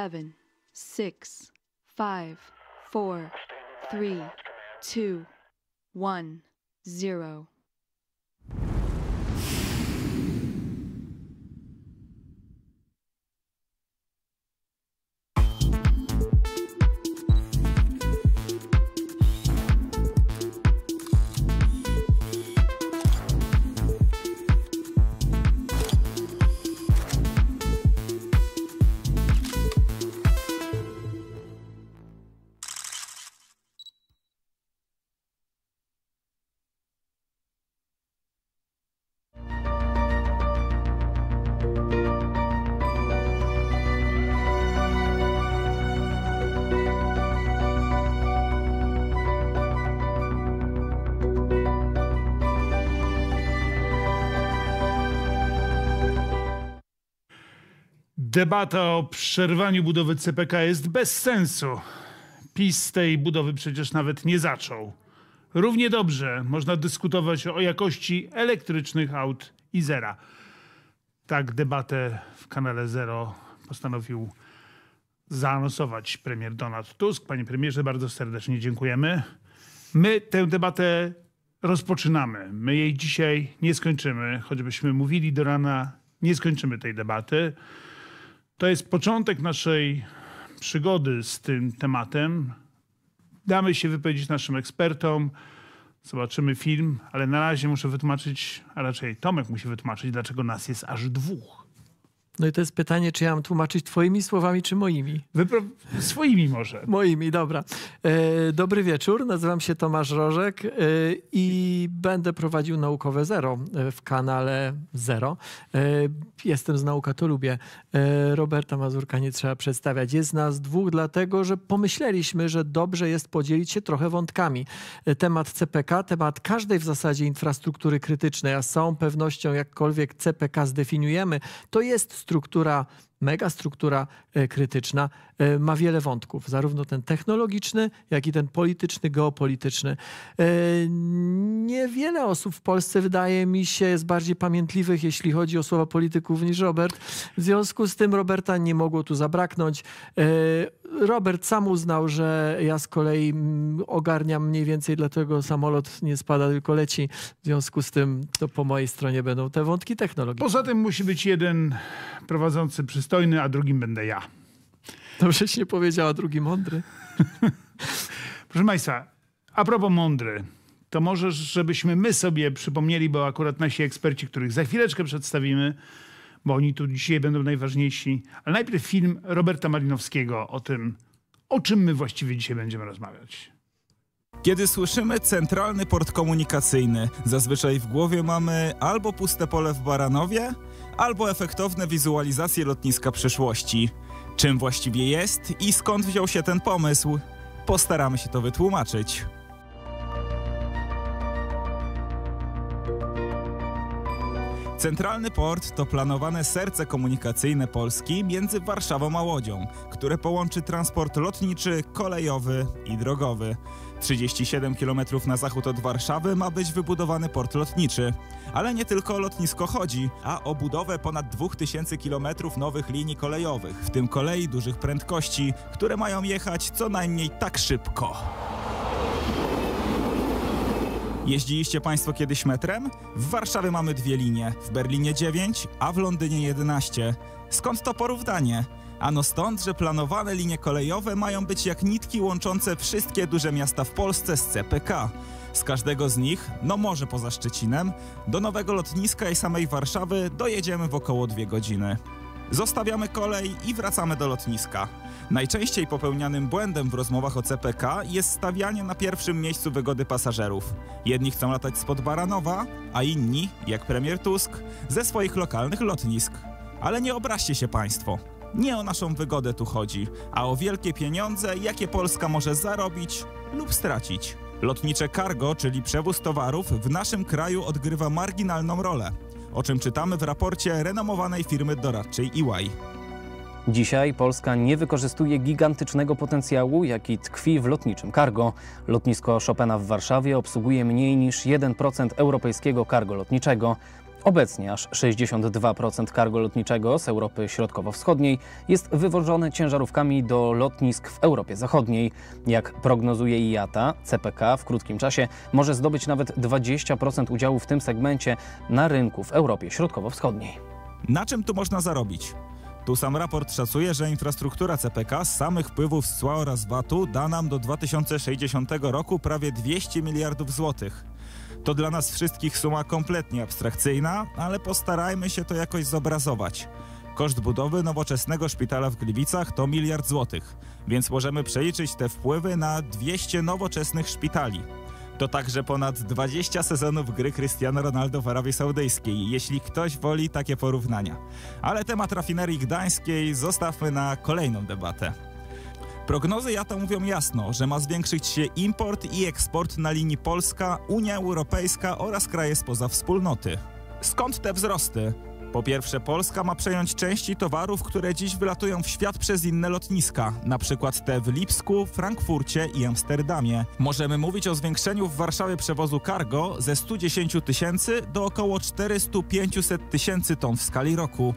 seven, six, five, four, three, two, one, zero. Debata o przerwaniu budowy CPK jest bez sensu. PiS tej budowy przecież nawet nie zaczął. Równie dobrze można dyskutować o jakości elektrycznych aut i zera. Tak debatę w kanale Zero postanowił zaanonsować premier Donald Tusk. Panie premierze, bardzo serdecznie dziękujemy. My tę debatę rozpoczynamy. My jej dzisiaj nie skończymy, choćbyśmy mówili do rana, nie skończymy tej debaty. To jest początek naszej przygody z tym tematem. Damy się wypowiedzieć naszym ekspertom, zobaczymy film, ale na razie muszę wytłumaczyć, a raczej Tomek musi wytłumaczyć, dlaczego nas jest aż dwóch. No i to jest pytanie, czy ja mam tłumaczyć twoimi słowami, czy moimi? Wypro... Swoimi może. Moimi, dobra. E, dobry wieczór, nazywam się Tomasz Rożek e, i będę prowadził Naukowe Zero e, w kanale Zero. Jestem z Nauka, to lubię. Roberta Mazurka nie trzeba przedstawiać. Jest nas dwóch, dlatego że pomyśleliśmy, że dobrze jest podzielić się trochę wątkami. Temat CPK, temat każdej w zasadzie infrastruktury krytycznej, a z całą pewnością jakkolwiek CPK zdefiniujemy, to jest struktura, megastruktura e, krytyczna E, ma wiele wątków, zarówno ten technologiczny, jak i ten polityczny, geopolityczny. E, niewiele osób w Polsce, wydaje mi się, jest bardziej pamiętliwych, jeśli chodzi o słowa polityków niż Robert. W związku z tym Roberta nie mogło tu zabraknąć. E, Robert sam uznał, że ja z kolei mm, ogarniam mniej więcej, dlatego samolot nie spada, tylko leci. W związku z tym to po mojej stronie będą te wątki technologiczne. Poza tym musi być jeden prowadzący przystojny, a drugim będę ja. Dobrześ nie powiedziała, drugi mądry. Proszę Państwa, a propos mądry, to może żebyśmy my sobie przypomnieli, bo akurat nasi eksperci, których za chwileczkę przedstawimy, bo oni tu dzisiaj będą najważniejsi, ale najpierw film Roberta Malinowskiego o tym, o czym my właściwie dzisiaj będziemy rozmawiać. Kiedy słyszymy centralny port komunikacyjny, zazwyczaj w głowie mamy albo puste pole w Baranowie, albo efektowne wizualizacje lotniska przyszłości – Czym właściwie jest i skąd wziął się ten pomysł? Postaramy się to wytłumaczyć. Centralny Port to planowane serce komunikacyjne Polski między Warszawą a Łodzią, które połączy transport lotniczy, kolejowy i drogowy. 37 km na zachód od Warszawy ma być wybudowany port lotniczy. Ale nie tylko o lotnisko chodzi, a o budowę ponad 2000 km nowych linii kolejowych, w tym kolei dużych prędkości, które mają jechać co najmniej tak szybko. Jeździliście Państwo kiedyś metrem? W Warszawie mamy dwie linie, w Berlinie 9, a w Londynie 11. Skąd to porównanie? Ano stąd, że planowane linie kolejowe mają być jak nitki łączące wszystkie duże miasta w Polsce z CPK. Z każdego z nich, no może poza Szczecinem, do nowego lotniska i samej Warszawy dojedziemy w około dwie godziny. Zostawiamy kolej i wracamy do lotniska. Najczęściej popełnianym błędem w rozmowach o CPK jest stawianie na pierwszym miejscu wygody pasażerów. Jedni chcą latać spod Baranowa, a inni, jak premier Tusk, ze swoich lokalnych lotnisk. Ale nie obraźcie się Państwo. Nie o naszą wygodę tu chodzi, a o wielkie pieniądze, jakie Polska może zarobić lub stracić. Lotnicze cargo, czyli przewóz towarów, w naszym kraju odgrywa marginalną rolę, o czym czytamy w raporcie renomowanej firmy doradczej EY. Dzisiaj Polska nie wykorzystuje gigantycznego potencjału, jaki tkwi w lotniczym cargo. Lotnisko Chopina w Warszawie obsługuje mniej niż 1% europejskiego cargo lotniczego. Obecnie aż 62% kargo lotniczego z Europy Środkowo-Wschodniej jest wywożone ciężarówkami do lotnisk w Europie Zachodniej. Jak prognozuje IATA, CPK w krótkim czasie może zdobyć nawet 20% udziału w tym segmencie na rynku w Europie Środkowo-Wschodniej. Na czym tu można zarobić? Tu sam raport szacuje, że infrastruktura CPK z samych wpływów z cła oraz VAT-u da nam do 2060 roku prawie 200 miliardów złotych to dla nas wszystkich suma kompletnie abstrakcyjna, ale postarajmy się to jakoś zobrazować. Koszt budowy nowoczesnego szpitala w Gliwicach to miliard złotych, więc możemy przeliczyć te wpływy na 200 nowoczesnych szpitali. To także ponad 20 sezonów gry Cristiano Ronaldo w Arabii Saudyjskiej, jeśli ktoś woli takie porównania. Ale temat rafinerii gdańskiej zostawmy na kolejną debatę. Prognozy JATA mówią jasno, że ma zwiększyć się import i eksport na linii Polska, Unia Europejska oraz kraje spoza wspólnoty. Skąd te wzrosty? Po pierwsze, Polska ma przejąć części towarów, które dziś wylatują w świat przez inne lotniska, na przykład te w Lipsku, Frankfurcie i Amsterdamie. Możemy mówić o zwiększeniu w Warszawie przewozu cargo ze 110 tysięcy do około 400-500 tysięcy ton w skali roku.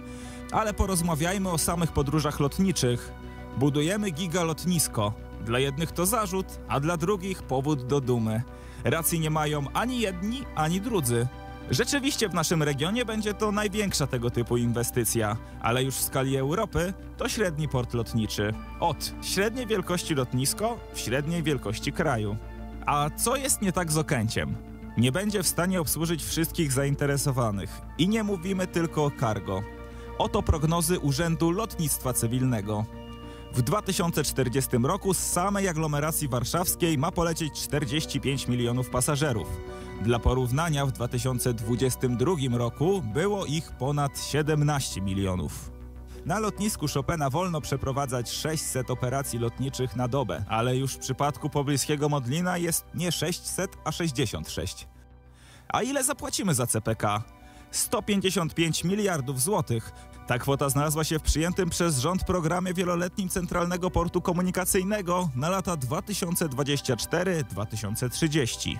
Ale porozmawiajmy o samych podróżach lotniczych. Budujemy gigalotnisko. Dla jednych to zarzut, a dla drugich powód do dumy. Racji nie mają ani jedni, ani drudzy. Rzeczywiście w naszym regionie będzie to największa tego typu inwestycja, ale już w skali Europy to średni port lotniczy. Od średniej wielkości lotnisko w średniej wielkości kraju. A co jest nie tak z Okęciem? Nie będzie w stanie obsłużyć wszystkich zainteresowanych. I nie mówimy tylko o cargo. Oto prognozy Urzędu Lotnictwa Cywilnego. W 2040 roku z samej aglomeracji warszawskiej ma polecieć 45 milionów pasażerów. Dla porównania w 2022 roku było ich ponad 17 milionów. Na lotnisku Chopina wolno przeprowadzać 600 operacji lotniczych na dobę, ale już w przypadku pobliskiego Modlina jest nie 600, a 66. A ile zapłacimy za CPK? 155 miliardów złotych ta kwota znalazła się w przyjętym przez rząd programie wieloletnim Centralnego Portu Komunikacyjnego na lata 2024-2030.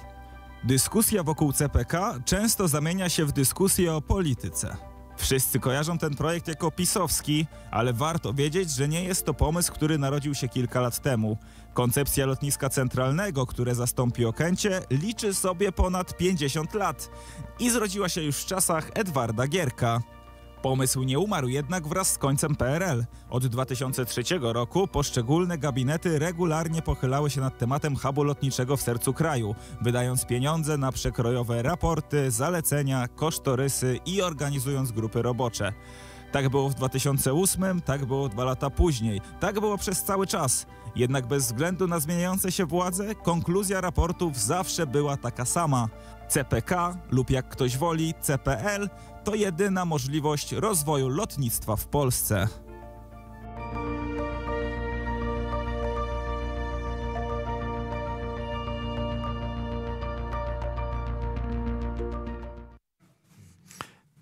Dyskusja wokół CPK często zamienia się w dyskusję o polityce. Wszyscy kojarzą ten projekt jako pisowski, ale warto wiedzieć, że nie jest to pomysł, który narodził się kilka lat temu. Koncepcja lotniska centralnego, które zastąpi Okęcie, liczy sobie ponad 50 lat i zrodziła się już w czasach Edwarda Gierka. Pomysł nie umarł jednak wraz z końcem PRL. Od 2003 roku poszczególne gabinety regularnie pochylały się nad tematem hubu lotniczego w sercu kraju, wydając pieniądze na przekrojowe raporty, zalecenia, kosztorysy i organizując grupy robocze. Tak było w 2008, tak było dwa lata później, tak było przez cały czas. Jednak bez względu na zmieniające się władze, konkluzja raportów zawsze była taka sama. CPK lub jak ktoś woli CPL to jedyna możliwość rozwoju lotnictwa w Polsce.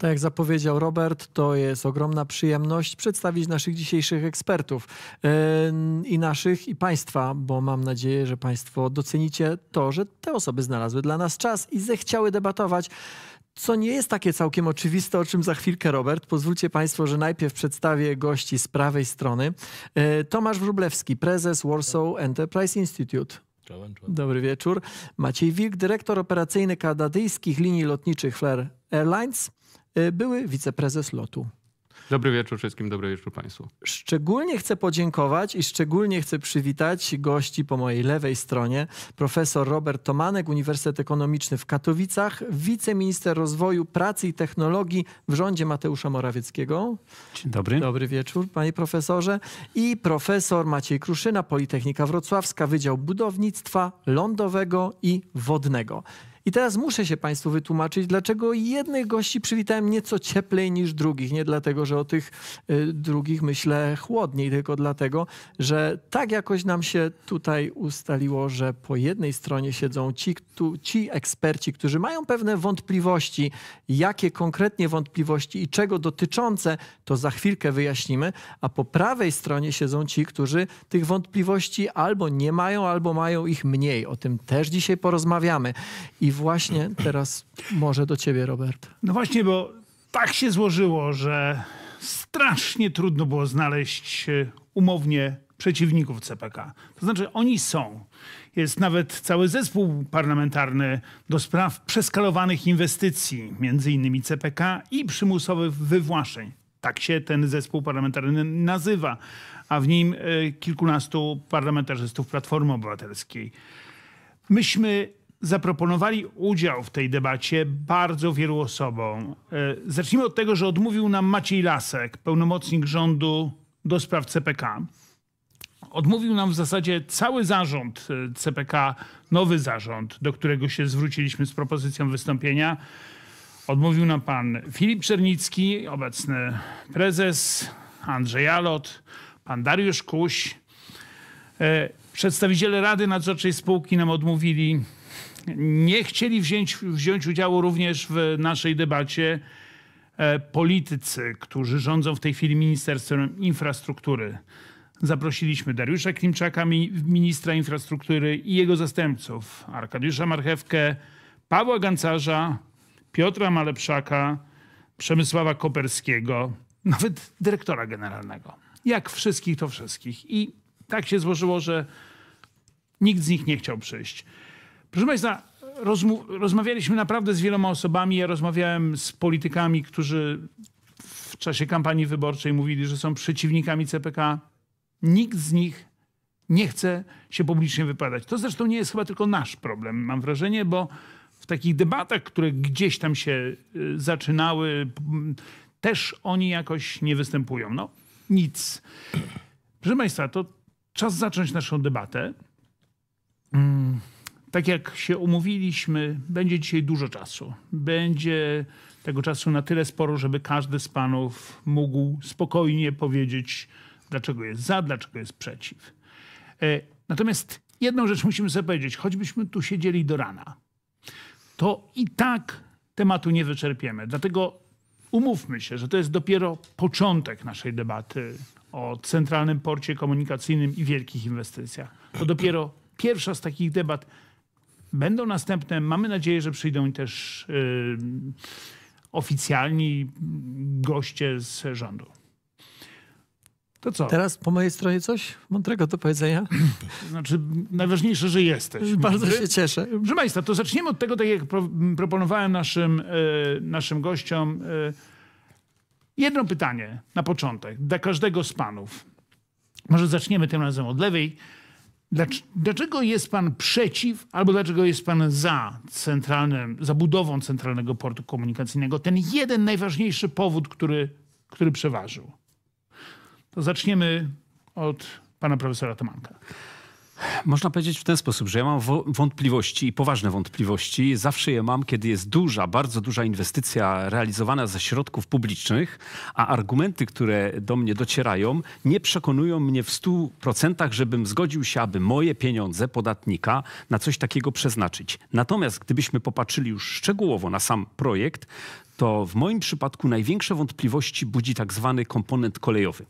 Tak jak zapowiedział Robert, to jest ogromna przyjemność przedstawić naszych dzisiejszych ekspertów e, i naszych, i Państwa, bo mam nadzieję, że Państwo docenicie to, że te osoby znalazły dla nas czas i zechciały debatować co nie jest takie całkiem oczywiste, o czym za chwilkę Robert. Pozwólcie Państwo, że najpierw przedstawię gości z prawej strony. E, Tomasz Wróblewski, prezes Warsaw Enterprise Institute. Czołem, czołem. Dobry wieczór. Maciej Wilk, dyrektor operacyjny kanadyjskich linii lotniczych Flair Airlines. Y, były wiceprezes lotu. Dobry wieczór wszystkim, dobry wieczór Państwu. Szczególnie chcę podziękować i szczególnie chcę przywitać gości po mojej lewej stronie. Profesor Robert Tomanek, Uniwersytet Ekonomiczny w Katowicach, wiceminister rozwoju, pracy i technologii w rządzie Mateusza Morawieckiego. Dzień dobry. Dobry wieczór, panie profesorze. I profesor Maciej Kruszyna, Politechnika Wrocławska, Wydział Budownictwa Lądowego i Wodnego. I teraz muszę się Państwu wytłumaczyć, dlaczego jednych gości przywitałem nieco cieplej niż drugich. Nie dlatego, że o tych y, drugich myślę chłodniej, tylko dlatego, że tak jakoś nam się tutaj ustaliło, że po jednej stronie siedzą ci, tu, ci eksperci, którzy mają pewne wątpliwości, jakie konkretnie wątpliwości i czego dotyczące, to za chwilkę wyjaśnimy, a po prawej stronie siedzą ci, którzy tych wątpliwości albo nie mają, albo mają ich mniej. O tym też dzisiaj porozmawiamy. I i właśnie teraz może do ciebie, Robert. No właśnie, bo tak się złożyło, że strasznie trudno było znaleźć e, umownie przeciwników CPK. To znaczy, oni są. Jest nawet cały zespół parlamentarny do spraw przeskalowanych inwestycji, między innymi CPK i przymusowych wywłaszeń. Tak się ten zespół parlamentarny nazywa, a w nim e, kilkunastu parlamentarzystów Platformy Obywatelskiej. Myśmy zaproponowali udział w tej debacie bardzo wielu osobom. E, zacznijmy od tego, że odmówił nam Maciej Lasek, pełnomocnik rządu do spraw CPK. Odmówił nam w zasadzie cały zarząd e, CPK, nowy zarząd, do którego się zwróciliśmy z propozycją wystąpienia. Odmówił nam pan Filip Czernicki, obecny prezes, Andrzej Alot, pan Dariusz Kuś. E, przedstawiciele Rady Nadzorczej Spółki nam odmówili nie chcieli wziąć, wziąć udziału również w naszej debacie e, politycy, którzy rządzą w tej chwili Ministerstwem Infrastruktury. Zaprosiliśmy Dariusza Klimczaka, ministra infrastruktury i jego zastępców, Arkadiusza Marchewkę, Pawła Gancarza, Piotra Malepszaka, Przemysława Koperskiego, nawet dyrektora generalnego. Jak wszystkich to wszystkich. I tak się złożyło, że nikt z nich nie chciał przyjść. Proszę Państwa, rozmawialiśmy naprawdę z wieloma osobami. Ja rozmawiałem z politykami, którzy w czasie kampanii wyborczej mówili, że są przeciwnikami CPK. Nikt z nich nie chce się publicznie wypowiadać. To zresztą nie jest chyba tylko nasz problem, mam wrażenie, bo w takich debatach, które gdzieś tam się y, zaczynały, mm, też oni jakoś nie występują. No nic. Proszę Państwa, to czas zacząć naszą debatę. Mm tak jak się umówiliśmy, będzie dzisiaj dużo czasu. Będzie tego czasu na tyle sporo, żeby każdy z panów mógł spokojnie powiedzieć, dlaczego jest za, dlaczego jest przeciw. E, natomiast jedną rzecz musimy sobie powiedzieć, choćbyśmy tu siedzieli do rana, to i tak tematu nie wyczerpiemy. Dlatego umówmy się, że to jest dopiero początek naszej debaty o centralnym porcie komunikacyjnym i wielkich inwestycjach. To dopiero pierwsza z takich debat. Będą następne. Mamy nadzieję, że przyjdą też y, oficjalni goście z rządu. To co? Teraz po mojej stronie coś mądrego do powiedzenia? Znaczy, najważniejsze, że jesteś. Bardzo się cieszę. Proszę Państwa, to zaczniemy od tego, tak jak proponowałem naszym, y, naszym gościom. Y, jedno pytanie na początek dla każdego z panów. Może zaczniemy tym razem od lewej. Dlaczego jest pan przeciw, albo dlaczego jest pan za centralnym, zabudową centralnego portu komunikacyjnego? Ten jeden najważniejszy powód, który, który przeważył. To zaczniemy od pana profesora Tomanka. Można powiedzieć w ten sposób, że ja mam wątpliwości i poważne wątpliwości. Zawsze je mam, kiedy jest duża, bardzo duża inwestycja realizowana ze środków publicznych, a argumenty, które do mnie docierają, nie przekonują mnie w 100%, żebym zgodził się, aby moje pieniądze podatnika na coś takiego przeznaczyć. Natomiast gdybyśmy popatrzyli już szczegółowo na sam projekt, to w moim przypadku największe wątpliwości budzi tak zwany komponent kolejowy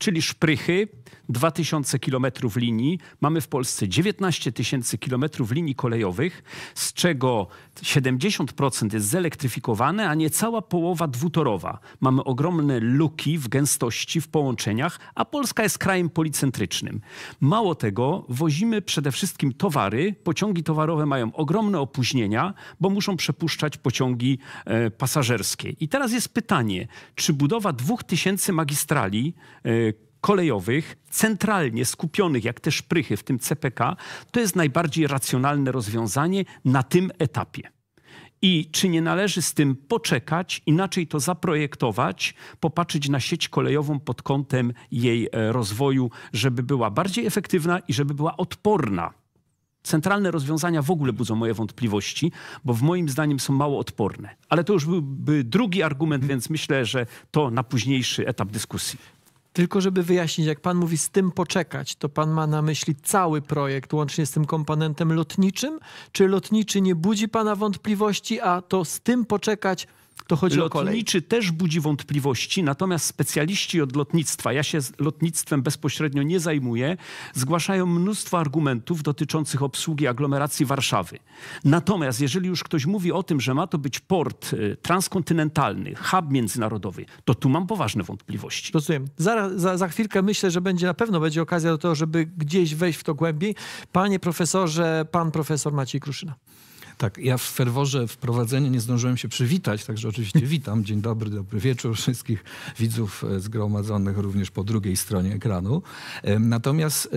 czyli szprychy, 2000 km linii. Mamy w Polsce 19 tysięcy km linii kolejowych, z czego 70% jest zelektryfikowane, a niecała połowa dwutorowa. Mamy ogromne luki w gęstości, w połączeniach, a Polska jest krajem policentrycznym. Mało tego, wozimy przede wszystkim towary. Pociągi towarowe mają ogromne opóźnienia, bo muszą przepuszczać pociągi e, pasażerskie. I teraz jest pytanie, czy budowa 2000 magistrali, e, kolejowych, centralnie skupionych, jak też prychy, w tym CPK, to jest najbardziej racjonalne rozwiązanie na tym etapie. I czy nie należy z tym poczekać, inaczej to zaprojektować, popatrzeć na sieć kolejową pod kątem jej e, rozwoju, żeby była bardziej efektywna i żeby była odporna Centralne rozwiązania w ogóle budzą moje wątpliwości, bo w moim zdaniem są mało odporne. Ale to już byłby drugi argument, więc myślę, że to na późniejszy etap dyskusji. Tylko żeby wyjaśnić, jak pan mówi z tym poczekać, to pan ma na myśli cały projekt, łącznie z tym komponentem lotniczym? Czy lotniczy nie budzi pana wątpliwości, a to z tym poczekać to chodzi Lotniczy o też budzi wątpliwości, natomiast specjaliści od lotnictwa, ja się lotnictwem bezpośrednio nie zajmuję, zgłaszają mnóstwo argumentów dotyczących obsługi aglomeracji Warszawy. Natomiast jeżeli już ktoś mówi o tym, że ma to być port y, transkontynentalny, hub międzynarodowy, to tu mam poważne wątpliwości. Rozumiem. Za, za, za chwilkę myślę, że będzie na pewno będzie okazja do tego, żeby gdzieś wejść w to głębiej. Panie profesorze, pan profesor Maciej Kruszyna. Tak, ja w ferworze wprowadzenia nie zdążyłem się przywitać, także oczywiście witam. Dzień dobry, dobry wieczór wszystkich widzów e, zgromadzonych również po drugiej stronie ekranu. Natomiast e,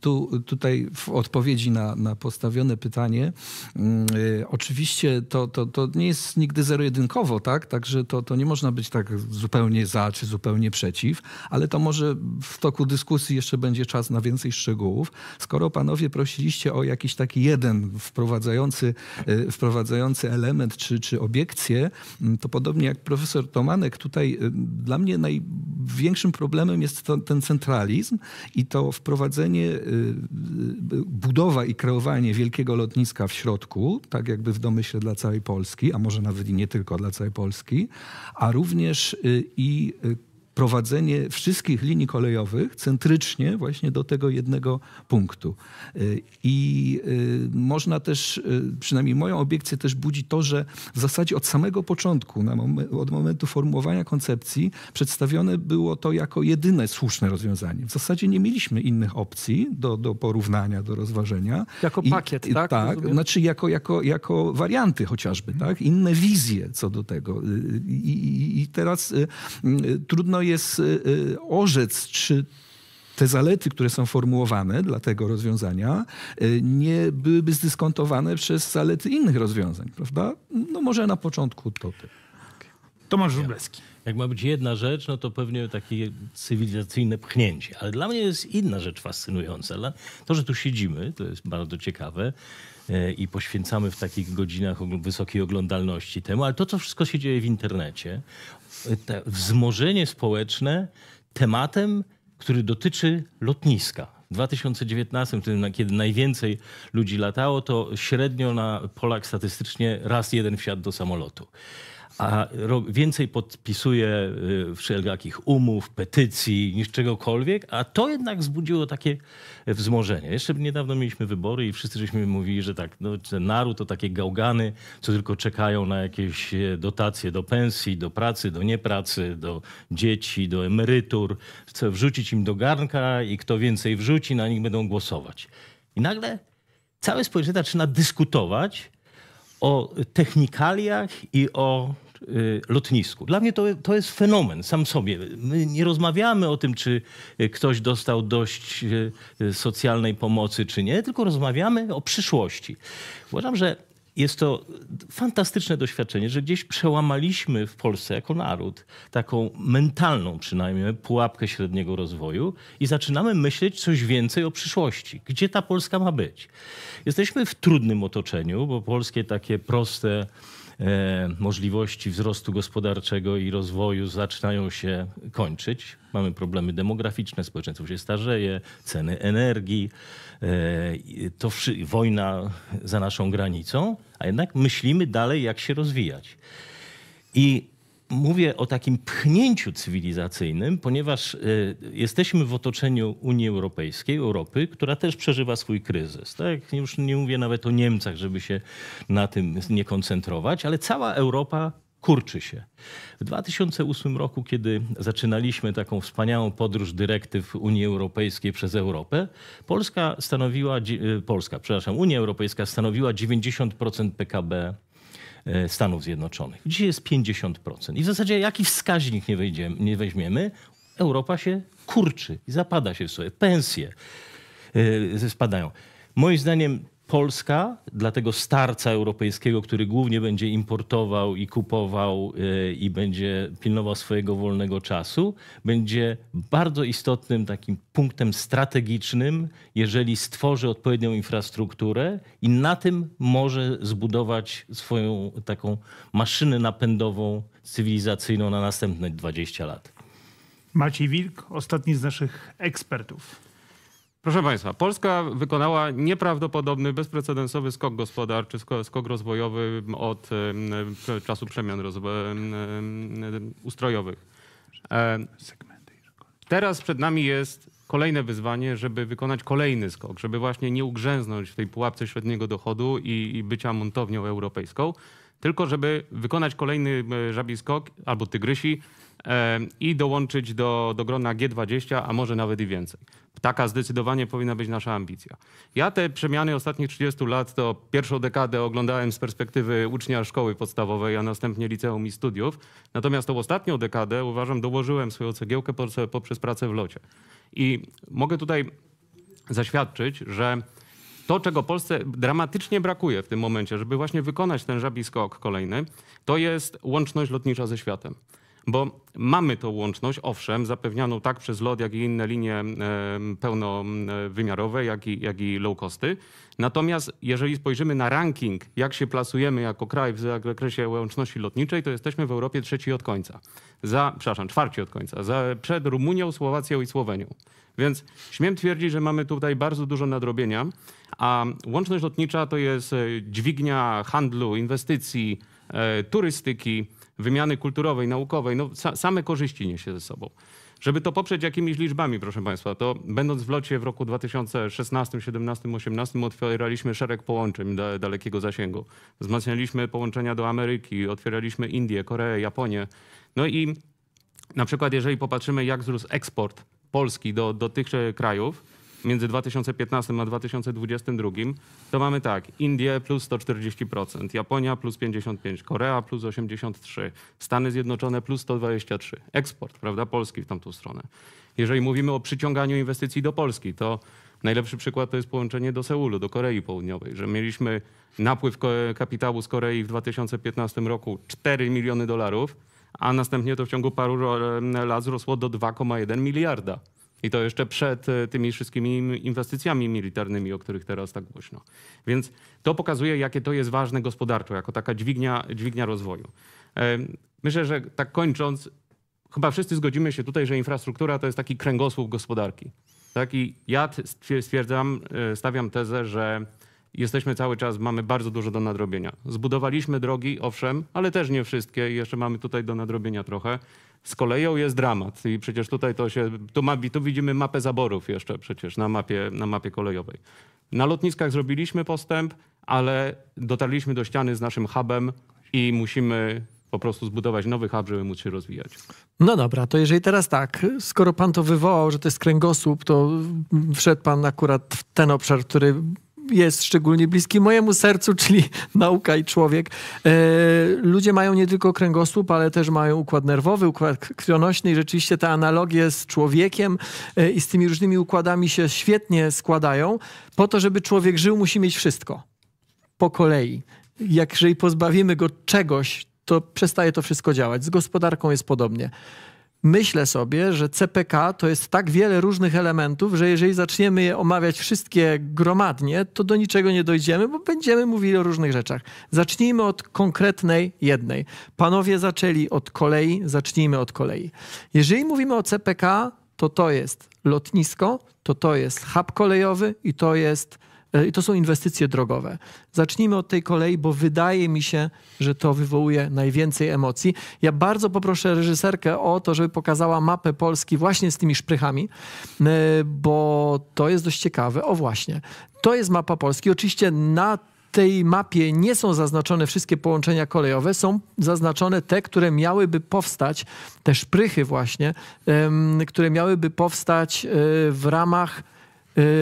tu, tutaj w odpowiedzi na, na postawione pytanie, mm, e, oczywiście to, to, to nie jest nigdy zero-jedynkowo, tak? Także to, to nie można być tak zupełnie za czy zupełnie przeciw, ale to może w toku dyskusji jeszcze będzie czas na więcej szczegółów. Skoro panowie prosiliście o jakiś taki jeden wprowadzający Y, wprowadzający element czy, czy obiekcję, mm, to podobnie jak profesor Tomanek, tutaj y, dla mnie największym problemem jest to, ten centralizm i to wprowadzenie, y, budowa i kreowanie wielkiego lotniska w środku, tak jakby w domyśle dla całej Polski, a może nawet i nie tylko dla całej Polski, a również i prowadzenie wszystkich linii kolejowych centrycznie właśnie do tego jednego punktu. Y, I y, można też, y, przynajmniej moją obiekcję też budzi to, że w zasadzie od samego początku, od momentu formułowania koncepcji, przedstawione było to jako jedyne słuszne rozwiązanie. W zasadzie nie mieliśmy innych opcji do, do porównania, do rozważenia. Jako I, pakiet, tak? Tak, rozumiem? znaczy jako, jako, jako warianty chociażby, tak? Inne wizje co do tego. I, i teraz trudno jest y, y, orzec, czy te zalety, które są formułowane dla tego rozwiązania, y, nie byłyby zdyskontowane przez zalety innych rozwiązań, prawda? No może na początku to. Ty. Tomasz Żubleski. Jak ma być jedna rzecz, no to pewnie takie cywilizacyjne pchnięcie. Ale dla mnie jest inna rzecz fascynująca. To, że tu siedzimy, to jest bardzo ciekawe i poświęcamy w takich godzinach wysokiej oglądalności temu, ale to, co wszystko się dzieje w internecie, te wzmożenie społeczne tematem, który dotyczy lotniska. W 2019, kiedy najwięcej ludzi latało, to średnio na Polak statystycznie raz jeden wsiadł do samolotu a więcej podpisuje y, wszelkich umów, petycji niż czegokolwiek, a to jednak wzbudziło takie wzmożenie. Jeszcze niedawno mieliśmy wybory i wszyscy żeśmy mówili, że tak, no, ten naród to takie gałgany, co tylko czekają na jakieś e, dotacje do pensji, do pracy, do niepracy, do dzieci, do emerytur. Chcę wrzucić im do garnka i kto więcej wrzuci, na nich będą głosować. I nagle całe społeczeństwo zaczyna dyskutować o technikaliach i o Y, lotnisku. Dla mnie to, to jest fenomen sam sobie. My nie rozmawiamy o tym, czy y, ktoś dostał dość y, socjalnej pomocy, czy nie, tylko rozmawiamy o przyszłości. Uważam, że jest to fantastyczne doświadczenie, że gdzieś przełamaliśmy w Polsce jako naród taką mentalną przynajmniej pułapkę średniego rozwoju i zaczynamy myśleć coś więcej o przyszłości. Gdzie ta Polska ma być? Jesteśmy w trudnym otoczeniu, bo polskie takie proste E, możliwości wzrostu gospodarczego i rozwoju zaczynają się kończyć. Mamy problemy demograficzne, społeczeństwo się starzeje, ceny energii, e, to wojna za naszą granicą, a jednak myślimy dalej, jak się rozwijać. I mówię o takim pchnięciu cywilizacyjnym, ponieważ e, jesteśmy w otoczeniu Unii Europejskiej, Europy, która też przeżywa swój kryzys. Tak? Już nie mówię nawet o Niemcach, żeby się na tym nie koncentrować, ale cała Europa kurczy się. W 2008 roku, kiedy zaczynaliśmy taką wspaniałą podróż dyrektyw Unii Europejskiej przez Europę, Polska stanowiła, e, Polska, przepraszam, Unia Europejska stanowiła 90% PKB E, Stanów Zjednoczonych. Dzisiaj jest 50%. I w zasadzie jaki wskaźnik nie, wejdziemy, nie weźmiemy, Europa się kurczy i zapada się w sobie. Pensje e, spadają. Moim zdaniem Polska dla tego starca europejskiego, który głównie będzie importował i kupował e, i będzie pilnował swojego wolnego czasu, będzie bardzo istotnym takim punktem strategicznym, jeżeli stworzy odpowiednią infrastrukturę i na tym może zbudować swoją taką maszynę napędową cywilizacyjną na następne 20 lat. Maciej Wilk, ostatni z naszych ekspertów. Proszę Państwa, Polska wykonała nieprawdopodobny, bezprecedensowy skok gospodarczy, skok rozwojowy od czasu przemian ustrojowych. E, teraz przed nami jest kolejne wyzwanie, żeby wykonać kolejny skok, żeby właśnie nie ugrzęznąć w tej pułapce średniego dochodu i, bycia montownią europejską, tylko żeby wykonać kolejny e, żabi skok albo tygrysi, i dołączyć do, do grona G20, a może nawet i więcej. Taka zdecydowanie powinna być nasza ambicja. Ja te przemiany ostatnich 30 lat, to pierwszą dekadę oglądałem z perspektywy ucznia szkoły podstawowej, a następnie liceum i studiów. Natomiast tą ostatnią dekadę, uważam, dołożyłem swoją cegiełkę poprzez pracę w locie. I mogę tutaj zaświadczyć, że to, czego Polsce dramatycznie brakuje w tym momencie, żeby właśnie wykonać ten żabi skok kolejny, to jest łączność lotnicza ze światem bo mamy tą łączność, owszem, zapewnianą tak przez LOT, jak i inne linie pełnowymiarowe, jak i, jak i low costy. Natomiast jeżeli spojrzymy na ranking, jak się plasujemy jako kraj w zakresie łączności lotniczej, to jesteśmy w Europie trzeci od końca. Za, przepraszam, czwarci od końca. Za, przed Rumunią, Słowacją i Słowenią. Więc śmiem twierdzić, że mamy tutaj bardzo dużo nadrobienia, a łączność lotnicza to jest e, dźwignia handlu, inwestycji, e, turystyki wymiany kulturowej, naukowej, no, same korzyści niesie ze sobą. Żeby to poprzeć jakimiś liczbami, proszę Państwa, to będąc w locie w roku 2016, 17, 18 otwieraliśmy szereg połączeń dalekiego zasięgu. Wzmacnialiśmy połączenia do Ameryki, otwieraliśmy Indię, Koreę, Japonię. No i na przykład jeżeli popatrzymy, jak wzrósł eksport Polski do, do tych krajów, między 2015 a 2022, to mamy tak, Indie plus 140%, Japonia plus 55%, Korea plus 83%, Stany Zjednoczone plus 123%, eksport, prawda, Polski w tamtą stronę. Jeżeli mówimy o przyciąganiu inwestycji do Polski, to najlepszy przykład to jest połączenie do Seulu, do Korei Południowej, że mieliśmy napływ kapitału z Korei w 2015 roku 4 miliony dolarów, a następnie to w ciągu paru lat wzrosło do 2,1 miliarda. I to jeszcze przed e, tymi wszystkimi inwestycjami militarnymi, o których teraz tak głośno. Więc to pokazuje, jakie to jest ważne gospodarczo, jako taka dźwignia, dźwignia rozwoju. E, myślę, że tak kończąc, chyba wszyscy zgodzimy się tutaj, że infrastruktura to jest taki kręgosłup gospodarki. Tak? I ja stwierdzam, e, stawiam tezę, że jesteśmy cały czas, mamy bardzo dużo do nadrobienia. Zbudowaliśmy drogi, owszem, ale też nie wszystkie. Jeszcze mamy tutaj do nadrobienia trochę. Z koleją jest dramat i przecież tutaj to się, tu, ma, tu widzimy mapę zaborów jeszcze przecież na mapie, na mapie kolejowej. Na lotniskach zrobiliśmy postęp, ale dotarliśmy do ściany z naszym hubem i musimy po prostu zbudować nowy hub, żeby móc się rozwijać. No dobra, to jeżeli teraz tak, skoro pan to wywołał, że to jest kręgosłup, to wszedł pan akurat w ten obszar, który jest szczególnie bliski mojemu sercu, czyli nauka i człowiek. E, ludzie mają nie tylko kręgosłup, ale też mają układ nerwowy, układ krwionośny i rzeczywiście te analogie z człowiekiem e, i z tymi różnymi układami się świetnie składają. Po to, żeby człowiek żył, musi mieć wszystko po kolei. Jak jeżeli pozbawimy go czegoś, to przestaje to wszystko działać. Z gospodarką jest podobnie myślę sobie, że CPK to jest tak wiele różnych elementów, że jeżeli zaczniemy je omawiać wszystkie gromadnie, to do niczego nie dojdziemy, bo będziemy mówili o różnych rzeczach. Zacznijmy od konkretnej jednej. Panowie zaczęli od kolei, zacznijmy od kolei. Jeżeli mówimy o CPK, to to jest lotnisko, to to jest hub kolejowy i to jest E, I to są inwestycje drogowe. Zacznijmy od tej kolei, bo wydaje mi się, że to wywołuje najwięcej emocji. Ja bardzo poproszę reżyserkę o to, żeby pokazała mapę Polski właśnie z tymi szprychami, e, bo to jest dość ciekawe. O właśnie, to jest mapa Polski. Oczywiście na tej mapie nie są zaznaczone wszystkie połączenia kolejowe, są zaznaczone te, które miałyby powstać, te szprychy właśnie, które miałyby powstać e, w ramach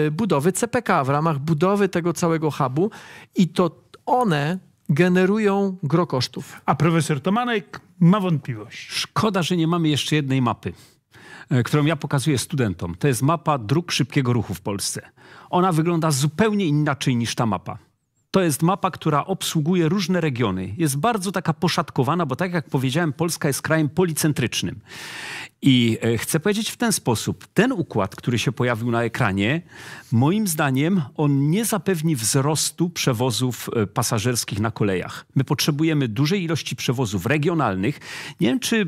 Y, budowy CPK, w ramach budowy tego całego hubu i to one generują gro kosztów. A profesor Tomanek ma wątpliwość. Szkoda, że nie mamy jeszcze jednej mapy e, którą ja pokazuję studentom. To jest mapa dróg szybkiego ruchu w Polsce. Ona wygląda zupełnie inaczej niż ta mapa. To jest mapa, która obsługuje różne regiony. Jest bardzo taka poszatkowana, bo tak jak powiedziałem, Polska jest krajem policentrycznym. I e, chcę powiedzieć w ten sposób: ten układ, który się pojawił na ekranie, moim zdaniem on nie zapewni wzrostu przewozów e, pasażerskich na kolejach. My potrzebujemy dużej ilości przewozów regionalnych. Nie wiem, czy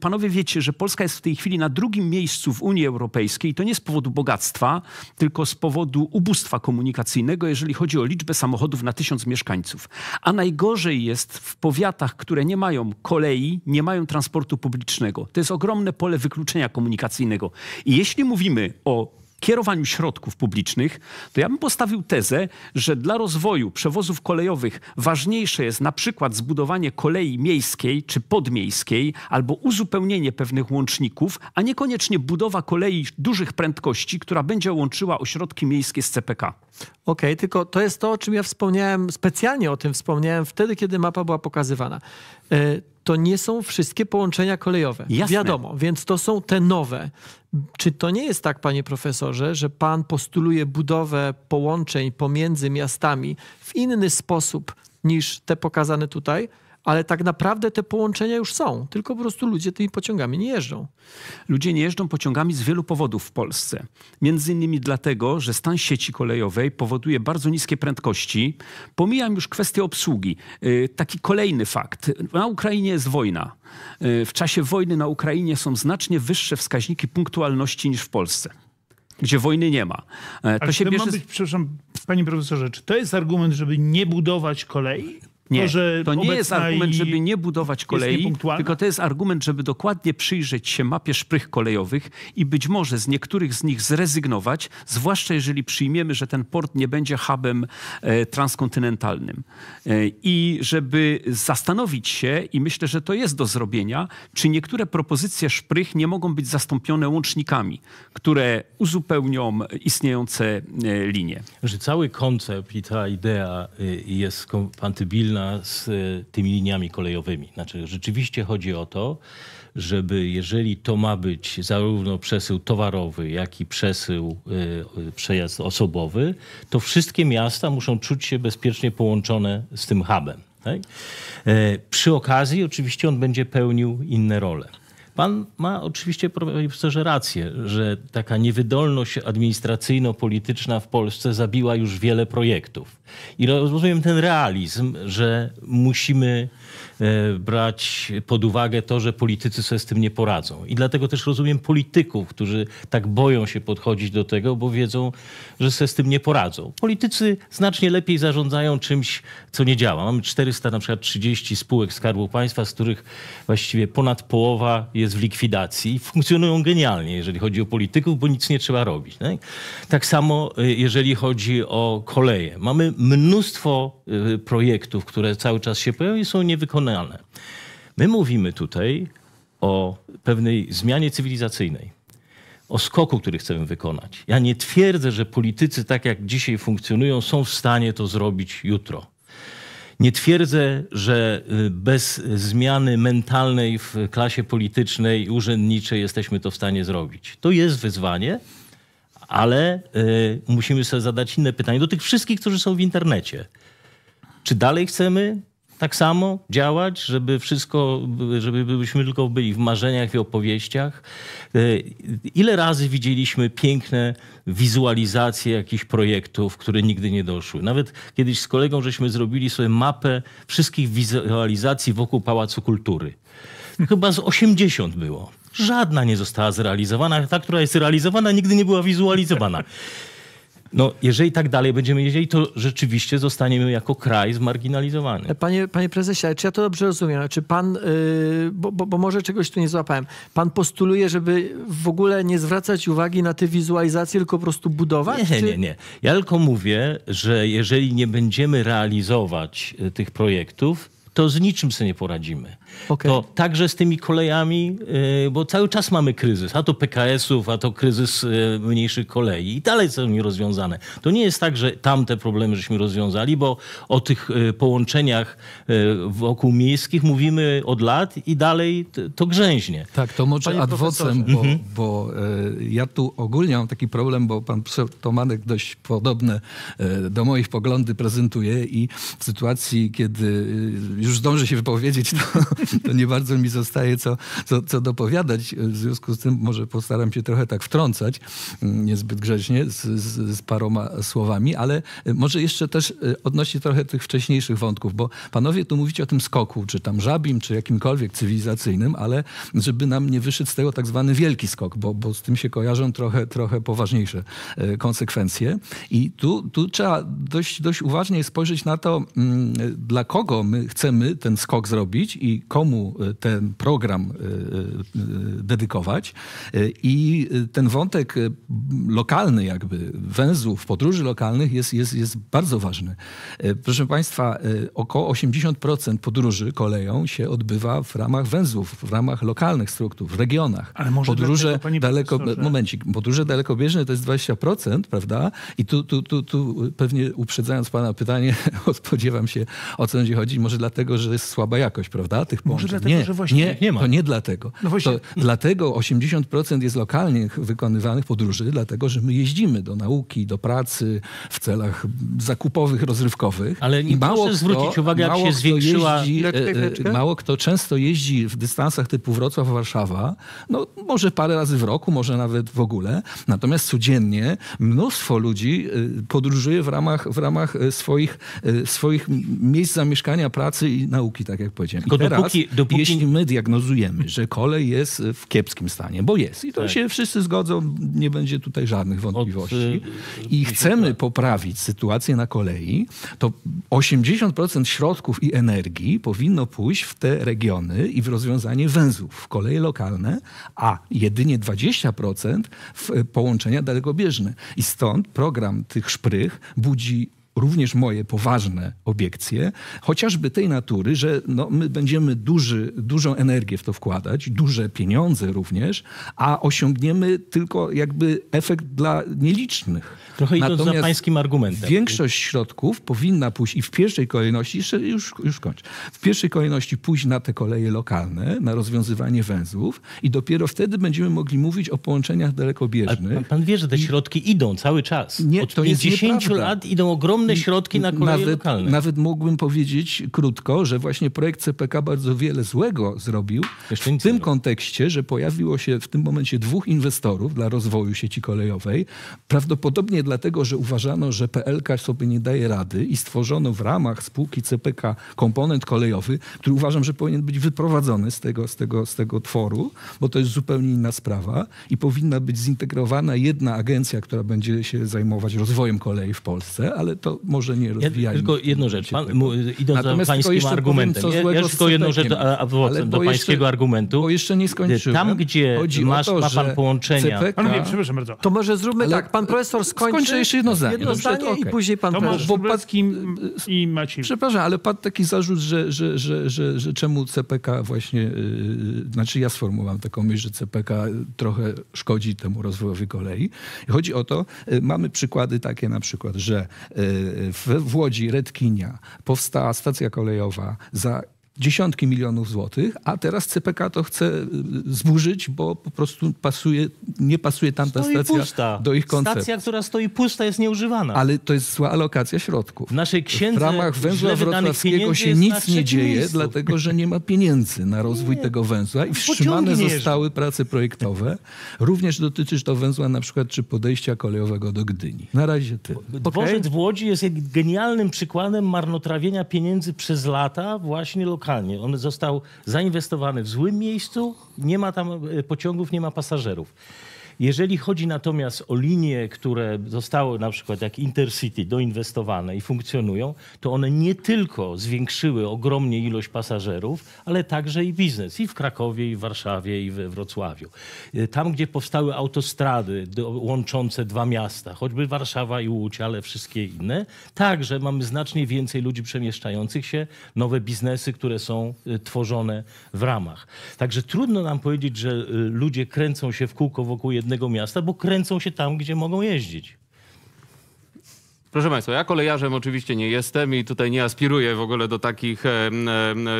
panowie wiecie, że Polska jest w tej chwili na drugim miejscu w Unii Europejskiej. To nie z powodu bogactwa, tylko z powodu ubóstwa komunikacyjnego, jeżeli chodzi o liczbę samochodów na tysiąc mieszkańców. A najgorzej jest w powiatach, które nie mają kolei, nie mają transportu publicznego. To jest ogromne pole pole wykluczenia komunikacyjnego. I jeśli mówimy o kierowaniu środków publicznych, to ja bym postawił tezę, że dla rozwoju przewozów kolejowych ważniejsze jest na przykład zbudowanie kolei miejskiej czy podmiejskiej albo uzupełnienie pewnych łączników, a niekoniecznie budowa kolei dużych prędkości, która będzie łączyła ośrodki miejskie z CPK. Okej, okay, tylko to jest to, o czym ja wspomniałem, specjalnie o tym wspomniałem wtedy, kiedy mapa była pokazywana. E, to nie są wszystkie połączenia kolejowe. Jasne. Wiadomo, więc to są te nowe. Czy to nie jest tak, panie profesorze, że pan postuluje budowę połączeń pomiędzy miastami w inny sposób niż te pokazane tutaj? ale tak naprawdę te połączenia już są, tylko po prostu ludzie tymi pociągami nie jeżdżą. Ludzie nie jeżdżą pociągami z wielu powodów w Polsce. Między innymi dlatego, że stan sieci kolejowej powoduje bardzo niskie prędkości. Pomijam już kwestię obsługi. Y, taki kolejny fakt. Na Ukrainie jest wojna. Y, w czasie wojny na Ukrainie są znacznie wyższe wskaźniki punktualności niż w Polsce gdzie wojny nie ma. E, to Ale się to bierze... ma być, przepraszam, panie profesorze, czy to jest argument, żeby nie budować kolei? Nie, to, to nie jest argument, żeby nie budować kolei, tylko to jest argument, żeby dokładnie przyjrzeć się mapie szprych kolejowych i być może z niektórych z nich zrezygnować, zwłaszcza jeżeli przyjmiemy, że ten port nie będzie hubem e, transkontynentalnym. E, I żeby zastanowić się, i myślę, że to jest do zrobienia, czy niektóre propozycje szprych nie mogą być zastąpione łącznikami, które uzupełnią istniejące e, linie. Że cały koncept i ta idea jest kompatybilna z e, tymi liniami kolejowymi. Znaczy, rzeczywiście chodzi o to, żeby jeżeli to ma być zarówno przesył towarowy, jak i przesył, e, e, przejazd osobowy, to wszystkie miasta muszą czuć się bezpiecznie połączone z tym hubem. Tak? Przy okazji oczywiście on będzie pełnił inne role. Pan ma oczywiście, profesorze, rację, że taka niewydolność administracyjno-polityczna w Polsce zabiła już wiele projektów. I rozumiem ten realizm, że musimy E, brać pod uwagę to, że politycy sobie z tym nie poradzą. I dlatego też rozumiem polityków, którzy tak boją się podchodzić do tego, bo wiedzą, że sobie z tym nie poradzą. Politycy znacznie lepiej zarządzają czymś, co nie działa. Mamy 400 na przykład 30 spółek Skarbu Państwa, z których właściwie ponad połowa jest w likwidacji i funkcjonują genialnie, jeżeli chodzi o polityków, bo nic nie trzeba robić. Nie? Tak samo e, jeżeli chodzi o koleje. Mamy mnóstwo e, projektów, które cały czas się pojawiają i są niewykonane My mówimy tutaj o pewnej zmianie cywilizacyjnej, o skoku, który chcemy wykonać. Ja nie twierdzę, że politycy, tak jak dzisiaj funkcjonują, są w stanie to zrobić jutro. Nie twierdzę, że y, bez zmiany mentalnej w klasie politycznej i urzędniczej jesteśmy to w stanie zrobić. To jest wyzwanie, ale y, musimy sobie zadać inne pytanie do tych wszystkich, którzy są w internecie. Czy dalej chcemy tak samo działać, żeby wszystko, żebyśmy tylko byli w marzeniach i opowieściach. E, ile razy widzieliśmy piękne wizualizacje jakichś projektów, które nigdy nie doszły. Nawet kiedyś z kolegą żeśmy zrobili sobie mapę wszystkich wizualizacji wokół Pałacu Kultury. Chyba z 80 było. Żadna nie została zrealizowana. Ta, która jest realizowana, nigdy nie była wizualizowana. No, jeżeli tak dalej będziemy jeździć, to rzeczywiście zostaniemy jako kraj zmarginalizowany. Panie, panie prezesie, czy ja to dobrze rozumiem? Czy znaczy, pan, y, bo, bo, bo, może czegoś tu nie złapałem, pan postuluje, żeby w ogóle nie zwracać uwagi na te wizualizacje, tylko po prostu budować? Nie, czy... nie, nie. Ja tylko mówię, że jeżeli nie będziemy realizować y, tych projektów, to z niczym sobie nie poradzimy. Okay. To także z tymi kolejami, y, bo cały czas mamy kryzys, a to PKS-ów, a to kryzys y, mniejszych kolei i dalej są nierozwiązane. To nie jest tak, że tamte problemy żeśmy rozwiązali, bo o tych y, połączeniach wokół miejskich mówimy od lat i dalej to grzęźnie. Tak, to może Panie ad vocem, bo, mhm. bo, ja tu ogólnie mam taki problem, bo pan profesor Tomanek dość podobne do moich poglądy prezentuje i w sytuacji, kiedy już zdąży się wypowiedzieć, to to nie bardzo mi zostaje co, co, co dopowiadać. W związku z tym może postaram się trochę tak wtrącać, mm, niezbyt grzecznie, z, z, z paroma słowami, ale y, może jeszcze też y, odnośnie trochę tych wcześniejszych wątków, bo panowie tu mówicie o tym skoku, czy tam żabim, czy jakimkolwiek cywilizacyjnym, ale żeby nam nie wyszedł z tego tak zwany wielki skok, bo, bo z tym się kojarzą trochę, trochę poważniejsze y, konsekwencje. I tu, tu trzeba dość, dość uważnie spojrzeć na to, mm, dla kogo my chcemy ten skok zrobić i komu e, ten program e, e, dedykować. I ten wątek lokalny, jakby węzłów, podróży lokalnych jest, jest, jest bardzo ważny. Proszę Państwa, około 80% podróży koleją się odbywa w ramach węzłów, w ramach lokalnych struktur, w regionach. Ale może podróże daleko, momencik, podróże dalekobieżne to jest 20%, prawda? I tu, tu, tu, tu pewnie uprzedzając Pana pytanie, spodziewam się o co będzie chodzić. Może dlatego, że jest słaba jakość, prawda? Tych może dlatego, nie, że właśnie nie, nie ma. To nie dlatego. No właśnie... to dlatego 80% jest lokalnych wykonywanych podróży, dlatego że my jeździmy do nauki, do pracy w celach zakupowych, rozrywkowych. Ale nie I mało proszę kto, zwrócić uwagę, jak się zwiększyła... Jeździ, e, e, mało kto często jeździ w dystansach typu Wrocław-Warszawa, no może parę razy w roku, może nawet w ogóle. Natomiast codziennie mnóstwo ludzi y, podróżuje w ramach, w ramach y, swoich, y, swoich miejsc zamieszkania, pracy i nauki, tak jak powiedziałem. Tylko teraz, dopóki, dopóki... jeśli my diagnozujemy, że kolej jest e, w kiepskim stanie, bo jest i to tak. się wszyscy zgodzą, nie będzie tutaj żadnych wątpliwości Od, e, i chcemy tak. poprawić sytuację na kolei, to 80% środków i energii powinno pójść w te regiony i w rozwiązanie węzłów, w koleje lokalne, a jedynie 20% w e, połączenia dalekobieżne. I stąd program tych szprych budzi również moje poważne obiekcje, chociażby tej natury, że no, my będziemy duży, dużą energię w to wkładać, duże pieniądze również, a osiągniemy tylko jakby efekt dla nielicznych. Trochę idąc Natomiast za pańskim argumentem. Większość środków powinna pójść i w pierwszej kolejności, już, już kończę, w pierwszej kolejności pójść na te koleje lokalne, na rozwiązywanie węzłów i dopiero wtedy będziemy mogli mówić o połączeniach dalekobieżnych. pan, pan wie, że te środki I... idą cały czas. Nie, Od to 50 lat idą ogromne ogromne środki na koleje nawet, lokalne. Nawet mógłbym powiedzieć krótko, że właśnie projekt CPK bardzo wiele złego zrobił Jeszcze w tym kontekście, że pojawiło się w tym momencie dwóch inwestorów dla rozwoju sieci kolejowej. Prawdopodobnie dlatego, że uważano, że PLK sobie nie daje rady i stworzono w ramach spółki CPK komponent kolejowy, który uważam, że powinien być wyprowadzony z tego, z tego, z tego tworu, bo to jest zupełnie inna sprawa i powinna być zintegrowana jedna agencja, która będzie się zajmować rozwojem kolei w Polsce, ale to może nie rozwijajmy. Ja, tylko jedną rzecz, pan, idąc Natomiast za pańskim argumentem. Powiem, ja, ja tylko jedną rzecz adwokatem do pańskiego jeszcze, argumentu. Bo jeszcze nie skończyłem. Tam, gdzie Chodzi masz, to, ma pan połączenia... CPK... Pan wie, przepraszam bardzo. To może zróbmy Ale tak, pan profesor skończy... Skończę jeszcze jedno zdanie. Jedno zdanie i później pan profesor. i Maciej. Przepraszam, ale padł taki zarzut, że, że, że, że, że czemu CPK właśnie... Yy, znaczy ja sformułowałem taką myśl, że CPK trochę szkodzi temu rozwojowi kolei. Chodzi o to, y, mamy przykłady takie na przykład, że y, w Łodzi, Redkinia, powstała stacja kolejowa za dziesiątki milionów złotych, a teraz CPK to chce y, zburzyć, bo po prostu pasuje, nie pasuje tamta stoi stacja pusta. do ich konceptu. Stacja, która stoi pusta, jest nieużywana. Ale to jest zła alokacja środków. W naszej księdze w ramach węzła wrocławskiego się nic nie dzieje, miejscu. dlatego że nie ma pieniędzy na rozwój nie. tego węzła i no wstrzymane zostały prace projektowe. Również dotyczy to węzła na przykład czy podejścia kolejowego do Gdyni. Na razie tyle. Dworzec okay. w Łodzi jest genialnym przykładem marnotrawienia pieniędzy przez lata właśnie lokalnych lokalnie. On został zainwestowany w złym miejscu, nie ma tam e, pociągów, nie ma pasażerów. Jeżeli chodzi natomiast o linie, które zostały na przykład jak Intercity doinwestowane i funkcjonują, to one nie tylko zwiększyły ogromnie ilość pasażerów, ale także i biznes i w Krakowie, i w Warszawie, i we Wrocławiu. Y, tam, gdzie powstały autostrady łączące dwa miasta, choćby Warszawa i Łódź, ale wszystkie inne, także mamy znacznie więcej ludzi przemieszczających się, nowe biznesy, które są y, tworzone w ramach. Także trudno nam powiedzieć, że y, ludzie kręcą się w kółko wokół jednego jednego miasta, bo kręcą się tam, gdzie mogą jeździć. Proszę Państwa, ja kolejarzem oczywiście nie jestem i tutaj nie aspiruję w ogóle do takich e,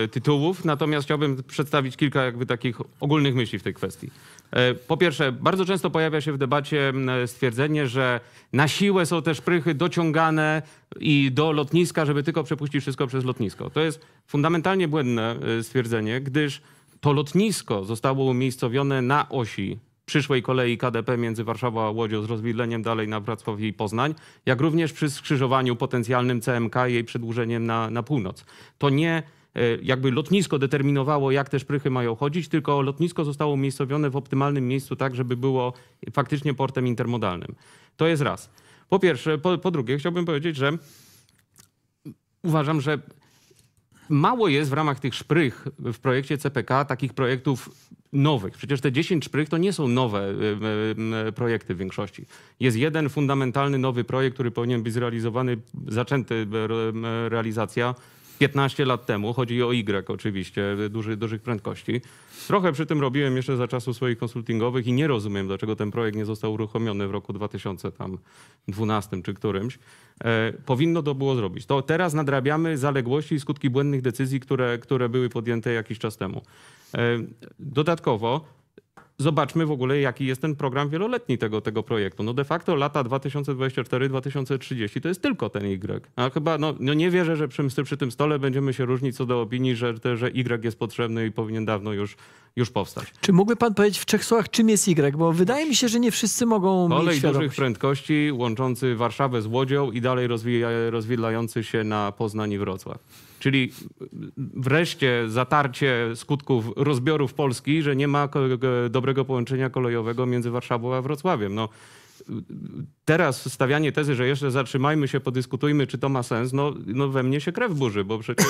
e, tytułów, natomiast chciałbym przedstawić kilka jakby takich ogólnych myśli w tej kwestii. E, po pierwsze, bardzo często pojawia się w debacie stwierdzenie, że na siłę są te szprychy dociągane i do lotniska, żeby tylko przepuścić wszystko przez lotnisko. To jest fundamentalnie błędne e, stwierdzenie, gdyż to lotnisko zostało umiejscowione na osi przyszłej kolei KDP między Warszawą a Łodzią z rozwidleniem dalej na Wrocław i Poznań, jak również przy skrzyżowaniu potencjalnym CMK i jej przedłużeniem na, na północ. To nie e, jakby lotnisko determinowało, jak te szprychy mają chodzić, tylko lotnisko zostało umiejscowione w optymalnym miejscu tak, żeby było faktycznie portem intermodalnym. To jest raz. Po pierwsze, po, po drugie, chciałbym powiedzieć, że uważam, że mało jest w ramach tych szprych w projekcie CPK takich projektów nowych. Przecież te 10 szprych to nie są nowe y, y, y, projekty w większości. Jest jeden fundamentalny nowy projekt, który powinien być zrealizowany, zaczęty realizacja 15 lat temu, chodzi o Y oczywiście, duży, dużych prędkości. Trochę przy tym robiłem jeszcze za czasów swoich konsultingowych i nie rozumiem, dlaczego ten projekt nie został uruchomiony w roku 2012 czy którymś. E, powinno to było zrobić. To teraz nadrabiamy zaległości i skutki błędnych decyzji, które, które były podjęte jakiś czas temu. E, dodatkowo zobaczmy w ogóle, jaki jest ten program wieloletni tego, tego projektu. No de facto lata 2024-2030 to jest tylko ten Y. A chyba, no, no nie wierzę, że przy, przy, tym stole będziemy się różnić co do opinii, że, że Y jest potrzebny i powinien dawno już, już powstać. Czy mógłby pan powiedzieć w trzech słowach, czym jest Y? Bo wydaje mi się, że nie wszyscy mogą Kolej mieć świadomość. dużych prędkości łączący Warszawę z Łodzią i dalej rozwidlający rozwijający się na Poznań i Wrocław. Czyli wreszcie zatarcie skutków rozbiorów Polski, że nie ma dobrego połączenia kolejowego między Warszawą a Wrocławiem. No, teraz stawianie tezy, że jeszcze zatrzymajmy się, podyskutujmy, czy to ma sens, no, no we mnie się krew burzy, bo przecież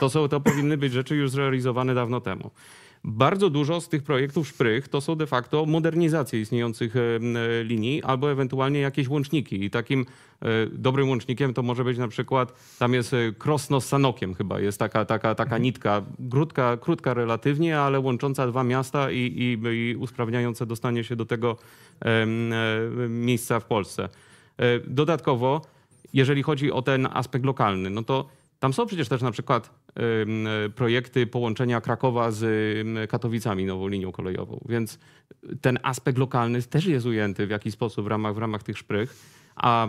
to, są, to powinny być rzeczy już zrealizowane dawno temu. Bardzo dużo z tych projektów szprych to są de facto modernizacje istniejących e, linii albo ewentualnie jakieś łączniki. I takim e, dobrym łącznikiem to może być na przykład, tam jest e, krosno z Sanokiem chyba, jest taka, taka, taka mhm. nitka, krótka, krótka relatywnie, ale łącząca dwa miasta i, i, i usprawniające dostanie się do tego miejsca w Polsce. Dodatkowo, jeżeli chodzi o ten aspekt lokalny, no to tam są przecież też na przykład projekty połączenia Krakowa z Katowicami nową linią kolejową, więc ten aspekt lokalny też jest ujęty w jakiś sposób w ramach, w ramach tych szprych. A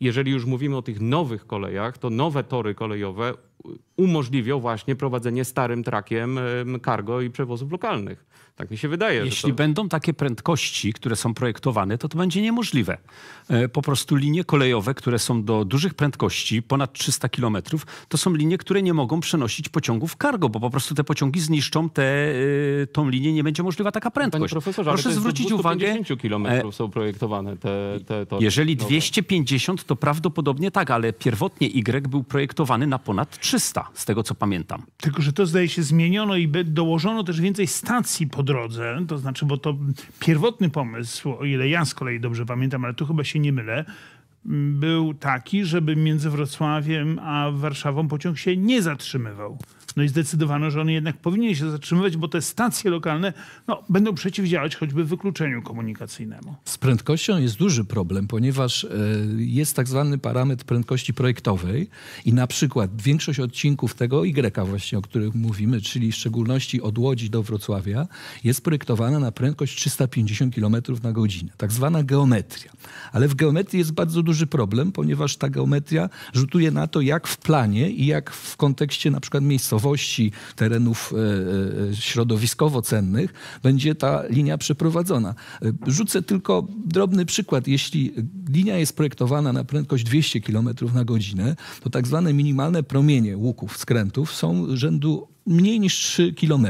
jeżeli już mówimy o tych nowych kolejach, to nowe tory kolejowe umożliwią właśnie prowadzenie starym trakiem cargo i przewozów lokalnych. Tak mi się wydaje. Jeśli to... będą takie prędkości, które są projektowane, to to będzie niemożliwe. E, po prostu linie kolejowe, które są do dużych prędkości, ponad 300 km, to są linie, które nie mogą przenosić pociągów cargo, bo po prostu te pociągi zniszczą te, e, tą linię, nie będzie możliwa taka prędkość. Proszę zwrócić uwagę. 250 e, km są projektowane te, te tory. Jeżeli 250, to prawdopodobnie tak, ale pierwotnie Y był projektowany na ponad 300. 300, z tego co pamiętam. Tylko, że to zdaje się zmieniono i dołożono też więcej stacji po drodze, to znaczy, bo to pierwotny pomysł, o ile ja z kolei dobrze pamiętam, ale tu chyba się nie mylę, był taki, żeby między Wrocławiem a Warszawą pociąg się nie zatrzymywał no i zdecydowano, że on jednak powinien się zatrzymywać, bo te stacje lokalne no, będą przeciwdziałać choćby wykluczeniu komunikacyjnemu. Z prędkością jest duży problem, ponieważ e, jest tak zwany parametr prędkości projektowej i na przykład większość odcinków tego Y właśnie, o których mówimy, czyli w szczególności od Łodzi do Wrocławia, jest projektowana na prędkość 350 km na godzinę, tak zwana geometria. Ale w geometrii jest bardzo duży problem, ponieważ ta geometria rzutuje na to, jak w planie i jak w kontekście na przykład miejscowości terenów e, e, środowiskowo cennych, będzie ta linia przeprowadzona. E, rzucę tylko drobny przykład. Jeśli linia jest projektowana na prędkość 200 km na godzinę, to tak zwane minimalne promienie łuków, skrętów są rzędu mniej niż 3 km.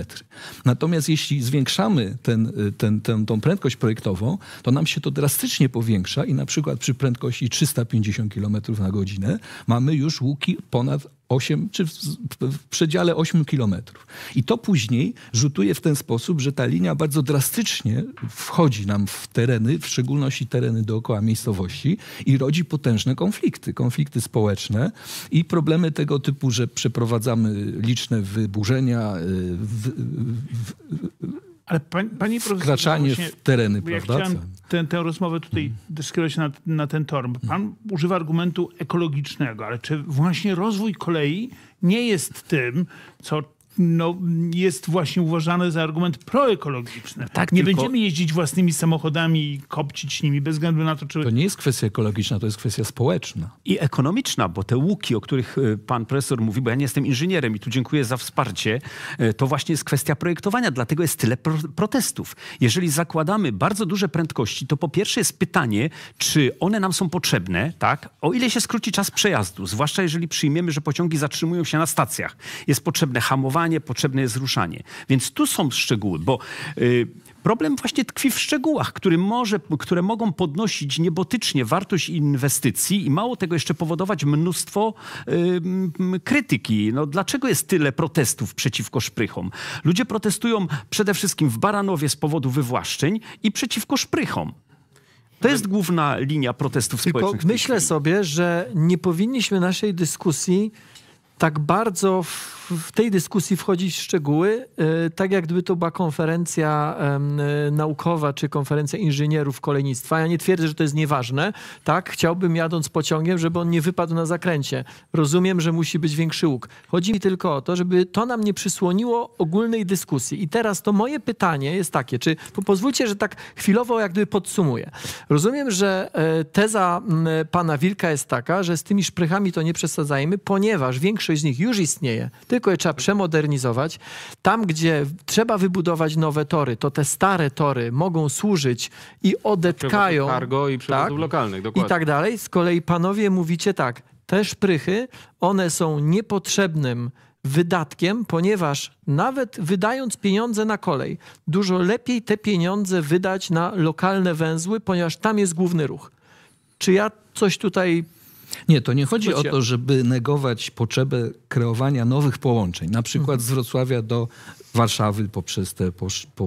Natomiast jeśli zwiększamy ten, ten, ten, tą prędkość projektową, to nam się to drastycznie powiększa i na przykład przy prędkości 350 km na godzinę mamy już łuki ponad 8 czy w, w przedziale 8 kilometrów. I to później rzutuje w ten sposób, że ta linia bardzo drastycznie wchodzi nam w tereny, w szczególności tereny dookoła miejscowości i rodzi potężne konflikty, konflikty społeczne i problemy tego typu, że przeprowadzamy liczne wyburzenia, y, w, w, ale Wkraczanie właśnie, w tereny, ja prawda? Chciałem tę, rozmowę tutaj hmm. skierować na, na ten tor. Pan hmm. używa argumentu ekologicznego, ale czy właśnie rozwój kolei nie jest tym, co no, jest właśnie uważane za argument proekologiczny. Tak, nie tylko... będziemy jeździć własnymi samochodami i kopcić nimi bez względu na to, czy... To nie jest kwestia ekologiczna, to jest kwestia społeczna. I ekonomiczna, bo te łuki, o których e, pan profesor mówi, bo ja nie jestem inżynierem i tu dziękuję za wsparcie, e, to właśnie jest kwestia projektowania, dlatego jest tyle pro protestów. Jeżeli zakładamy bardzo duże prędkości, to po pierwsze jest pytanie, czy one nam są potrzebne, tak? O ile się skróci czas przejazdu, zwłaszcza jeżeli przyjmiemy, że pociągi zatrzymują się na stacjach. Jest potrzebne hamowanie, potrzebne jest ruszanie. Więc tu są szczegóły, bo y, problem właśnie tkwi w szczegółach, który może, które mogą podnosić niebotycznie wartość inwestycji i mało tego jeszcze powodować mnóstwo y, krytyki. No, dlaczego jest tyle protestów przeciwko szprychom? Ludzie protestują przede wszystkim w Baranowie z powodu wywłaszczeń i przeciwko szprychom. To jest główna linia protestów Tylko społecznych. Myślę sobie, że nie powinniśmy naszej dyskusji tak bardzo w w tej dyskusji wchodzić w szczegóły, e, tak jak gdyby to była konferencja e, naukowa czy konferencja inżynierów kolejnictwa. Ja nie twierdzę, że to jest nieważne. Tak, chciałbym jadąc pociągiem, żeby on nie wypadł na zakręcie. Rozumiem, że musi być większy łuk. Chodzi mi tylko o to, żeby to nam nie przysłoniło ogólnej dyskusji. I teraz to moje pytanie jest takie, czy pozwólcie, że tak chwilowo jak gdyby podsumuję. Rozumiem, że e, teza pana Wilka jest taka, że z tymi szprychami to nie przesadzajmy, ponieważ większość z nich już istnieje, tylko tylko je trzeba przemodernizować. Tam, gdzie trzeba wybudować nowe tory, to te stare tory mogą służyć i tak, odetkają. Cargo i przewozów tak, lokalnych, dokładnie. I tak dalej. Z kolei panowie mówicie tak, te szprychy, one są niepotrzebnym wydatkiem, ponieważ nawet wydając pieniądze na kolej, dużo lepiej te pieniądze wydać na lokalne węzły, ponieważ tam jest główny ruch. Czy ja coś tutaj nie, to nie chodzi o to, żeby negować potrzebę kreowania nowych połączeń, na przykład mhm. z Wrocławia do Warszawy poprzez te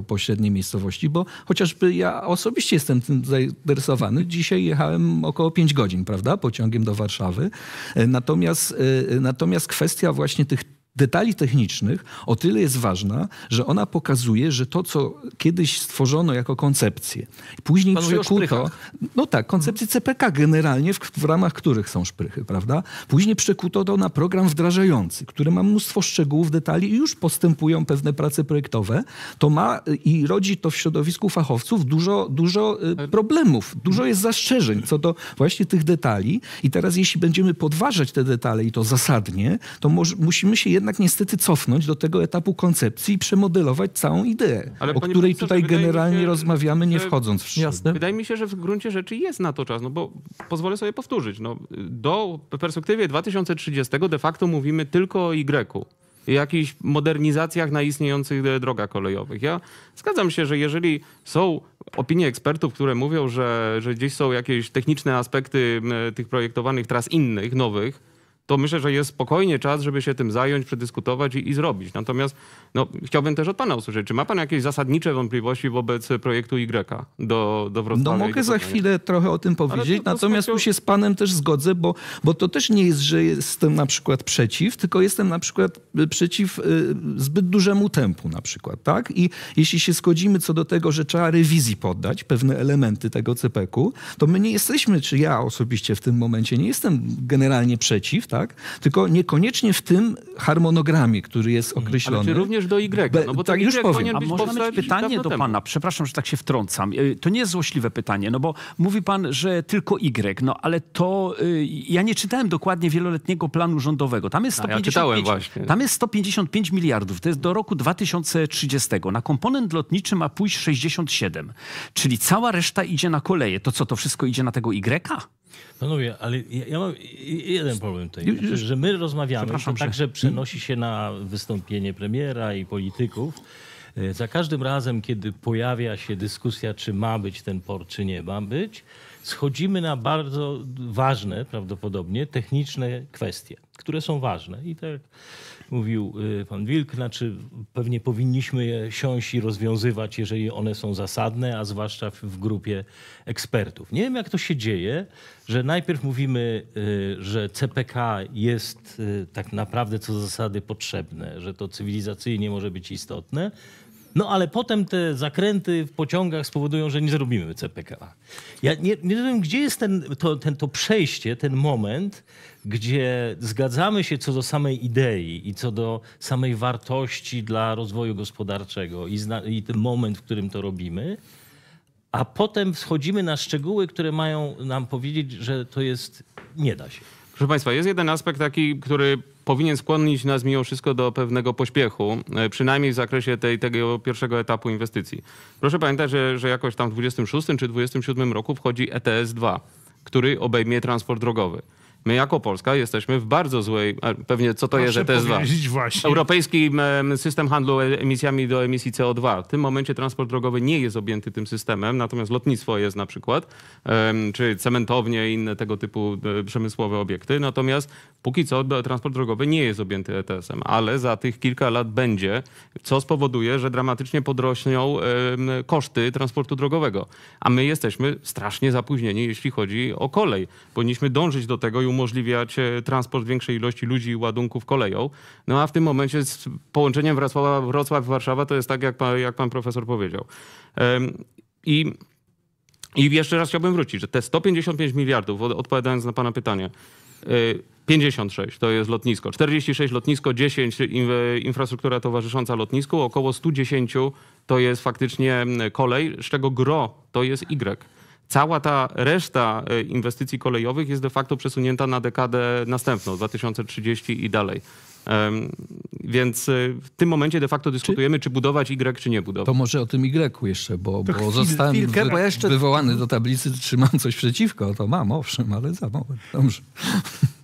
pośrednie miejscowości, bo chociażby ja osobiście jestem tym zainteresowany. Dzisiaj jechałem około 5 godzin, prawda, pociągiem do Warszawy. E, natomiast, e, e, natomiast kwestia właśnie tych detali technicznych o tyle jest ważna, że ona pokazuje, że to, co kiedyś stworzono jako koncepcję, później przekuto... No tak, koncepcje CPK generalnie, w, w, ramach których są szprychy, prawda? Później przekuto to na program wdrażający, który ma mnóstwo szczegółów, detali i już postępują pewne prace projektowe. To ma y, i rodzi to w środowisku fachowców dużo, dużo y, problemów, dużo jest zastrzeżeń co do właśnie tych detali i teraz jeśli będziemy podważać te detale i to zasadnie, to musimy się jednak jednak niestety cofnąć do tego etapu koncepcji i przemodelować całą ideę, Ale o której tutaj generalnie się, nie wchodząc w szczegóły. Wydaje mi się, że w gruncie rzeczy jest na to czas, no bo pozwolę sobie powtórzyć. No, do perspektywie 2030 de facto mówimy tylko o Y jakichś modernizacjach na istniejących drogach kolejowych. Ja zgadzam się, że jeżeli są opinie ekspertów, które mówią, że, że gdzieś są jakieś techniczne aspekty tych projektowanych tras innych, nowych, to myślę, że jest spokojnie czas, żeby się tym zająć, przedyskutować i, i, zrobić. Natomiast no, chciałbym też od Pana usłyszeć, czy ma Pan jakieś zasadnicze wątpliwości wobec projektu Y do, do Wrocławia? No mogę za chwilę trochę o tym powiedzieć, to, to natomiast tu się z Panem też zgodzę, bo, bo to też nie jest, że jestem na przykład przeciw, tylko jestem na przykład y, przeciw y, zbyt dużemu tempu na przykład, tak? I jeśli się zgodzimy co do tego, że trzeba rewizji poddać pewne elementy tego CPK-u, to my nie jesteśmy, czy ja osobiście w tym momencie nie jestem generalnie przeciw, tak? tak? Tylko niekoniecznie w tym harmonogramie, który jest mm, określony. Ale również do Y, no bo tak y już powiem. A można mieć pytanie do pana, przepraszam, że tak się wtrącam. Y, to nie jest złośliwe pytanie, no bo mówi pan, że tylko Y, no ale to y, ja nie czytałem dokładnie wieloletniego planu rządowego. Tam jest 155, ja tam jest 155 miliardów, to jest do roku 2030. Na komponent lotniczy ma pójść 67, czyli cała reszta idzie na koleje. To co, to wszystko idzie na tego Y? Panowie, ale ja, ja mam jeden problem tutaj, że my rozmawiamy, to także przenosi się na wystąpienie premiera i polityków. E, za każdym razem, kiedy pojawia się dyskusja, czy ma być ten port, czy nie ma być, schodzimy na bardzo ważne, prawdopodobnie techniczne kwestie, które są ważne. I tak mówił y, pan Wilk, znaczy pewnie powinniśmy je siąść i rozwiązywać, jeżeli one są zasadne, a zwłaszcza w grupie ekspertów. Nie wiem, jak to się dzieje, że najpierw mówimy, y, że CPK jest y, tak naprawdę co do zasady potrzebne, że to cywilizacyjnie może być istotne, no ale potem te zakręty w pociągach spowodują, że nie zrobimy CPK. Ja nie, nie wiem, gdzie jest ten, to, ten, to przejście, ten moment, gdzie zgadzamy się co do samej idei i co do samej wartości dla rozwoju gospodarczego i, zna- i ten moment, w którym to robimy, a potem wchodzimy na szczegóły, które mają nam powiedzieć, że to jest nie da się. Proszę Państwa, jest jeden aspekt taki, który powinien skłonić nas mimo wszystko do pewnego pośpiechu, e, przynajmniej w zakresie tej, tego pierwszego etapu inwestycji. Proszę pamiętać, że, że jakoś tam w 26 czy 27 roku wchodzi ETS-2, który obejmie transport drogowy. My jako Polska jesteśmy w bardzo złej, e, pewnie co to jest, że to jest Europejski system handlu e, emisjami do emisji CO2. W tym momencie transport drogowy nie jest objęty tym systemem, natomiast lotnictwo jest na przykład, czy cementownie i inne tego typu e, przemysłowe obiekty. Natomiast póki co transport drogowy nie jest objęty ETS-em, ale za tych kilka lat będzie, co spowoduje, że dramatycznie podrośnią koszty transportu drogowego. A my jesteśmy strasznie zapóźnieni, jeśli chodzi o kolej. Powinniśmy dążyć do tego i umożliwiać e, transport większej ilości ludzi i ładunków koleją. No a w tym momencie z połączeniem Wrocław-Warszawa to jest tak, jak pan, jak pan profesor powiedział. I i jeszcze raz chciałbym wrócić, że te 155 miliardów, odpowiadając na Pana pytanie, 56 e, to jest lotnisko, 46 lotnisko, 10 infrastruktura towarzysząca lotnisku, około 110 to jest faktycznie mm, kolej, z czego gro to jest Y. Cała ta reszta e, inwestycji kolejowych jest de facto przesunięta na dekadę następną, 2030 i dalej. Więc e, w tym momencie de facto dyskutujemy, czy, czy budować Y, czy nie budować. To może o tym Y jeszcze, bo, bo chwil, zostałem chwilkę, wy, bo jeszcze... wywołany do tablicy, czy mam coś przeciwko. To mam, owszem, ale za moment. Dobrze.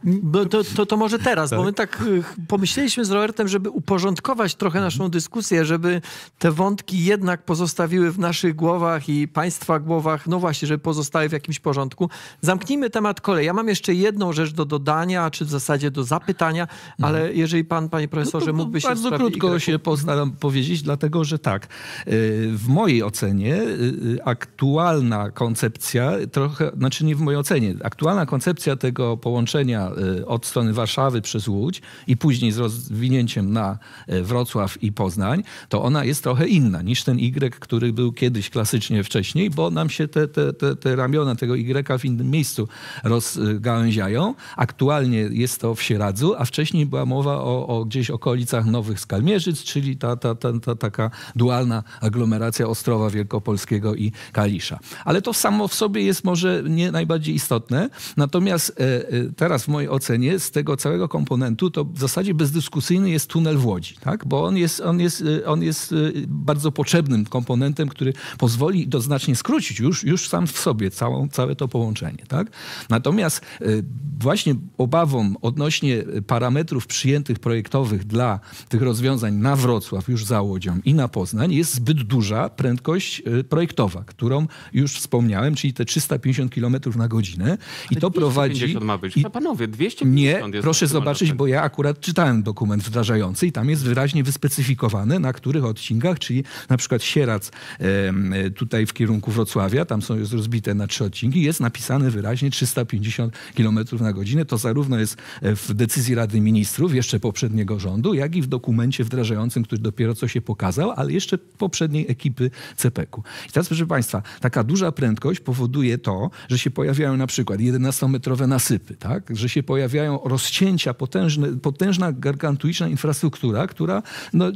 No to, to, to, może teraz, tak. bo my tak y, pomyśleliśmy z Robertem, żeby uporządkować trochę naszą dyskusję, żeby te wątki jednak pozostawiły w naszych głowach i państwa głowach, no właśnie, żeby pozostały w jakimś porządku. Zamknijmy temat kolej. Ja mam jeszcze jedną rzecz do dodania, czy w zasadzie do zapytania, mhm. ale jeżeli pan, panie profesorze, no mógłby się... Bardzo krótko się poznam, mhm. powiedzieć, dlatego że tak, y, w mojej ocenie y, aktualna koncepcja, trochę, znaczy nie w mojej ocenie, aktualna koncepcja tego połączenia Y, od strony Warszawy przez Łódź i później z rozwinięciem na y, Wrocław i Poznań, to ona jest trochę inna niż ten Y, który był kiedyś klasycznie wcześniej, bo nam się te, te, te, te ramiona tego Y w innym miejscu rozgałęziają. Aktualnie jest to w Sieradzu, a wcześniej była mowa o, o gdzieś okolicach Nowych Skalmierzyc, czyli ta, ta, ta, ta taka dualna aglomeracja Ostrowa Wielkopolskiego i Kalisza. Ale to samo w sobie jest może nie najbardziej istotne. Natomiast e, e, teraz w moim mojej ocenie z tego całego komponentu to w zasadzie bezdyskusyjny jest tunel w Łodzi, tak? bo on jest, on, jest, y, on jest y, bardzo potrzebnym komponentem, który pozwoli to znacznie skrócić już, już sam w sobie całą, całe to połączenie. Tak? Natomiast y, właśnie obawą odnośnie parametrów przyjętych projektowych dla tych rozwiązań na Wrocław, już za Łodzią i na Poznań jest zbyt duża prędkość projektowa, którą już wspomniałem, czyli te 350 km na godzinę. I Ale to prowadzi. ma być. I... panowie, 250 Nie, proszę zobaczyć, bo ja akurat czytałem dokument wdrażający i tam jest wyraźnie wyspecyfikowane, na których odcinkach, czyli na przykład Sierac tutaj w kierunku Wrocławia, tam są, jest rozbite na trzy odcinki, jest napisane wyraźnie 350 km na godzinę. To zarówno jest e, w decyzji Rady Ministrów jeszcze poprzedniego rządu, jak i w dokumencie wdrażającym, który dopiero co się pokazał, ale jeszcze poprzedniej ekipy CPK-u. I teraz, proszę Państwa, taka duża prędkość powoduje to, że się pojawiają na przykład 11-metrowe nasypy, tak? że się się pojawiają rozcięcia, potężne, potężna gargantuiczna infrastruktura, która no, y, y,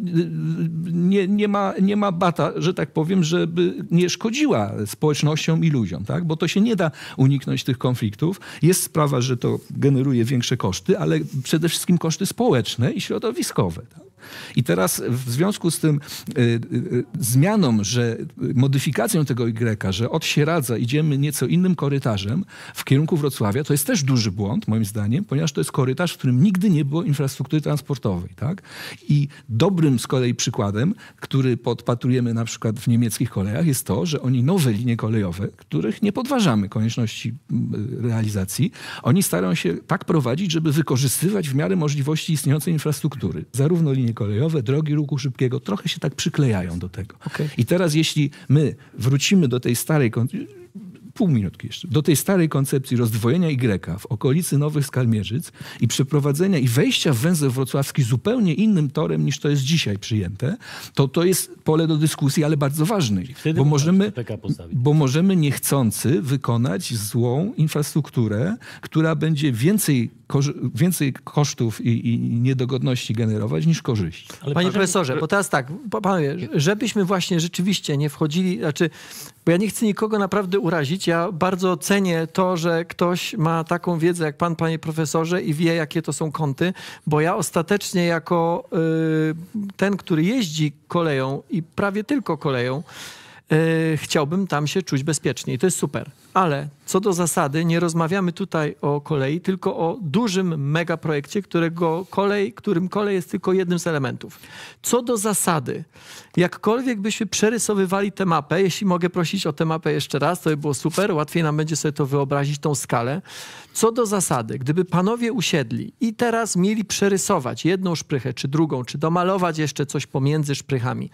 nie, nie, ma, nie ma bata, że tak powiem, żeby nie szkodziła społecznościom i ludziom, tak? bo to się nie da uniknąć tych konfliktów. Jest sprawa, że to generuje większe koszty, ale przede wszystkim koszty społeczne i środowiskowe. Tak? I teraz w związku z tym y, y, y, zmianą, że modyfikacją tego Y, że od Sieradza idziemy nieco innym korytarzem w kierunku Wrocławia, to jest też duży błąd moim zdaniem, ponieważ to jest korytarz, w którym nigdy nie było infrastruktury transportowej. Tak? I dobrym z kolei przykładem, który podpatrujemy na przykład w niemieckich kolejach jest to, że oni nowe linie kolejowe, których nie podważamy konieczności mm, realizacji, oni starają się tak prowadzić, żeby wykorzystywać w miarę możliwości istniejącej infrastruktury, zarówno linie kolejowe, drogi ruchu szybkiego trochę się tak przyklejają do tego. Okay. I teraz jeśli my wrócimy do tej starej pół minutki jeszcze, do tej starej koncepcji rozdwojenia Y w okolicy Nowych Skalmierzyc i przeprowadzenia i wejścia w węzeł wrocławski zupełnie innym torem niż to jest dzisiaj przyjęte, to to jest pole do dyskusji, ale bardzo ważne, bo możemy, bo możemy niechcący wykonać złą infrastrukturę, która będzie więcej, więcej kosztów i, i niedogodności generować niż korzyści. Ale Panie profesorze, bo teraz tak, panowie, żebyśmy właśnie rzeczywiście nie wchodzili, znaczy bo ja nie chcę nikogo naprawdę urazić. Ja bardzo cenię to, że ktoś ma taką wiedzę jak pan, panie profesorze i wie, jakie to są kąty, bo ja ostatecznie jako y, ten, który jeździ koleją i prawie tylko koleją, E, chciałbym tam się czuć bezpiecznie i to jest super. Ale co do zasady, nie rozmawiamy tutaj o kolei, tylko o dużym megaprojekcie, którego kolej, którym kolej jest tylko jednym z elementów. Co do zasady, jakkolwiek byśmy przerysowywali tę mapę, jeśli mogę prosić o tę mapę jeszcze raz, to by było super, łatwiej nam będzie sobie to wyobrazić, tą skalę. Co do zasady, gdyby panowie usiedli i teraz mieli przerysować jedną szprychę, czy drugą, czy domalować jeszcze coś pomiędzy szprychami,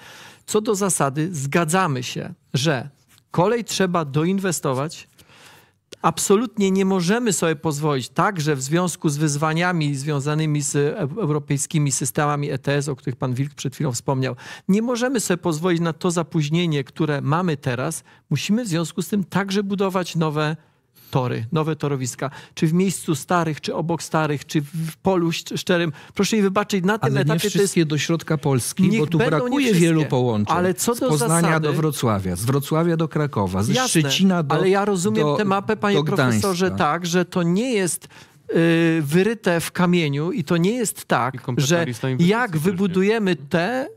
co do zasady zgadzamy się, że kolej trzeba doinwestować. Absolutnie nie możemy sobie pozwolić, także w związku z wyzwaniami związanymi z e, europejskimi systemami ETS, o których pan Wilk przed chwilą wspomniał, nie możemy sobie pozwolić na to zapóźnienie, które mamy teraz. Musimy w związku z tym także budować nowe tory, nowe torowiska, czy w miejscu starych, czy obok starych, czy w polu szczerym. Proszę mi wybaczyć, na tym ale etapie nie wszystkie jest... do środka Polski, bo tu brakuje wielu połączeń. Ale co do z Poznania zasady... do Wrocławia, z Wrocławia do Krakowa, ze Jasne, Szczecina do Ale ja rozumiem do, tę mapę, panie profesorze, tak, że to nie jest y, wyryte w kamieniu i to nie jest tak, że jak wybudujemy te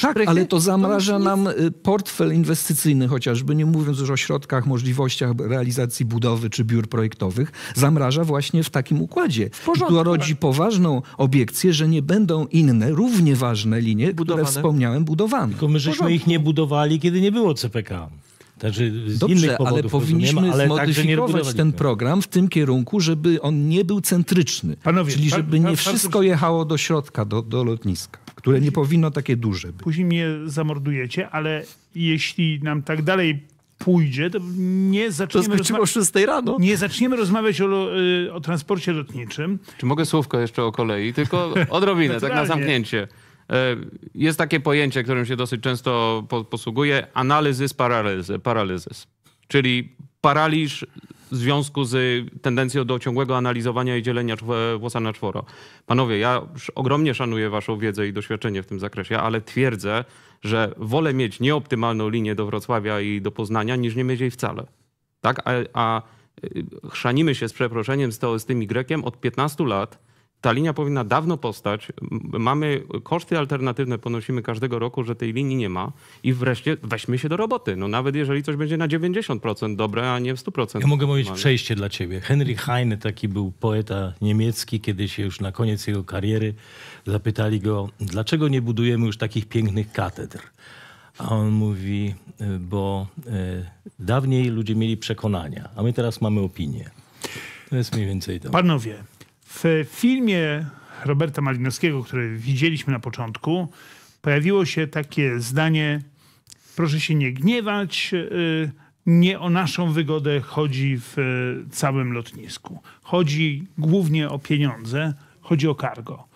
tak, ale to zamraża to nam y, portfel inwestycyjny chociażby, nie mówiąc już o środkach, możliwościach realizacji budowy czy biur projektowych, zamraża właśnie w takim układzie. W porządku, I to rodzi tak. poważną obiekcję, że nie będą inne, równie ważne linie, budowane. które wspomniałem, budowane. Tylko my żeśmy ich nie budowali, kiedy nie było CPK. Także z Dobrze, innych powodów, ale powinniśmy rozumiem, ale zmodyfikować tak, ten program w tym kierunku, żeby on nie był centryczny. Panowie, czyli żeby pan, pan, nie wszystko jechało do środka, do, do lotniska które nie powinno takie duże być. Później mnie zamordujecie, ale jeśli nam tak dalej pójdzie, to nie zaczniemy... To rozma- o 6 rano. Nie zaczniemy rozmawiać o, y, o transporcie lotniczym. Czy mogę słówko jeszcze o kolei? Tylko odrobinę, tak na zamknięcie. E, jest takie pojęcie, którym się dosyć często posługuje, analizys paralyzys, paralyzys. Czyli paraliż w związku z y, tendencją do ciągłego analizowania i dzielenia włosa na czworo. Panowie, ja ogromnie szanuję waszą wiedzę i doświadczenie w tym zakresie, ale twierdzę, że wolę mieć nieoptymalną linię do Wrocławia i do Poznania, niż nie mieć jej wcale. Tak? A, a y, chrzanimy się z przeproszeniem z, to, z tym Y od 15 lat, ta linia powinna dawno postać. Mamy koszty alternatywne, ponosimy każdego roku, że tej linii nie ma i wreszcie weźmy się do roboty. No nawet jeżeli coś będzie na 90% dobre, a nie w 100%. Ja mogę mówić przejście dla ciebie. Henry Heine taki był poeta niemiecki, kiedy się już na koniec jego kariery zapytali go, dlaczego nie budujemy już takich pięknych katedr? A on mówi, y, bo y, dawniej ludzie mieli przekonania, a my teraz mamy opinię. To jest mniej więcej to. Panowie, w filmie Roberta Malinowskiego, który widzieliśmy na początku, pojawiło się takie zdanie: proszę się nie gniewać, y, nie o naszą wygodę chodzi w y, całym lotnisku. Chodzi głównie o pieniądze, chodzi o cargo.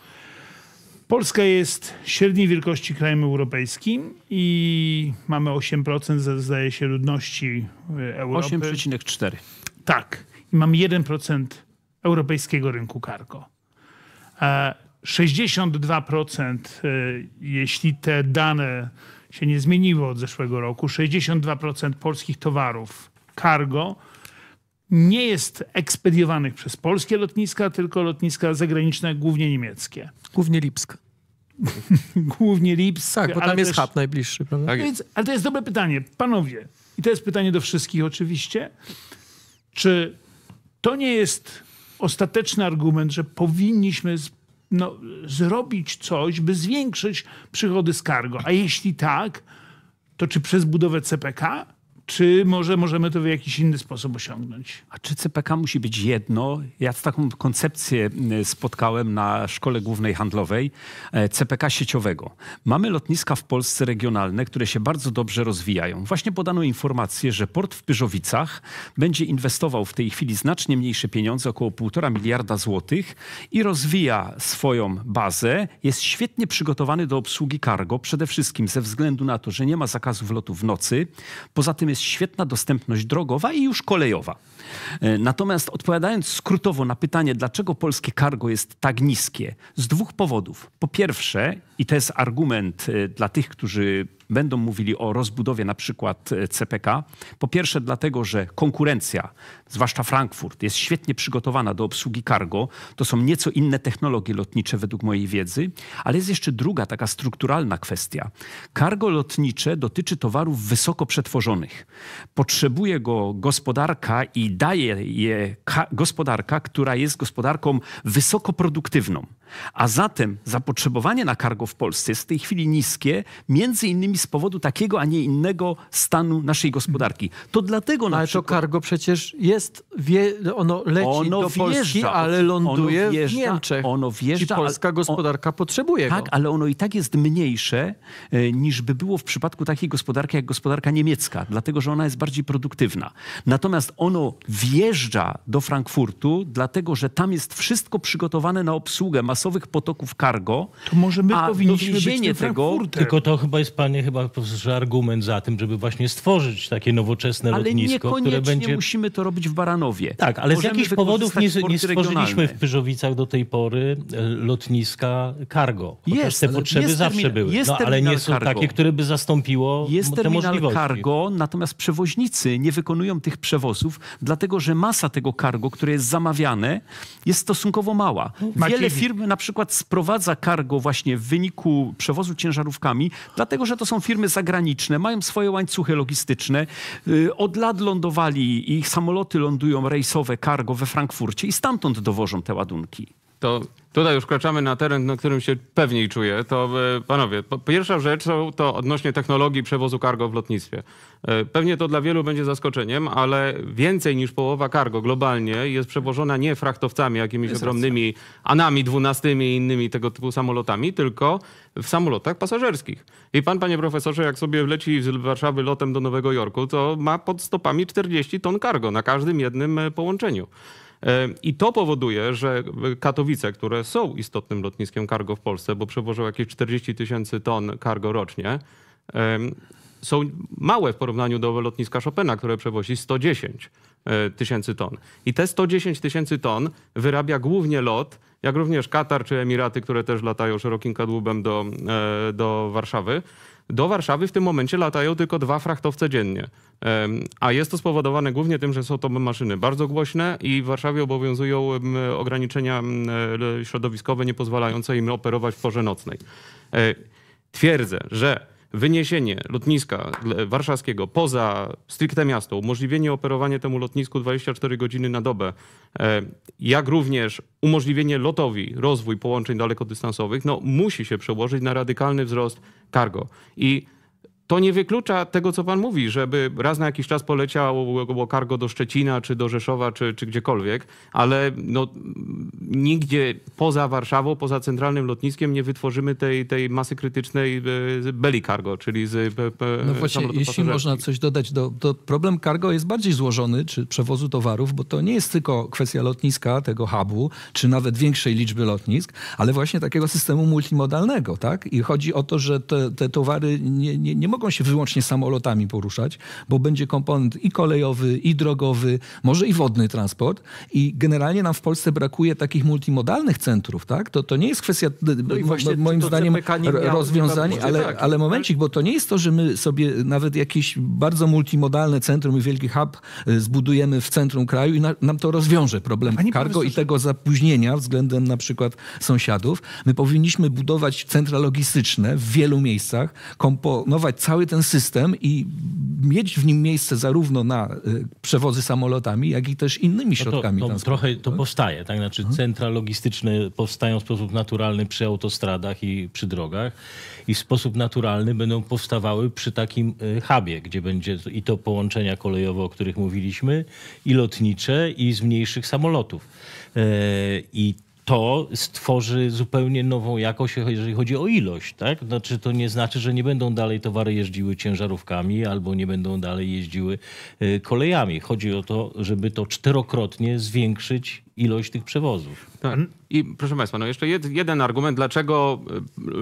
Polska jest średniej wielkości krajem europejskim i mamy 8% zdaje się ludności y, Europy. 8,4. Tak. I mamy 1% europejskiego rynku cargo. 62%, e, e, jeśli te dane się nie zmieniły od zeszłego roku, 62% polskich towarów cargo nie jest ekspediowanych przez polskie lotniska, tylko lotniska zagraniczne, głównie niemieckie. Głównie Lipsk. głównie Lipsk. Tak, bo tam jest też... hub najbliższy. Prawda? Tak jest. No ale to jest dobre pytanie. Panowie, i to jest pytanie do wszystkich oczywiście, czy to nie jest ostateczny argument, że powinniśmy no, zrobić coś, by zwiększyć przychody z kargo. A jeśli tak, to czy przez budowę CPK? czy może możemy to w jakiś inny sposób osiągnąć? A czy CPK musi być jedno? Ja taką koncepcję e, spotkałem na Szkole Głównej Handlowej e, CPK sieciowego. Mamy lotniska w Polsce regionalne, które się bardzo dobrze rozwijają. Właśnie podano informację, że port w Pyżowicach będzie inwestował w tej chwili znacznie mniejsze pieniądze, około 1,5 miliarda złotych i rozwija swoją bazę. Jest świetnie przygotowany do obsługi cargo, przede wszystkim ze względu na to, że nie ma zakazów lotów w nocy. Poza tym jest świetna dostępność drogowa i już kolejowa. E, natomiast odpowiadając skrótowo na pytanie, dlaczego polskie cargo jest tak niskie, z dwóch powodów. Po pierwsze, i to jest argument e, dla tych, którzy będą mówili o rozbudowie na przykład e, CPK. Po pierwsze dlatego, że konkurencja, zwłaszcza Frankfurt, jest świetnie przygotowana do obsługi cargo. To są nieco inne technologie lotnicze według mojej wiedzy, ale jest jeszcze druga taka strukturalna kwestia. Cargo lotnicze dotyczy towarów wysoko przetworzonych. Potrzebuje go gospodarka i daje je gospodarka, która jest gospodarką wysoko produktywną. A zatem zapotrzebowanie na cargo w Polsce jest w tej chwili niskie, między innymi z powodu takiego, a nie innego stanu naszej gospodarki. To dlatego na Ale przykład... to cargo przecież jest, wie, ono leci ono do wjeżdża, Polski, ale ląduje wjeżdża, w Niemczech. Ono wjeżdża, I polska gospodarka on, potrzebuje tak, go. Tak, ale ono i tak jest mniejsze e, niż by było w przypadku takiej gospodarki jak gospodarka niemiecka, dlatego że ona jest bardziej produktywna. Natomiast ono wjeżdża do Frankfurtu, dlatego że tam jest wszystko przygotowane na obsługę, mas masowych potoków cargo. To może my powinniśmy być tego. Tylko to chyba jest, panie, chyba argument za tym, żeby właśnie stworzyć takie nowoczesne ale lotnisko, które będzie... musimy to robić w Baranowie. Tak, ale Możemy z jakichś powodów nie, nie stworzyliśmy w Pyżowicach do tej pory e, lotniska cargo. jest, te potrzeby jest zawsze termin, były, no, ale nie są cargo. takie, które by zastąpiło jest te możliwości. cargo, natomiast przewoźnicy nie wykonują tych przewozów, dlatego że masa tego cargo, które jest zamawiane, jest stosunkowo mała. Wiele firm na przykład sprowadza cargo właśnie w wyniku przewozu ciężarówkami, dlatego że to są firmy zagraniczne, mają swoje łańcuchy logistyczne. Y, od lat lądowali, ich samoloty lądują rejsowe cargo we Frankfurcie i stamtąd dowożą te ładunki to tutaj już wkraczamy na teren, na którym się pewniej czuję, to e, panowie, pierwsza rzecz to odnośnie technologii przewozu cargo w lotnictwie. E, pewnie to dla wielu będzie zaskoczeniem, ale więcej niż połowa cargo globalnie jest przewożona nie frachtowcami, jakimiś ogromnymi anami dwunastymi i innymi tego typu samolotami, tylko w samolotach pasażerskich. I pan, panie profesorze, jak sobie wleci z Warszawy lotem do Nowego Jorku, to ma pod stopami 40 ton cargo na każdym jednym e, połączeniu. I to powoduje, że Katowice, które są istotnym lotniskiem cargo w Polsce, bo przewożą jakieś 40 tysięcy ton cargo rocznie, są małe w porównaniu do lotniska Chopina, które przewozi 110 e, tysięcy ton. I te 110 tysięcy ton wyrabia głównie lot, jak również Katar czy Emiraty, które też latają szerokim kadłubem do, e, do Warszawy. Do Warszawy w tym momencie latają tylko dwa frachtowce dziennie. A jest to spowodowane głównie tym, że są to maszyny bardzo głośne i w Warszawie obowiązują ograniczenia środowiskowe nie pozwalające im operować w porze nocnej. E, twierdzę, że wyniesienie lotniska warszawskiego poza stricte miasto, umożliwienie operowania temu lotnisku 24 godziny na dobę, e, jak również umożliwienie lotowi rozwój połączeń dalekodystansowych, no musi się przełożyć na radykalny wzrost cargo. I to nie wyklucza tego, co pan mówi, żeby raz na jakiś czas poleciało kargo do Szczecina, czy do Rzeszowa, czy, czy gdziekolwiek, ale no, nigdzie poza Warszawą, poza centralnym lotniskiem nie wytworzymy tej, tej masy krytycznej e, beli cargo, czyli z e, e, No właśnie, jeśli można coś dodać, do, to problem cargo jest bardziej złożony, czy przewozu towarów, bo to nie jest tylko kwestia lotniska, tego hubu, czy nawet większej liczby lotnisk, ale właśnie takiego systemu multimodalnego, tak? I chodzi o to, że te, te towary nie, nie, nie mogą mogą się wyłącznie samolotami poruszać, bo będzie komponent i kolejowy, i drogowy, może i wodny transport. I generalnie nam w Polsce brakuje takich multimodalnych centrów, tak? To, to nie jest kwestia, no, no moim zdaniem, rozwiązań, ale, tak. ale momencik, bo to nie jest to, że my sobie nawet jakieś bardzo multimodalne centrum i wielki hub y, zbudujemy w centrum kraju i na, nam to rozwiąże problem kargo cargo i tego zapóźnienia względem na przykład sąsiadów. My powinniśmy budować centra logistyczne w wielu miejscach, komponować cały cały ten system i mieć w nim miejsce zarówno na y, przewozy samolotami, jak i też innymi środkami no to, to Trochę to tak? powstaje, tak? Znaczy mhm. centra logistyczne powstają w sposób naturalny przy autostradach i przy drogach i w sposób naturalny będą powstawały przy takim y, hubie, gdzie będzie i to połączenia kolejowe, o których mówiliśmy, i lotnicze, i z mniejszych samolotów. E, I to stworzy zupełnie nową jakość, jeżeli chodzi o ilość. Tak? Znaczy, to nie znaczy, że nie będą dalej towary jeździły ciężarówkami albo nie będą dalej jeździły y, kolejami. Chodzi o to, żeby to czterokrotnie zwiększyć ilość tych przewozów. Tak. I proszę Państwa, no jeszcze jed, jeden argument, dlaczego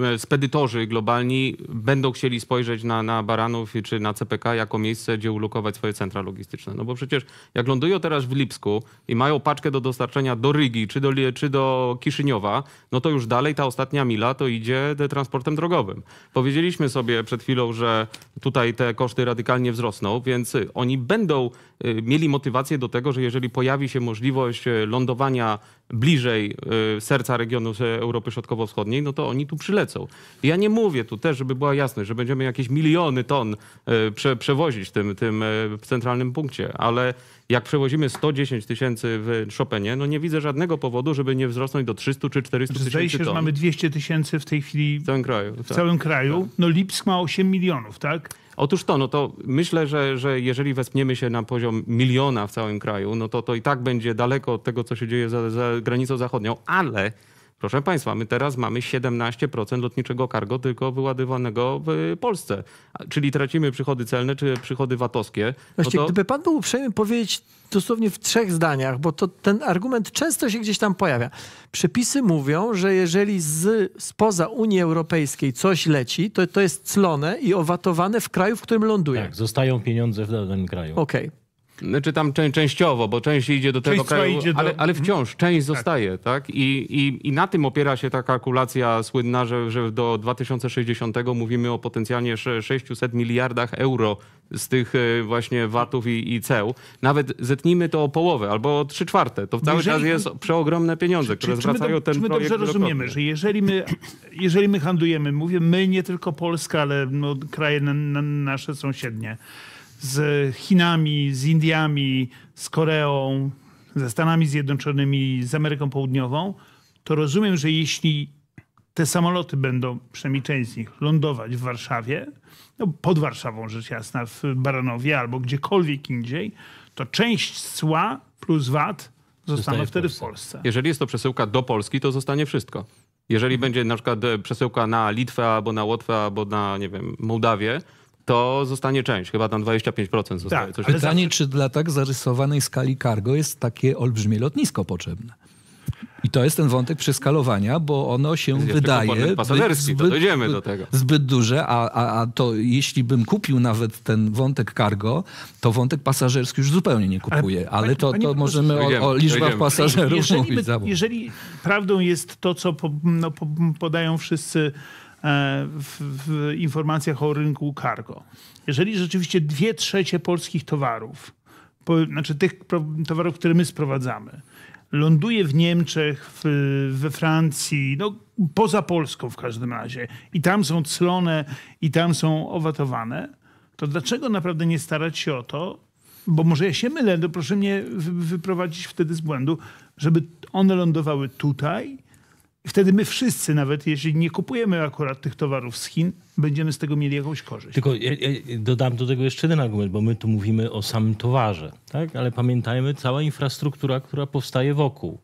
e, spedytorzy globalni będą chcieli spojrzeć na, na Baranów czy na CPK jako miejsce, gdzie ulokować swoje centra logistyczne. No bo przecież jak lądują teraz w Lipsku i mają paczkę do dostarczenia do Rygi czy do, czy do Kiszyniowa, no to już dalej ta ostatnia mila to idzie transportem drogowym. Powiedzieliśmy sobie przed chwilą, że tutaj te koszty radykalnie wzrosną, więc y, oni będą y, mieli motywację do tego, że jeżeli pojawi się możliwość lądowania e, lądowania bliżej y, serca regionu Europy Środkowo-Wschodniej, no to oni tu przylecą. Ja nie mówię tu też, żeby była jasność, że będziemy jakieś miliony ton y, prze, przewozić tym, tym y, centralnym punkcie, ale jak przewozimy 110 tysięcy w Chopinie, no nie widzę żadnego powodu, żeby nie wzrosnąć do 300 czy 400 tysięcy Zdaje się, ton. że mamy 200 tysięcy w tej chwili w całym kraju. W tak. całym kraju. Tak. No Lipsk ma 8 milionów, tak? Otóż to, no to myślę, że, że jeżeli wespniemy się na poziom miliona w całym kraju, no to to i tak będzie daleko od tego, co się dzieje za, za granicą zachodnią, ale proszę Państwa, my teraz mamy 17% lotniczego cargo tylko wyładowanego w Polsce, czyli tracimy przychody celne czy przychody VAT-owskie. No Właśnie, no to... gdyby Pan był uprzejmy powiedzieć dosłownie w trzech zdaniach, bo to ten argument często się gdzieś tam pojawia. Przepisy mówią, że jeżeli z, spoza Unii Europejskiej coś leci, to to jest clone i owatowane w kraju, w którym ląduje. Tak, zostają pieniądze w danym kraju. Okej. Okay. Czy tam czę częściowo, bo część idzie do tego kraju, do... Ale, ale mhm. wciąż część tak. zostaje, tak? I, i, I na tym opiera się ta kalkulacja słynna, że, że do 2060 mówimy o potencjalnie 600 miliardach euro z tych e, właśnie VAT-ów i, i ceł. Nawet zetnijmy to o połowę albo o trzy czwarte. To cały jeżeli... czas jest przeogromne pieniądze, które czy, czy zwracają do, ten czy my projekt. dobrze rozumiemy, że jeżeli my, jeżeli my handlujemy, mówię my, nie tylko Polska, ale no, kraje na, na nasze sąsiednie, z Chinami, z Indiami, z Koreą, ze Stanami Zjednoczonymi, z Ameryką Południową, to rozumiem, że jeśli te samoloty będą, przynajmniej część z nich, lądować w Warszawie, no pod Warszawą rzecz jasna, w Baranowie albo gdziekolwiek indziej, to część cła plus VAT zostanie wtedy w Polsce. Jeżeli jest to przesyłka do Polski, to zostanie wszystko. Jeżeli będzie na przykład e, przesyłka na Litwę albo na Łotwę albo na, nie wiem, Mołdawię, to zostanie część, chyba tam 25% zostanie. Tak, coś pytanie, czy dla tak zarysowanej skali cargo jest takie olbrzymie lotnisko potrzebne? I to jest ten wątek przeskalowania, bo ono się wydaje. Pasażerski, zbyt, to dojdziemy do tego. Zbyt duże, a, a, a to jeśli bym kupił nawet ten wątek cargo, to wątek pasażerski już zupełnie nie kupuję. Ale, ale to, to możemy o, o, liczbach dojdziemy. pasażerów jeżeli, mówić. jeżeli prawdą jest to, co po, no, po, podają wszyscy E, w, w informacjach o rynku cargo. Jeżeli rzeczywiście dwie trzecie polskich towarów, po, znaczy tych towarów, które my sprowadzamy, ląduje w Niemczech, w, we Francji, no, poza Polską w każdym razie, i tam są clone, i tam są owatowane, to dlaczego naprawdę nie starać się o to, bo może ja się mylę, to no proszę mnie wyprowadzić wtedy z błędu, żeby one lądowały tutaj, Wtedy my wszyscy, nawet jeśli nie kupujemy akurat tych towarów z Chin, będziemy z tego mieli jakąś korzyść. Tylko ja, ja dodam do tego jeszcze jeden argument, bo my tu mówimy o samym towarze, tak? ale pamiętajmy cała infrastruktura, która powstaje wokół,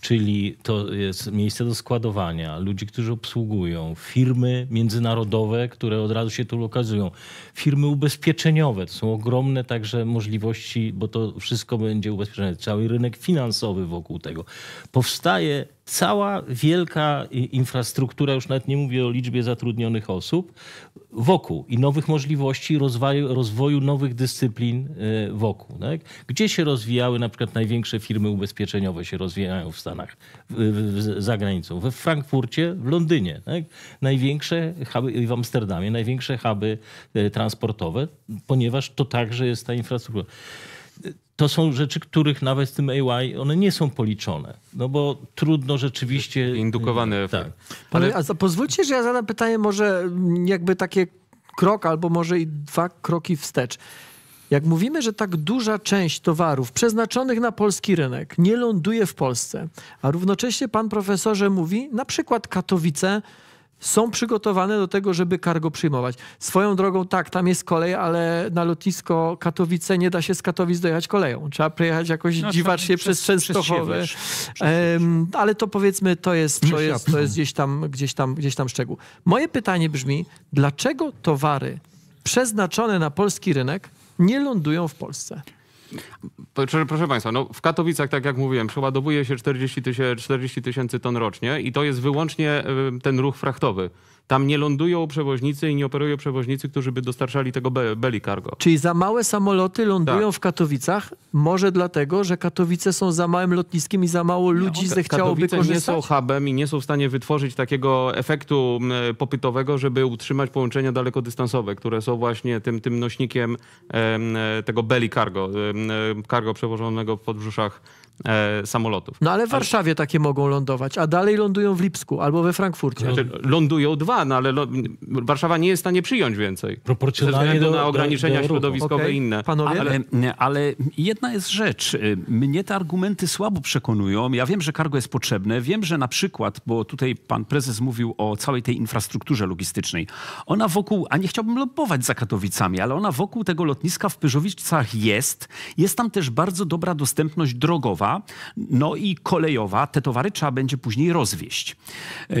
czyli to jest miejsce do składowania, ludzi, którzy obsługują, firmy międzynarodowe, które od razu się tu lokazują, firmy ubezpieczeniowe, to są ogromne także możliwości, bo to wszystko będzie ubezpieczone, cały rynek finansowy wokół tego. Powstaje cała wielka infrastruktura, już nawet nie mówię o liczbie zatrudnionych osób, wokół i nowych możliwości rozwoju, rozwoju nowych dyscyplin e, wokół. Tak? Gdzie się rozwijały na przykład największe firmy ubezpieczeniowe się rozwijają w Stanach, w, w, za granicą? We Frankfurcie, w Londynie. Tak? Największe huby, i w Amsterdamie, największe huby e, transportowe, ponieważ to także jest ta infrastruktura to są rzeczy, których nawet z tym AI y one nie są policzone, no bo trudno rzeczywiście... Indukowany efekt. Tak. Ale... Ale, pozwólcie, że ja zadam pytanie może jakby takie krok albo może i dwa kroki wstecz. Jak mówimy, że tak duża część towarów przeznaczonych na polski rynek nie ląduje w Polsce, a równocześnie pan profesorze mówi, na przykład Katowice są przygotowane do tego, żeby cargo przyjmować. Swoją drogą, tak, tam jest kolej, ale na lotnisko Katowice nie da się z Katowic dojechać koleją. Trzeba przejechać jakoś no, dziwacznie przez, przez Częstochowę. Um, ale to powiedzmy, to jest, to jest, to jest gdzieś, tam, gdzieś, tam, gdzieś tam szczegół. Moje pytanie brzmi, dlaczego towary przeznaczone na polski rynek nie lądują w Polsce? Proszę Państwa, no w Katowicach, tak jak mówiłem, przeładowuje się 40 tysięcy ton rocznie i to jest wyłącznie y, ten ruch frachtowy. Tam nie lądują przewoźnicy i nie operują przewoźnicy, którzy by dostarczali tego beli cargo. Czyli za małe samoloty lądują tak. w Katowicach? Może dlatego, że Katowice są za małym lotniskiem i za mało ludzi no, okay. zechciałoby Katowice korzystać? nie są hubem i nie są w stanie wytworzyć takiego efektu popytowego, żeby utrzymać połączenia dalekodystansowe, które są właśnie tym, tym nośnikiem tego beli cargo, cargo przewożonego w podbrzuszach e, samolotów. No ale w Warszawie ale... takie mogą lądować, a dalej lądują w Lipsku albo we Frankfurcie. Znaczy, lądują dwa, no ale Warszawa nie jest w stanie przyjąć więcej. Proporcjonalnie do, na ograniczenia do, do środowiskowe okay. inne. Panowie? Ale, e, ale jedna jest rzecz. E, mnie te argumenty słabo przekonują. Ja wiem, że cargo jest potrzebne. Wiem, że na przykład, bo tutaj pan prezes mówił o całej tej infrastrukturze logistycznej. Ona wokół, a nie chciałbym lobować za Katowicami, ale ona wokół tego lotniska w Pyrzowicach jest. Jest tam też bardzo dobra dostępność drogowa no i kolejowa. Te towary trzeba będzie później rozwieść, e,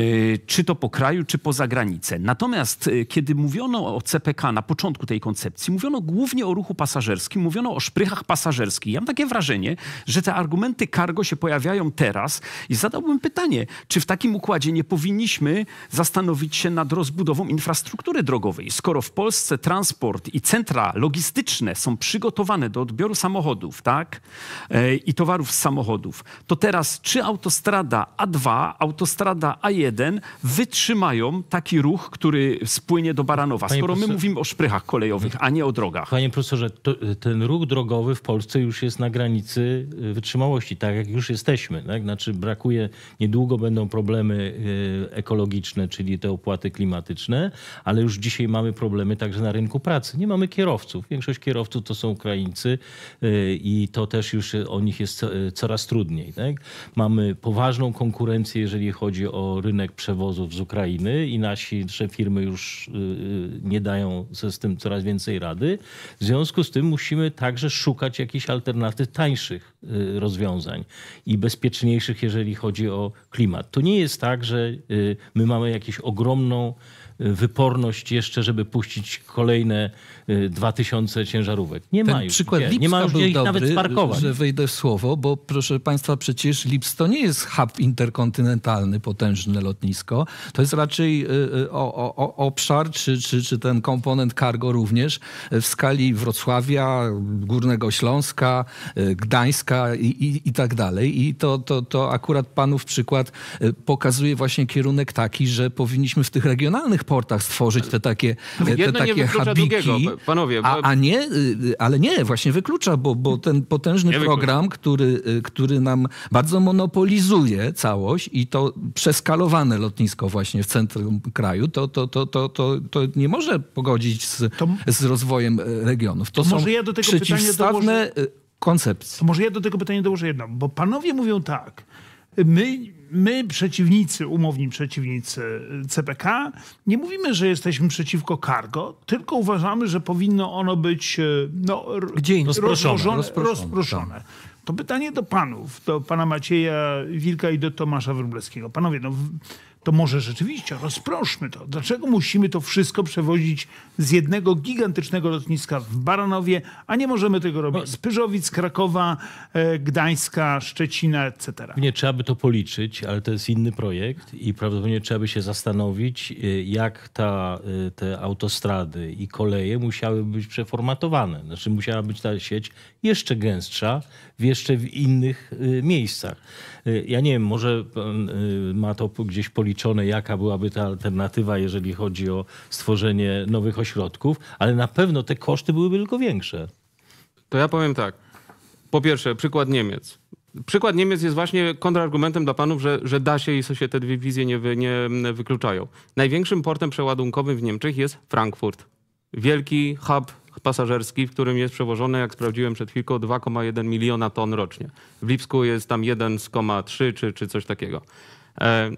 czy to po kraju, czy poza granicę. Natomiast e, kiedy mówiono o CPK na początku tej koncepcji, mówiono głównie o ruchu pasażerskim, mówiono o szprychach pasażerskich. Ja mam takie wrażenie, że te argumenty cargo się pojawiają teraz i zadałbym pytanie, czy w takim układzie nie powinniśmy zastanowić się nad rozbudową infrastruktury drogowej, skoro w Polsce transport i centra logistyczne są przygotowane do odbioru samochodów, tak, e, i towarów samochodów, to teraz czy autostrada A2, autostrada A1 wytrzymają taki ruch, który spłynie do Baranowa, Panie skoro my mówimy o szprychach kolejowych, a nie o drogach. Panie profesorze, to, y, ten ruch drogowy w Polsce już jest na granicy y, wytrzymałości, tak jak już jesteśmy. Tak? Znaczy brakuje, niedługo będą problemy y, ekologiczne, czyli te opłaty klimatyczne, ale już dzisiaj mamy problemy także na rynku pracy. Nie mamy kierowców. Większość kierowców to są Ukraińcy i to też już o nich jest coraz trudniej. Tak? Mamy poważną konkurencję, jeżeli chodzi o rynek przewozów z Ukrainy i nasi firmy już y, y, nie dają ze z tym coraz więcej rady. W związku z tym musimy także szukać jakichś alternatyw tańszych y, rozwiązań i bezpieczniejszych, jeżeli chodzi o klimat. To nie jest tak, że my mamy jakąś ogromną wyporność jeszcze, żeby puścić kolejne 2000 y, ciężarówek. Nie Ten ma już. Przykład gdzie, nie ma już gdzie ich dobry, nawet parkować. Że wejdę w słowo, bo proszę Państwa, przecież Lips to nie jest hub interkontynentalny, potężne lotnisko. To jest raczej y, y, o, o, obszar, czy, czy, czy ten komponent cargo również w skali Wrocławia, Górnego Śląska, Gdańska i, i, i tak dalej. I to, to, to akurat Panów przykład pokazuje właśnie kierunek taki, że powinniśmy w tych regionalnych portach stworzyć te takie, te takie hubiki, panowie. A, a nie, y, ale nie, właśnie wyklucza, bo, bo ten potężny program, który, y, który nam bardzo monopolizuje całość i to przeskalowane lotnisko właśnie w centrum kraju, to, to, to, to, to, to nie może pogodzić z, to, z rozwojem y, regionów. To, to są może ja do tego przeciwstawne dołożę, koncepcje. może ja do tego pytania dołożę jedno, bo panowie mówią tak, my my, przeciwnicy, umowni przeciwnicy CPK, nie mówimy, że jesteśmy przeciwko cargo, tylko uważamy, że powinno ono być e, no, Gdzie Rozproszone. rozproszone. rozproszone. rozproszone. Tak. To pytanie do panów, do pana Macieja Wilka i do Tomasza Wróblewskiego. Panowie, no, to może rzeczywiście rozproszmy to. Dlaczego musimy to wszystko przewozić z jednego gigantycznego lotniska w Baranowie, a nie możemy tego robić z Pyżowic, Krakowa, e, Gdańska, Szczecina, etc. Nie trzeba by to policzyć, ale to jest inny projekt i prawdopodobnie trzeba by się zastanowić, e, jak ta, e, te autostrady i koleje musiałyby być przeformatowane. Znaczy musiała być ta sieć jeszcze gęstsza w jeszcze w innych miejscach. Y, ja nie wiem, może pan y, ma to gdzieś policzone, jaka byłaby ta alternatywa, jeżeli chodzi o stworzenie nowych ośrodków, ale na pewno te koszty byłyby tylko większe. To ja powiem tak. Po pierwsze, przykład Niemiec. Przykład Niemiec jest właśnie kontrargumentem dla panów, że, że da się i się te dwie wizje nie, wy, nie mm, wykluczają. Największym portem przeładunkowym w Niemczech jest Frankfurt. Wielki hub pasażerski, w którym jest przewożone, jak sprawdziłem przed chwilką, 2,1 miliona ton rocznie. W Lipsku jest tam 1,3 czy, czy coś takiego. E,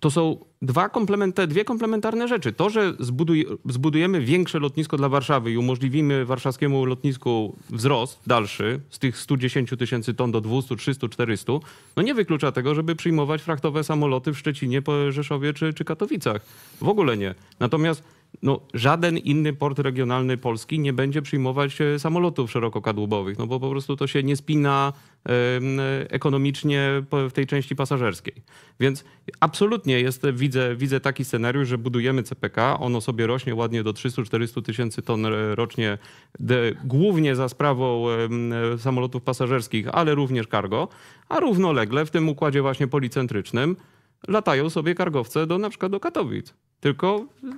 to są dwa komplementa, dwie komplementarne rzeczy. To, że zbuduj, zbudujemy większe lotnisko dla Warszawy i umożliwimy warszawskiemu lotnisku wzrost dalszy z tych 110 tysięcy ton do 200, 300, 400, no nie wyklucza tego, żeby przyjmować frachtowe samoloty w Szczecinie, Rzeszowie czy, czy Katowicach. W ogóle nie. Natomiast no, żaden inny port regionalny Polski nie będzie przyjmować e, samolotów szerokokadłubowych, no bo po prostu to się nie spina ekonomicznie w tej części pasażerskiej. Więc absolutnie jest, widzę, widzę taki scenariusz, że budujemy CPK, ono sobie rośnie ładnie do 300-400 tysięcy ton e, rocznie, głównie za sprawą samolotów pasażerskich, ale również cargo, a równolegle w tym układzie właśnie policentrycznym latają sobie kargowce do na przykład do Katowic tylko no,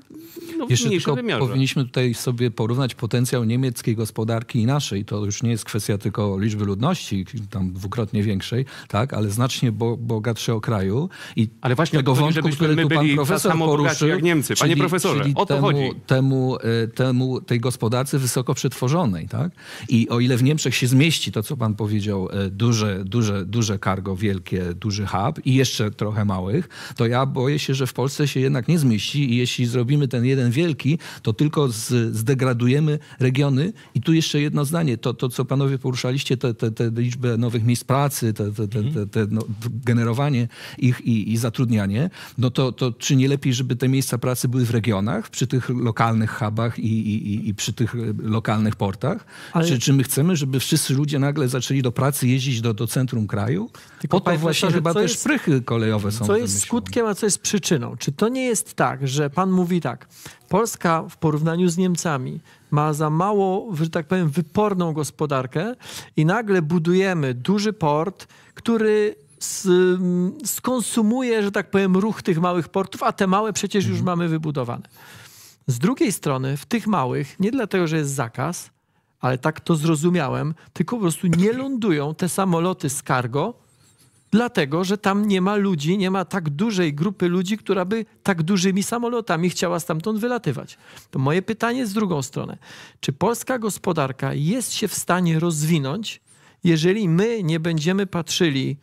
w mniejszym wymiarze. Powinniśmy tutaj sobie porównać potencjał niemieckiej gospodarki i naszej. To już nie jest kwestia tylko liczby ludności, tam dwukrotnie większej, tak, ale znacznie bo, bogatszego kraju. I ale właśnie tego wątku, który tu pan profesor poruszył, jak Niemcy. Panie czyli, profesorze, czyli o to temu, chodzi. Temu, e, temu, tej gospodarce wysoko przetworzonej. Tak? I o ile w Niemczech się zmieści to, co pan powiedział, e, duże, duże, duże cargo, wielkie, duży hub i jeszcze trochę małych, to ja boję się, że w Polsce się jednak nie zmieści i jeśli zrobimy ten jeden wielki, to tylko z, zdegradujemy regiony. I tu jeszcze jedno zdanie, to, to co panowie poruszaliście, te, te, te liczbę nowych miejsc pracy, te, te, te, te no, generowanie ich i, i, zatrudnianie, no to, to czy nie lepiej, żeby te miejsca pracy były w regionach, przy tych lokalnych hubach i, i, i przy tych e, lokalnych portach? Ale... Czy, czy my chcemy, żeby wszyscy ludzie nagle zaczęli do pracy jeździć do, do centrum kraju? Tylko po to właśnie chyba też jest, prychy kolejowe są. Co jest skutkiem, a co jest przyczyną? Czy to nie jest tak, że pan mówi tak, Polska w porównaniu z Niemcami ma za mało, że tak powiem, wyporną gospodarkę i nagle budujemy duży port, który skonsumuje, że tak powiem, ruch tych małych portów, a te małe przecież już mhm. mamy wybudowane. Z drugiej strony, w tych małych, nie dlatego, że jest zakaz, ale tak to zrozumiałem, tylko po prostu nie lądują te samoloty z cargo, dlatego że tam nie ma ludzi, nie ma tak dużej grupy ludzi, która by tak dużymi samolotami chciała stamtąd wylatywać. To moje pytanie z drugą stronę. Czy polska gospodarka jest się w stanie rozwinąć, jeżeli my nie będziemy patrzyli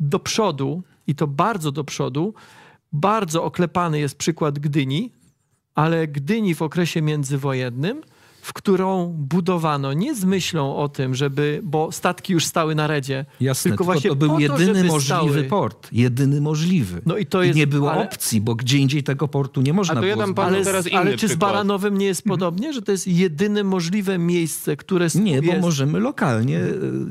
do przodu, i to bardzo do przodu, bardzo oklepany jest przykład Gdyni, ale Gdyni w okresie międzywojennym w którą budowano nie z myślą o tym, żeby, bo statki już stały na redzie. Jasne, tylko, właśnie to był to, jedyny możliwy stały. port. Jedyny możliwy. No i to jest, I nie było ale... opcji, bo gdzie indziej tego portu nie można A to było. Ja dam ale, teraz inny ale czy przykład. z Baranowym nie jest podobnie, że to jest jedyne możliwe miejsce, które jest... Nie, bo możemy lokalnie e,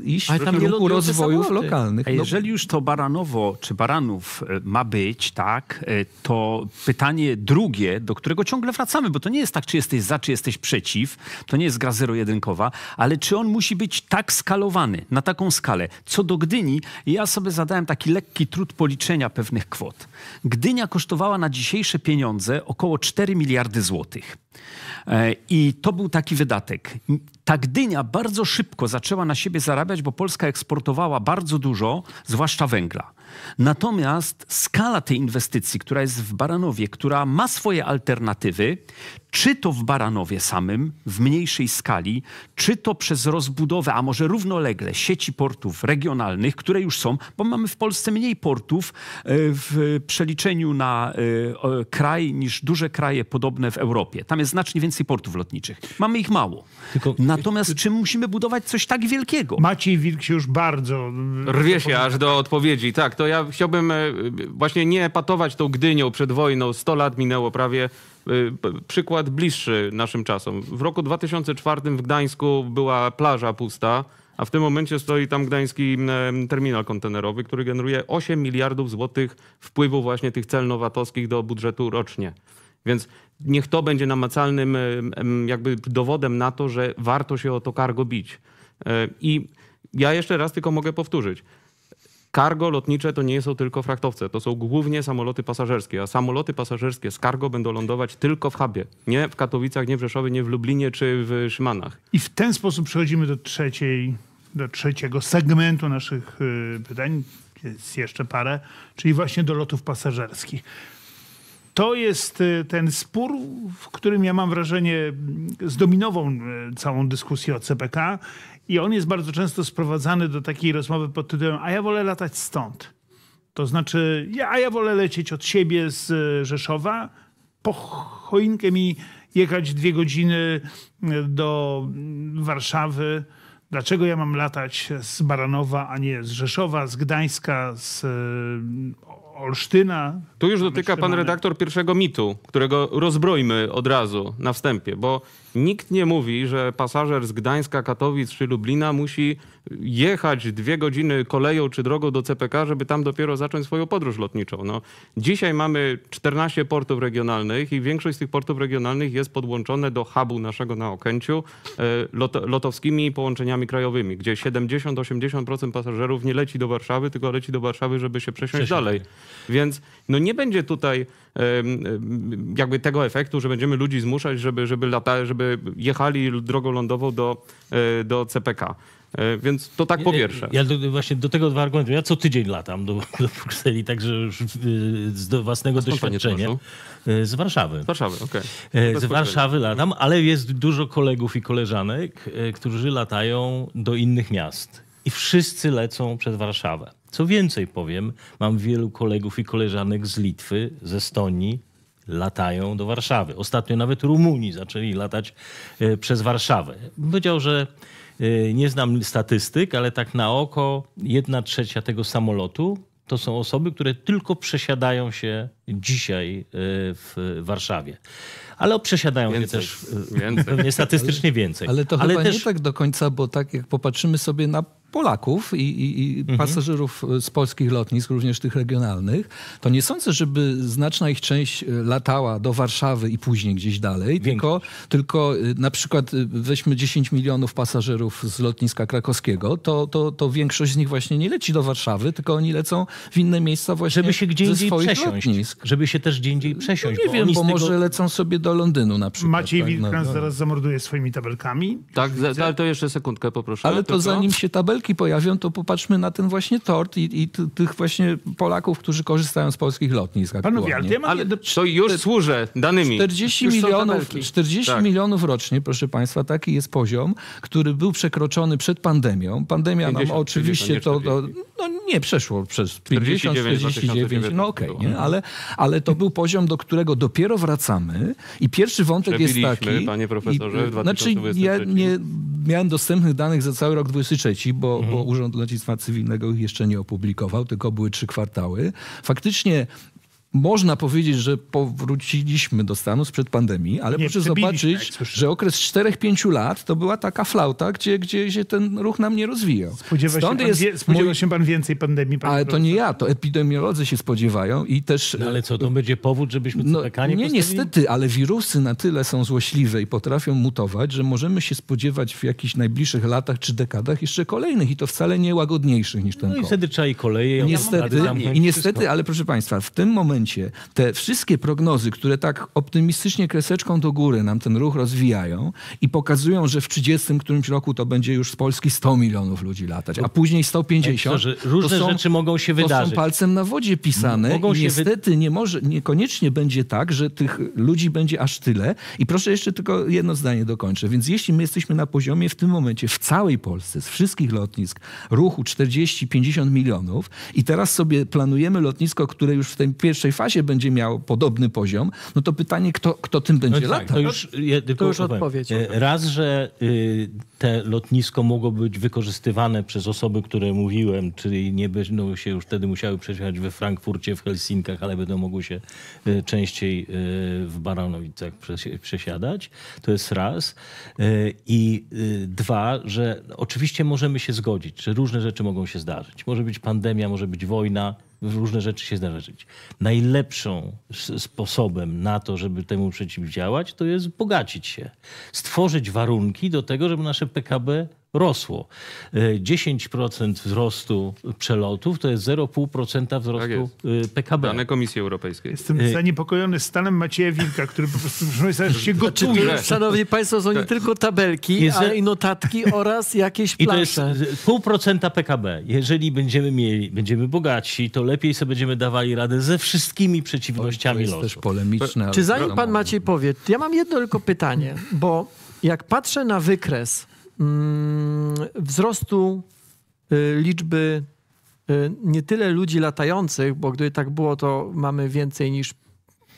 iść ale tam w kierunku rozwojów lokalnych. A no- jeżeli no... już to Baranowo czy Baranów e, ma być, tak, e, to pytanie drugie, do którego ciągle wracamy, bo to nie jest tak, czy jesteś za, czy jesteś przeciw, to nie jest gra zero-jedynkowa, ale czy on musi być tak skalowany, na taką skalę? Co do Gdyni, ja sobie zadałem taki lekki trud policzenia pewnych kwot. Gdynia kosztowała na dzisiejsze pieniądze około 4 miliardy złotych. E, I to był taki wydatek. Ta Gdynia bardzo szybko zaczęła na siebie zarabiać, bo Polska eksportowała bardzo dużo, zwłaszcza węgla. Natomiast skala tej inwestycji, która jest w Baranowie, która ma swoje alternatywy, czy to w Baranowie samym, w mniejszej skali, czy to przez rozbudowę, a może równolegle sieci portów regionalnych, które już są, bo mamy w Polsce mniej portów e, w przeliczeniu na e, kraj niż duże kraje podobne w Europie. Tam jest znacznie więcej portów lotniczych. Mamy ich mało. Tylko... Natomiast czy musimy budować coś tak wielkiego? Maciej Wilk się już bardzo... Mm, Rwie się aż do odpowiedzi, tak to ja chciałbym e, właśnie nie epatować tą Gdynią przed wojną. 100 lat minęło prawie. E, przykład bliższy naszym czasom. W roku 2004 w Gdańsku była plaża pusta, a w tym momencie stoi tam gdański terminal kontenerowy, który generuje 8 miliardów złotych wpływu właśnie tych cel nowatowskich do budżetu rocznie. Więc niech to będzie namacalnym e, jakby dowodem na to, że warto się o to cargo bić. I ja jeszcze raz tylko mogę powtórzyć. Kargo lotnicze to nie są tylko frachtowce, to są głównie samoloty pasażerskie, a samoloty pasażerskie z kargo będą lądować tylko w hubie. Nie w Katowicach, nie w Rzeszowie, nie w Lublinie czy w Szymanach. I w ten sposób przechodzimy do trzeciej, do trzeciego segmentu naszych y, pytań, jest jeszcze parę, czyli właśnie do lotów pasażerskich. To jest y, ten spór, w którym ja mam wrażenie mm, zdominował y, całą dyskusję o CPK i on jest bardzo często sprowadzany do takiej rozmowy pod tytułem: A ja wolę latać stąd. To znaczy, ja, a ja wolę lecieć od siebie z e, Rzeszowa, po choinkę mi jechać dwie godziny e, do mm, Warszawy. Dlaczego ja mam latać z Baranowa, a nie z Rzeszowa, z Gdańska, z e, Olsztyna? Tu już dotyka pan redaktor pierwszego mitu, którego rozbrojmy od razu na wstępie, bo Nikt nie mówi, że pasażer z Gdańska, Katowic czy Lublina musi jechać dwie godziny koleją czy drogą do CPK, żeby tam dopiero zacząć swoją podróż lotniczą. No, dzisiaj mamy 14 portów regionalnych i większość z tych portów regionalnych jest podłączone do hubu naszego na Okęciu e, lot lotowskimi połączeniami krajowymi, gdzie 70-80% pasażerów nie leci do Warszawy, tylko leci do Warszawy, żeby się przesiąść dalej. Więc no nie będzie tutaj jakby tego efektu, że będziemy ludzi zmuszać, żeby, żeby, lata, żeby jechali drogą lądową do, e, do CPK. E, więc to tak po pierwsze. Ja, do, właśnie do tego dwa argumenty. Ja co tydzień latam do, do Brukseli, także już e, z własnego doświadczenia. Z Warszawy. Z Warszawy, ok. Okay. Z Warszawy latam, ale jest dużo kolegów i koleżanek, którzy latają do innych miast. I wszyscy lecą przez Warszawę. Co więcej powiem, mam wielu kolegów i koleżanek z Litwy, z Estonii, latają do Warszawy. Ostatnio nawet Rumuni zaczęli latać e, przez Warszawę. Powiedział, że e, nie znam statystyk, ale tak na oko jedna trzecia tego samolotu to są osoby, które tylko przesiadają się dzisiaj e, w Warszawie. Ale przesiadają więcej, się też więcej. pewnie statystycznie więcej. Ale, ale to ale chyba też... nie tak do końca, bo tak jak popatrzymy sobie na Polaków i, i, i mhm. pasażerów e, z polskich lotnisk, również tych regionalnych, to nie sądzę, żeby znaczna ich część e, latała do Warszawy i później gdzieś dalej, tylko, tylko e, na przykład weźmy 10 milionów pasażerów z lotniska krakowskiego, to, to, to większość z nich właśnie nie leci do Warszawy, tylko oni lecą w inne miejsca właśnie żeby się gdzie indziej przesiąść, lotnisk. Żeby się też gdzie indziej no przesiąść. No nie bo wiem, bo tego... może lecą sobie do Londynu na przykład. Maciej tak, no, no. zaraz zamorduje swoimi tabelkami. Tak, ale to jeszcze sekundkę poproszę. Ale to tylko. zanim się tabel pojawią, to popatrzmy na ten właśnie tort i, i tych właśnie Polaków, którzy korzystają z polskich lotnisk Panowie, ale, ja ale to już służę danymi. 40, milionów, 40 tak. milionów rocznie, proszę Państwa, taki jest poziom, który był przekroczony przed pandemią. Pandemia 50, nam oczywiście 50, to, to no, nie przeszło przez 50, 49, 49 no okej, okay, ale, ale to był poziom, do którego dopiero wracamy i pierwszy wątek jest taki... panie profesorze, i, w 2023. Znaczy ja nie miałem dostępnych danych za cały rok 2023, bo bo, mhm. bo Urząd Lotnictwa Cywilnego ich jeszcze nie opublikował, tylko były trzy kwartały. Faktycznie można powiedzieć, że powróciliśmy do stanu sprzed pandemii, ale Nie, proszę zobaczyć, że okres 4-5 lat to była taka flauta, gdzie, gdzie się ten ruch nam nie rozwijał. Spodziewa, Stąd się, pan, wie, spodziewa mój... się pan więcej pandemii. Pan ale to nie ja, to epidemiolodzy się spodziewają i też... No ale co, to e, będzie powód, żebyśmy no, Nie, postawili? niestety, ale wirusy na tyle są złośliwe i potrafią mutować, że możemy się spodziewać w jakichś najbliższych latach czy dekadach jeszcze kolejnych i to wcale nie łagodniejszych niż ten No i wtedy trzeba i koleje. I niestety, i niestety ale proszę państwa, w tym momencie momencie te wszystkie prognozy, które tak optymistycznie kreseczką do góry nam ten ruch rozwijają i pokazują, że w 30 którymś roku to będzie już z Polski 100 milionów ludzi latać, a później 150. różne są, rzeczy mogą się wydarzyć. To są palcem na wodzie pisane. Mogą się Niestety nie może, niekoniecznie będzie tak, że tych ludzi będzie aż tyle. I proszę jeszcze tylko jedno zdanie dokończę. Więc jeśli my jesteśmy na poziomie w tym momencie w całej Polsce, z wszystkich lotnisk, ruchu 40-50 milionów i teraz sobie planujemy lotnisko, które już w tej pierwszej pierwszej fazie będzie miał podobny poziom, no to pytanie, kto, kto tym będzie no tak, latał? To już, ja, to już odpowiedź. E, raz, że y, te lotnisko mogło być wykorzystywane przez osoby, które mówiłem, czyli nie będą się już wtedy musiały przejechać we Frankfurcie, w Helsinkach, ale będą mogły się y, częściej y, w Baranowicach przesiadać. To jest raz. E, I y, dwa, że oczywiście możemy się zgodzić, że różne rzeczy mogą się zdarzyć. Może być pandemia, może być wojna, różne rzeczy się zdarzyć. Najlepszą sposobem na to, żeby temu przeciwdziałać, to jest bogacić się. Stworzyć warunki do tego, żeby nasze PKB rosło. 10% e, wzrostu przelotów to jest 0,5% wzrostu tak jest. E, PKB. Dane Komisji Europejskiej. Jestem e, zaniepokojony stanem Macieja Wilka, który po prostu się znaczy, gotuje. Znaczy, szanowni Państwo, są nie tak. tylko tabelki, jest... ale i notatki oraz jakieś plansze. I to jest 0,5% PKB. Jeżeli będziemy mieli, będziemy bogaci, to lepiej sobie będziemy dawali radę ze wszystkimi przeciwnościami losu. to jest losu. też polemiczne. Czy zanim Pan Maciej powie, ja mam jedno tylko pytanie, bo jak patrzę na wykres Mm, wzrostu y, liczby y, nie tyle ludzi latających, bo gdyby tak było, to mamy więcej niż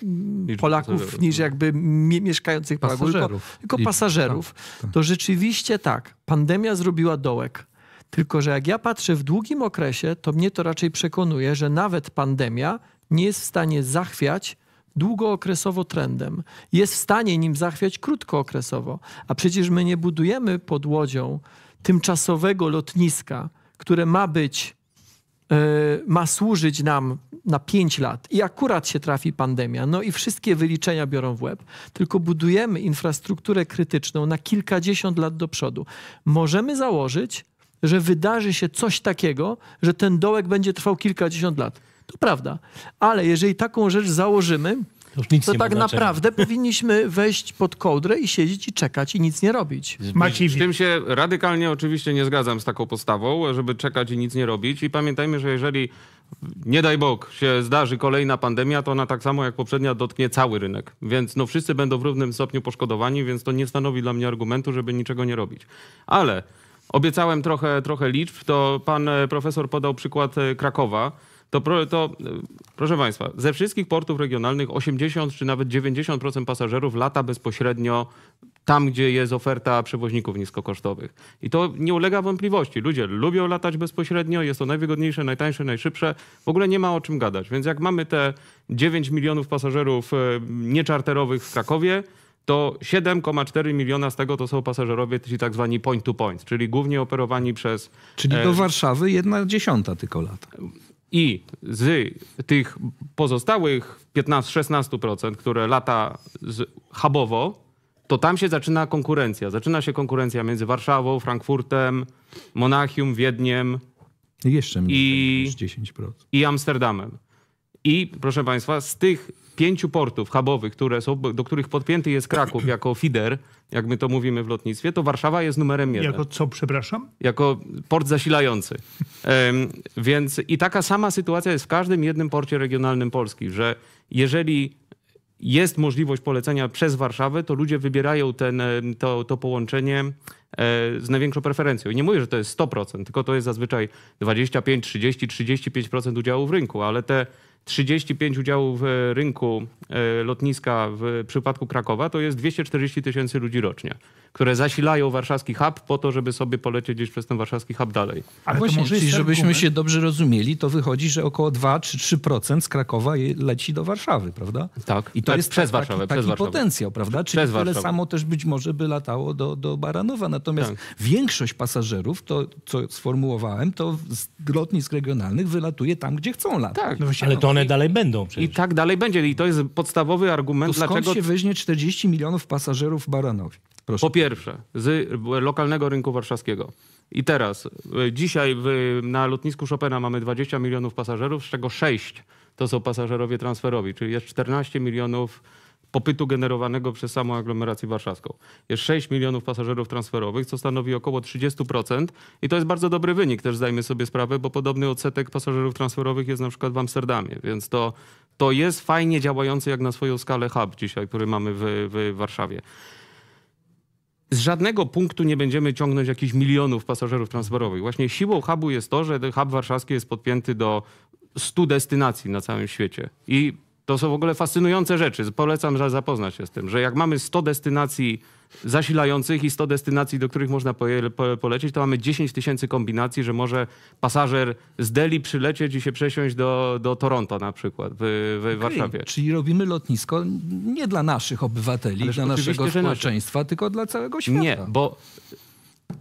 mm, Polaków pasażerów. niż no. jakby mieszkających pasażerów. Polaków, tylko, tylko pasażerów. Tak, tak. To rzeczywiście tak, pandemia zrobiła dołek. Tylko, że jak ja patrzę w długim okresie, to mnie to raczej przekonuje, że nawet pandemia nie jest w stanie zachwiać długookresowo trendem. Jest w stanie nim zachwiać krótkookresowo. A przecież my nie budujemy pod łodzią tymczasowego lotniska, które ma być, yy, ma służyć nam na 5 lat i akurat się trafi pandemia, no i wszystkie wyliczenia biorą w łeb, tylko budujemy infrastrukturę krytyczną na kilkadziesiąt lat do przodu. Możemy założyć, że wydarzy się coś takiego, że ten dołek będzie trwał kilkadziesiąt lat. To prawda. Ale jeżeli taką rzecz założymy, to tak naprawdę powinniśmy wejść pod kołdrę i siedzieć i czekać i nic nie robić. Maciej, Z tym się radykalnie oczywiście nie zgadzam z taką postawą, żeby czekać i nic nie robić. I pamiętajmy, że jeżeli nie daj Bóg, się zdarzy kolejna pandemia, to ona tak samo jak poprzednia dotknie cały rynek. Więc no wszyscy będą w równym stopniu poszkodowani, więc to nie stanowi dla mnie argumentu, żeby niczego nie robić. Ale obiecałem trochę, trochę liczb, to pan e, profesor podał przykład e, Krakowa to, to e, proszę Państwa, ze wszystkich portów regionalnych 80 czy nawet 90% pasażerów lata bezpośrednio tam, gdzie jest oferta przewoźników niskokosztowych. I to nie ulega wątpliwości. Ludzie lubią latać bezpośrednio, jest to najwygodniejsze, najtańsze, najszybsze. W ogóle nie ma o czym gadać. Więc jak mamy te 9 milionów pasażerów e, nieczarterowych w Krakowie, to 7,4 miliona z tego to są pasażerowie, ci tak zwani point to point, czyli głównie operowani przez... Czyli e, do Warszawy jedna dziesiąta tylko lata. I z tych pozostałych 15-16%, które lata hubowo, to tam się zaczyna konkurencja. Zaczyna się konkurencja między Warszawą, Frankfurtem, Monachium, Wiedniem. Jeszcze mniej i, niż 10%. I Amsterdamem. I proszę Państwa, z tych pięciu portów hubowych, które są, do których podpięty jest Kraków jako feeder, jak my to mówimy w lotnictwie, to Warszawa jest numerem jeden. Jako co, przepraszam? Jako port zasilający. Um, więc i taka sama sytuacja jest w każdym jednym porcie regionalnym Polski, że jeżeli jest możliwość polecenia przez Warszawę, to ludzie wybierają ten, e, to, to połączenie e, z największą preferencją. I nie mówię, że to jest 100%, tylko to jest zazwyczaj 25, 30, 35% udziału w rynku, ale te 35 udziałów e, rynku e, lotniska w przypadku Krakowa to jest 240 tysięcy ludzi rocznie, które zasilają warszawski hub po to, żeby sobie polecieć gdzieś przez ten warszawski hub dalej. Ale Właśnie, może czyli żebyśmy się dobrze rozumieli, to wychodzi, że około 2 3% z Krakowa leci do Warszawy, prawda? Tak. I to tak, jest przez tak, Warszawę, taki, przez taki potencjał, prawda? Czyli przez tyle Warszawę. samo też być może by latało do, do Baranowa. Natomiast tak. większość pasażerów, to co sformułowałem, to z lotnisk regionalnych wylatuje tam, gdzie chcą latać. Tak. No ale to one dalej będą przecież. I tak dalej będzie. I to jest podstawowy argument, to skąd dlaczego... się weźmie 40 milionów pasażerów Baranowi? Proszę. Po pierwsze, z lokalnego rynku warszawskiego. I teraz, y, dzisiaj w, na lotnisku Chopina mamy 20 milionów pasażerów, z czego 6 to są pasażerowie transferowi, czyli jest 14 milionów popytu generowanego przez samą aglomerację warszawską. Jest 6 milionów pasażerów transferowych, co stanowi około 30% i to jest bardzo dobry wynik, też zdajmy sobie sprawę, bo podobny odsetek pasażerów transferowych jest na przykład w Amsterdamie, więc to, to jest fajnie działający jak na swoją skalę hub dzisiaj, który mamy w, w Warszawie z żadnego punktu nie będziemy ciągnąć jakichś milionów pasażerów transferowych. Właśnie siłą hubu jest to, że hub warszawski jest podpięty do 100 destynacji na całym świecie. I to są w ogóle fascynujące rzeczy. Polecam zapoznać się z tym, że jak mamy 100 destynacji zasilających i 100 destynacji, do których można polecieć, to mamy 10 tysięcy kombinacji, że może pasażer z Delhi przylecieć i się przesiąść do, do Toronto na przykład w, w okay. Warszawie. Czyli robimy lotnisko nie dla naszych obywateli, Ależ dla naszego społeczeństwa, nasze. tylko dla całego świata. Nie, bo,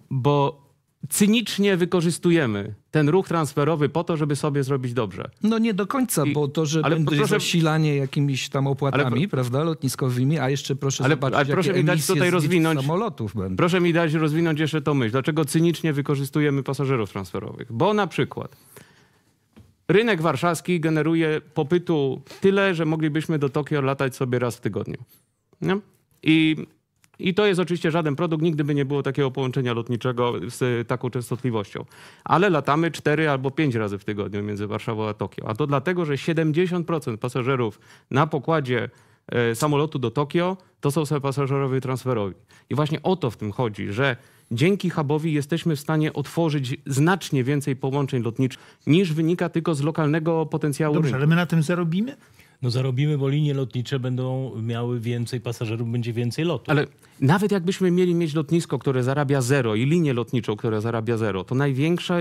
bo cynicznie wykorzystujemy ten ruch transferowy po to, żeby sobie zrobić dobrze. No nie do końca, I, bo to, że ale proszę, zasilanie jakimiś tam opłatami, ale, prawda, lotniskowymi, a jeszcze proszę ale, zobaczyć, ale proszę mi dać tutaj rozwinąć, samolotów będą. Proszę mi dać rozwinąć jeszcze tą myśl. Dlaczego cynicznie wykorzystujemy pasażerów transferowych? Bo na przykład rynek warszawski generuje popytu tyle, że moglibyśmy do Tokio latać sobie raz w tygodniu. Nie? I i to jest oczywiście żaden produkt, nigdy by nie było takiego połączenia lotniczego z taką częstotliwością. Ale latamy 4 albo 5 razy w tygodniu między Warszawą a Tokio. A to dlatego, że 70% pasażerów na pokładzie e, samolotu do Tokio to są sobie pasażerowie transferowi. I właśnie o to w tym chodzi, że dzięki hubowi jesteśmy w stanie otworzyć znacznie więcej połączeń lotniczych niż wynika tylko z lokalnego potencjału Dobrze, rynku. ale my na tym zarobimy? no zarobimy, bo linie lotnicze będą miały więcej pasażerów, będzie więcej lotów. Ale nawet jakbyśmy mieli mieć lotnisko, które zarabia zero i linię lotniczą, która zarabia zero, to największa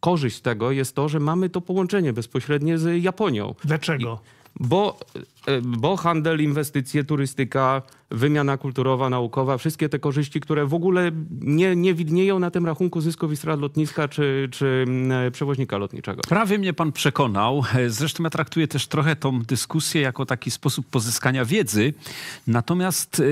korzyść z tego jest to, że mamy to połączenie bezpośrednie z Japonią. Dlaczego? I, bo E, bo handel, inwestycje, turystyka, wymiana kulturowa, naukowa, wszystkie te korzyści, które w ogóle nie, nie widnieją na tym rachunku strat lotniska czy, czy mm, e, przewoźnika lotniczego. Prawie mnie pan przekonał. E, zresztą ja traktuję też trochę tą dyskusję jako taki sposób pozyskania wiedzy. Natomiast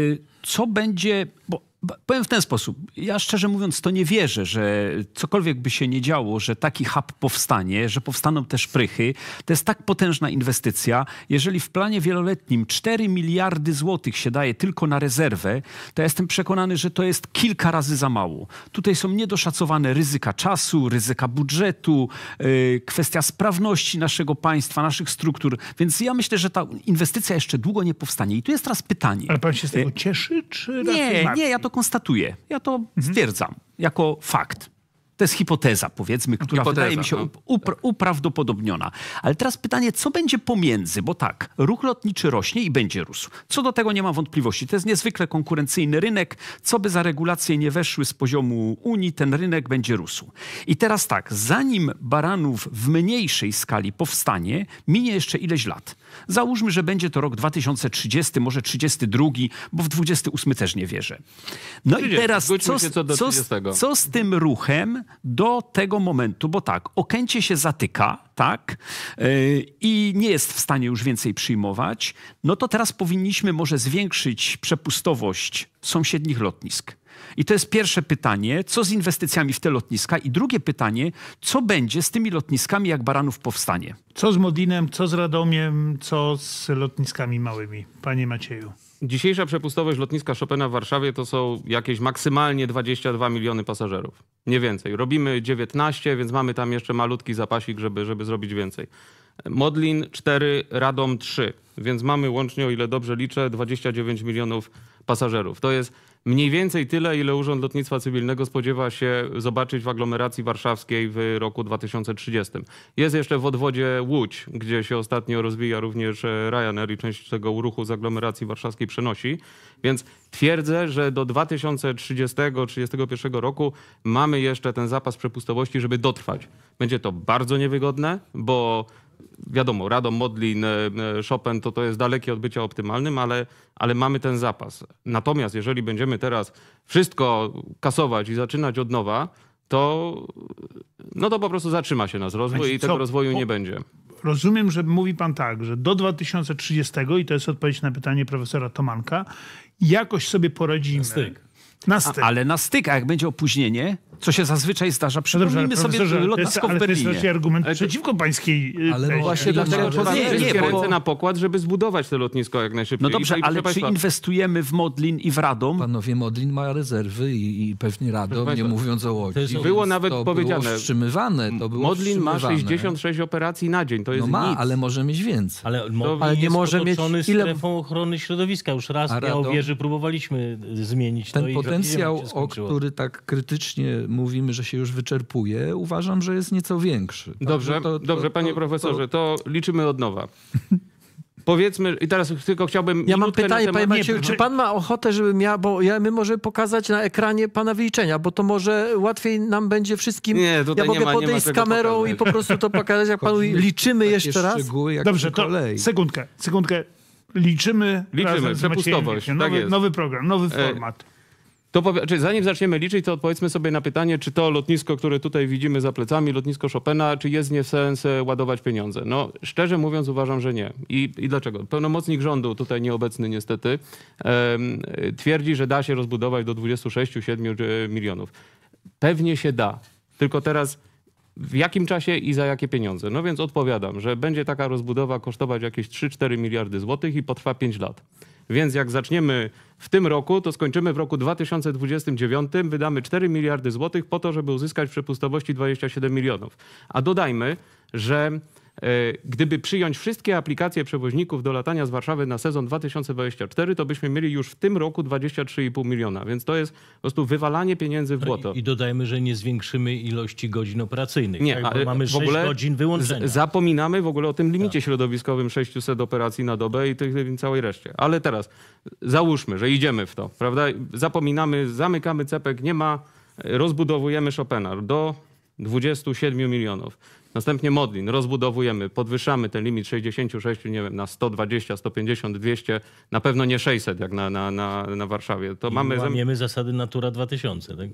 co będzie, bo Powiem w ten sposób. Ja szczerze mówiąc, to nie wierzę, że cokolwiek by się nie działo, że taki hub powstanie, że powstaną też prychy. To jest tak potężna inwestycja. Jeżeli w planie wieloletnim 4 miliardy złotych się daje tylko na rezerwę, to ja jestem przekonany, że to jest kilka razy za mało. Tutaj są niedoszacowane ryzyka czasu, ryzyka budżetu, y, kwestia sprawności naszego państwa, naszych struktur. Więc ja myślę, że ta inwestycja jeszcze długo nie powstanie. I tu jest teraz pytanie. Ale pan się z tego y, cieszy? Czy nie, nie, ja to konstatuję, ja to mhm. stwierdzam jako fakt. To jest hipoteza, powiedzmy, która hipoteza, wydaje mi się no. upra tak. uprawdopodobniona. Ale teraz pytanie, co będzie pomiędzy? Bo tak, ruch lotniczy rośnie i będzie rósł. Co do tego nie ma wątpliwości. To jest niezwykle konkurencyjny rynek. Co by za regulacje nie weszły z poziomu Unii, ten rynek będzie rósł. I teraz tak, zanim baranów w mniejszej skali powstanie, minie jeszcze ileś lat. Załóżmy, że będzie to rok 2030, może 32, bo w 28 też nie wierzę. No 30, i teraz co, co, co z tym ruchem do tego momentu? Bo tak, okęcie się zatyka, tak, yy, i nie jest w stanie już więcej przyjmować, no to teraz powinniśmy może zwiększyć przepustowość sąsiednich lotnisk i to jest pierwsze pytanie, co z inwestycjami w te lotniska? I drugie pytanie, co będzie z tymi lotniskami, jak Baranów powstanie? Co z Modlinem, co z Radomiem, co z lotniskami małymi, panie Macieju? Dzisiejsza przepustowość lotniska Chopina w Warszawie to są jakieś maksymalnie 22 miliony pasażerów. Nie więcej. Robimy 19, więc mamy tam jeszcze malutki zapasik, żeby, żeby zrobić więcej. Modlin 4, Radom 3, więc mamy łącznie, o ile dobrze liczę, 29 milionów pasażerów. To jest mniej więcej tyle, ile Urząd Lotnictwa Cywilnego spodziewa się zobaczyć w aglomeracji warszawskiej w roku 2030. Jest jeszcze w odwodzie Łódź, gdzie się ostatnio rozwija również e, Ryanair i część tego ruchu z aglomeracji warszawskiej przenosi. Więc twierdzę, że do 2030-31 roku mamy jeszcze ten zapas przepustowości, żeby dotrwać. Będzie to bardzo niewygodne, bo wiadomo, Radom, Modlin, e, e, Chopin to, to jest dalekie od bycia optymalnym, ale, ale mamy ten zapas. Natomiast jeżeli będziemy teraz wszystko kasować i zaczynać od nowa, to, no to po prostu zatrzyma się nas rozwój i tego co? rozwoju nie będzie. Rozumiem, że mówi pan tak, że do 2030, i to jest odpowiedź na pytanie profesora Tomanka, jakoś sobie poradzimy. Styk. Na styk. A, ale na styk, a jak będzie opóźnienie, co się zazwyczaj zdarza, przypomnijmy no dobrze, sobie lotnisko w Berlinie. to jest argument ale, przeciwko pańskiej e, Ale tej, właśnie dlatego trzeba nie, nie, bo... ręce na pokład, żeby zbudować to lotnisko jak najszybciej. No dobrze, I, tak, ale czy inwestujemy w Modlin i w Radom? Panowie, Modlin ma rezerwy i, i pewnie Radom, nie mówiąc o Łodzi. To było nawet to powiedziane. Było wstrzymywane, to było Modlin ma 66 operacji na dzień, to no jest no ma, nic. ale może mieć więcej. Ale, ale nie może mieć... strefą ile... ochrony środowiska. Już raz ja na Wieży próbowaliśmy zmienić ten to potencjał, o który tak krytycznie mówimy, że się już wyczerpuje, uważam, że jest nieco większy. Tak? Dobrze, no to, to, dobrze panie to, profesorze, to liczymy od nowa. Powiedzmy, i teraz tylko chciałbym. Ja mam pytanie, temat... panie Maciej, czy pan ma ochotę, żebym ja, bo ja, my możemy pokazać na ekranie pana wyliczenia, bo to może łatwiej nam będzie wszystkim. Nie, tutaj ja mogę nie ma, podejść nie ma z kamerą pokazać. i po prostu to pokazać, jak panu liczymy jeszcze raz. Dobrze, to sekundkę, sekundkę. Liczymy. Liczymy, przepustowość. Tak nowy, tak nowy, program, nowy format. E to zanim zaczniemy liczyć, to odpowiedzmy sobie na pytanie, czy to lotnisko, które tutaj widzimy za plecami, lotnisko Chopina, czy jest nie sens e, ładować pieniądze? No, szczerze mówiąc, uważam, że nie. I, i dlaczego? Pełnomocnik rządu, tutaj nieobecny niestety, twierdzi, że da się rozbudować do 26-7 e, milionów. Pewnie się da. Tylko teraz w jakim czasie i za jakie pieniądze? No więc odpowiadam, że będzie taka rozbudowa kosztować jakieś 3-4 miliardy złotych i potrwa 5 lat. Więc jak zaczniemy w tym roku, to skończymy w roku 2029, wydamy 4 miliardy złotych po to, żeby uzyskać przepustowości 27 milionów. A dodajmy, że E, gdyby przyjąć wszystkie aplikacje przewoźników do latania z Warszawy na sezon 2024, to byśmy mieli już w tym roku 23,5 miliona, więc to jest po prostu wywalanie pieniędzy w no błoto. i, I dodajmy, że nie zwiększymy ilości godzin operacyjnych. Nie, tak, mamy w ogóle 6 godzin wyłączenia. Z, zapominamy w ogóle o tym limicie tak. środowiskowym 600 operacji na dobę i tej całej reszcie. Ale teraz załóżmy, że idziemy w to, prawda? Zapominamy, zamykamy cepek, nie ma, e, rozbudowujemy Chopina do 27 milionów Następnie Modlin rozbudowujemy, podwyższamy ten limit 66, nie wiem, na 120, 150, 200, na pewno nie 600 jak na, na, na, na Warszawie. To I mamy łamiemy zasady Natura 2000, tak?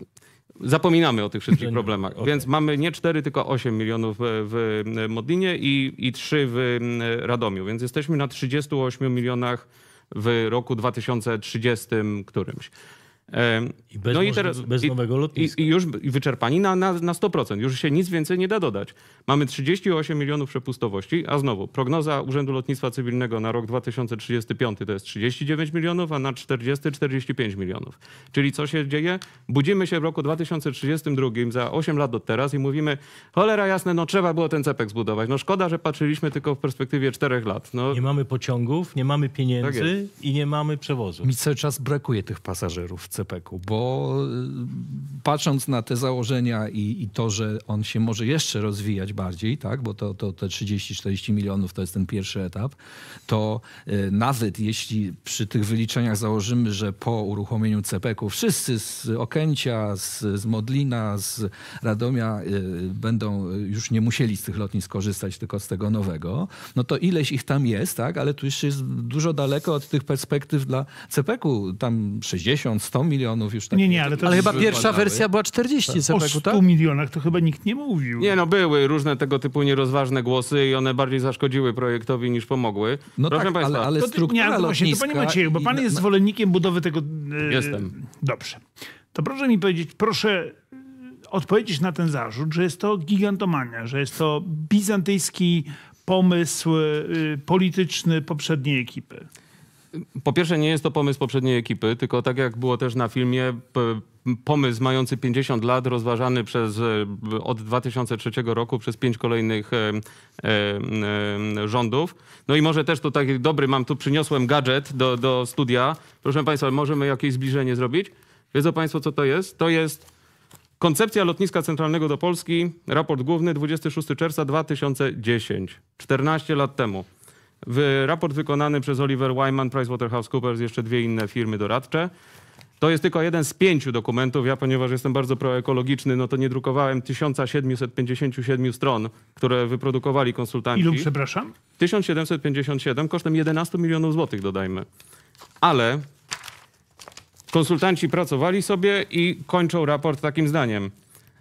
Zapominamy o tych wszystkich problemach. Okay. Więc mamy nie 4, tylko 8 milionów e, w e, Modlinie i, i 3 w Radomiu. Więc jesteśmy na 38 milionach w roku 2030 którymś. I bez, no i teraz, bez nowego lotniska. I, i już wyczerpani na, na, na 100%, już się nic więcej nie da dodać. Mamy 38 milionów przepustowości, a znowu prognoza Urzędu Lotnictwa Cywilnego na rok 2035 to jest 39 milionów, a na 40-45 milionów. Czyli co się dzieje? Budzimy się w roku 2032 za 8 lat od teraz i mówimy, cholera jasne, no trzeba było ten cepek zbudować. No szkoda, że patrzyliśmy tylko w perspektywie 4 lat. No. Nie mamy pociągów, nie mamy tak pieniędzy tak i nie mamy przewozu. Mi cały czas brakuje tych pasażerów CPK-u, bo y, patrząc na te założenia i, i, to, że on się może jeszcze rozwijać bardziej, tak, bo to, to te 30-40 milionów to jest ten pierwszy etap, to y, nawet jeśli przy tych wyliczeniach założymy, że po uruchomieniu CPK-u wszyscy z Okęcia, z, z Modlina, z Radomia y, będą już nie musieli z tych lotnisk korzystać, tylko z tego nowego, no to ileś ich tam jest, tak, ale tu jeszcze jest dużo daleko od tych perspektyw dla CPK-u. Tam 60, 100 milionów już tak. Nie, nie, ale to Ale chyba pierwsza wersja była 40 tak. CPQ, tak? O 100 milionach to chyba nikt nie mówił. Nie, no były różne tego typu nierozważne głosy i one bardziej zaszkodziły projektowi niż pomogły. No Proszę tak, Państwa. ale, ale to, struktura nie, lotniska... Się, to Panie Macieju, bo Pan jest na... zwolennikiem budowy tego... Yy, Jestem. Dobrze. To proszę mi powiedzieć, proszę e, odpowiedzieć na ten zarzut, że jest to gigantomania, że jest to bizantyjski pomysł e, polityczny poprzedniej ekipy po pierwsze, nie jest to pomysł poprzedniej ekipy, tylko tak jak było też na filmie, pomysł mający 50 lat, rozważany przez e, od 2003 roku przez pięć kolejnych e, e, e, rządów. No i może też to taki dobry, mam tu przyniosłem gadżet do, do studia. Proszę Państwa, możemy jakieś zbliżenie zrobić? Wiedzą Państwo, co to jest? To jest koncepcja lotniska centralnego do Polski, raport główny 26 czerwca 2010, 14 lat temu. W raport wykonany przez Oliver Wyman, PricewaterhouseCoopers, jeszcze dwie inne firmy doradcze. To jest tylko jeden z pięciu dokumentów. Ja, ponieważ jestem bardzo proekologiczny, no to nie drukowałem 1757 stron, które wyprodukowali konsultanci. Ilu, przepraszam? 1757 kosztem 11 milionów złotych, dodajmy. Ale konsultanci pracowali sobie i kończą raport takim zdaniem.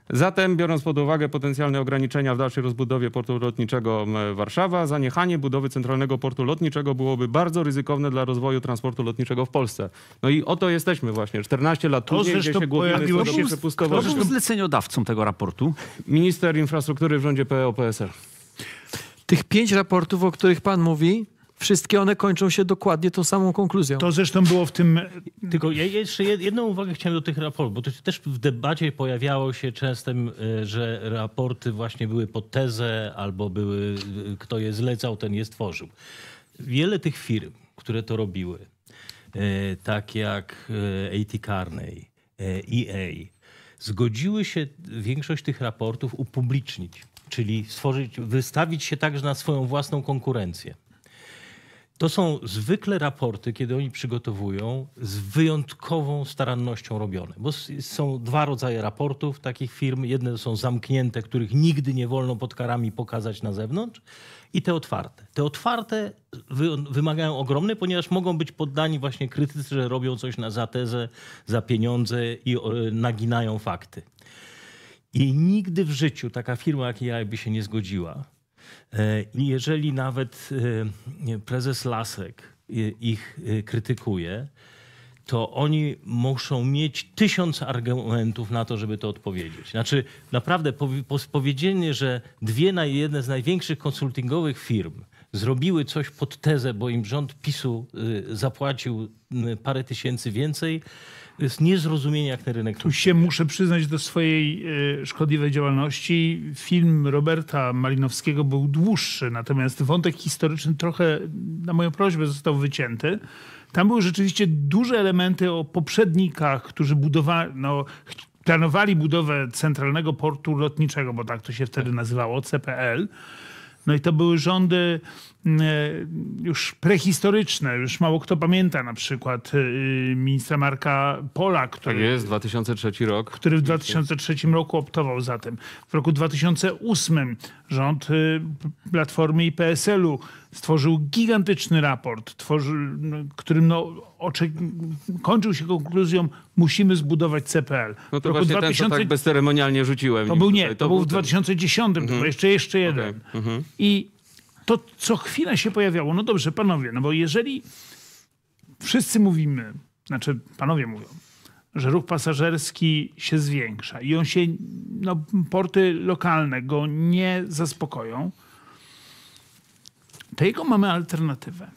Zatem, biorąc pod uwagę potencjalne ograniczenia w dalszej rozbudowie portu lotniczego Warszawa, zaniechanie budowy centralnego portu lotniczego byłoby bardzo ryzykowne dla rozwoju transportu lotniczego w Polsce. No i oto jesteśmy właśnie. 14 lat to później, gdzie się głowiło. słabo przepustowały. Kto był zleceniodawcą tego raportu? Minister infrastruktury w rządzie PO-PSL. Tych pięć raportów, o których pan mówi, Wszystkie one kończą się dokładnie tą samą konkluzją. To zresztą było w tym. Tylko ja jeszcze jedną uwagę chciałem do tych raportów, bo to się też w debacie pojawiało się często, e, że raporty właśnie były pod tezę albo były, e, kto je zlecał, ten je stworzył. Wiele tych firm, które to robiły, e, tak jak AT Carney, EA, zgodziły się większość tych raportów upublicznić, czyli stworzyć, wystawić się także na swoją własną konkurencję. To są zwykle raporty, kiedy oni przygotowują, z wyjątkową starannością robione, bo są dwa rodzaje raportów takich firm. Jedne są zamknięte, których nigdy nie wolno pod karami pokazać na zewnątrz, i te otwarte. Te otwarte wymagają ogromne, ponieważ mogą być poddani właśnie krytyce, że robią coś na zatezę, za pieniądze i e, naginają fakty. I nigdy w życiu taka firma jak ja by się nie zgodziła, E, I jeżeli nawet e, prezes Lasek e, ich krytykuje, to oni muszą mieć tysiąc argumentów na to, żeby to odpowiedzieć. Znaczy, naprawdę powiedzenie, że dwie na jedne z największych konsultingowych firm zrobiły coś pod tezę, bo im rząd PiSu y, zapłacił parę tysięcy więcej, jest niezrozumienie, jak ten rynek... Tu się muszę przyznać do swojej e, szkodliwej działalności. Film Roberta Malinowskiego był dłuższy, natomiast wątek historyczny trochę na moją prośbę został wycięty. Tam były rzeczywiście duże elementy o poprzednikach, którzy budowali... No, planowali budowę centralnego portu lotniczego, bo tak to się wtedy nazywało, CPL. No i to były rządy Y, już prehistoryczne, już mało kto pamięta na przykład y, ministra Marka Pola, który... Tak jest, 2003 rok. Który w 2003 roku optował za tym. W roku 2008 rząd y, Platformy i PSL-u stworzył gigantyczny raport, no, którym no, kończył się konkluzją musimy zbudować CPL. No to właśnie 2000... ten, co tak bezceremonialnie rzuciłem. To był nie, to, to był w 2010, ten... to mhm. jeszcze, jeszcze jeden. Okay. Mhm. I to co chwila się pojawiało, no dobrze, panowie, no bo jeżeli wszyscy mówimy, znaczy panowie mówią, że ruch pasażerski się zwiększa i on się, no, porty lokalne go nie zaspokoją, to jego mamy alternatywę.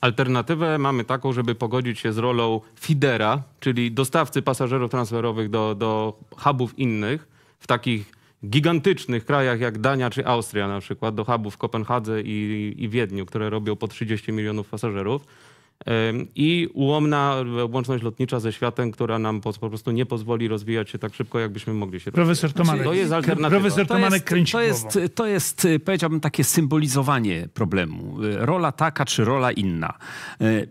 Alternatywę mamy taką, żeby pogodzić się z rolą fidera, czyli dostawcy pasażerów transferowych do, do hubów innych w takich gigantycznych krajach jak Dania czy Austria na przykład, do hubów w Kopenhadze i, i Wiedniu, które robią po 30 milionów pasażerów. I ułomna łączność lotnicza ze światem, która nam po, po prostu nie pozwoli rozwijać się tak szybko, jakbyśmy mogli się Profesor rozwijać. Tomanek, to jest alternatywa. Profesor Tomanek to jest, to jest, to jest, y, powiedziałbym, takie symbolizowanie problemu. Y, rola taka czy rola inna y,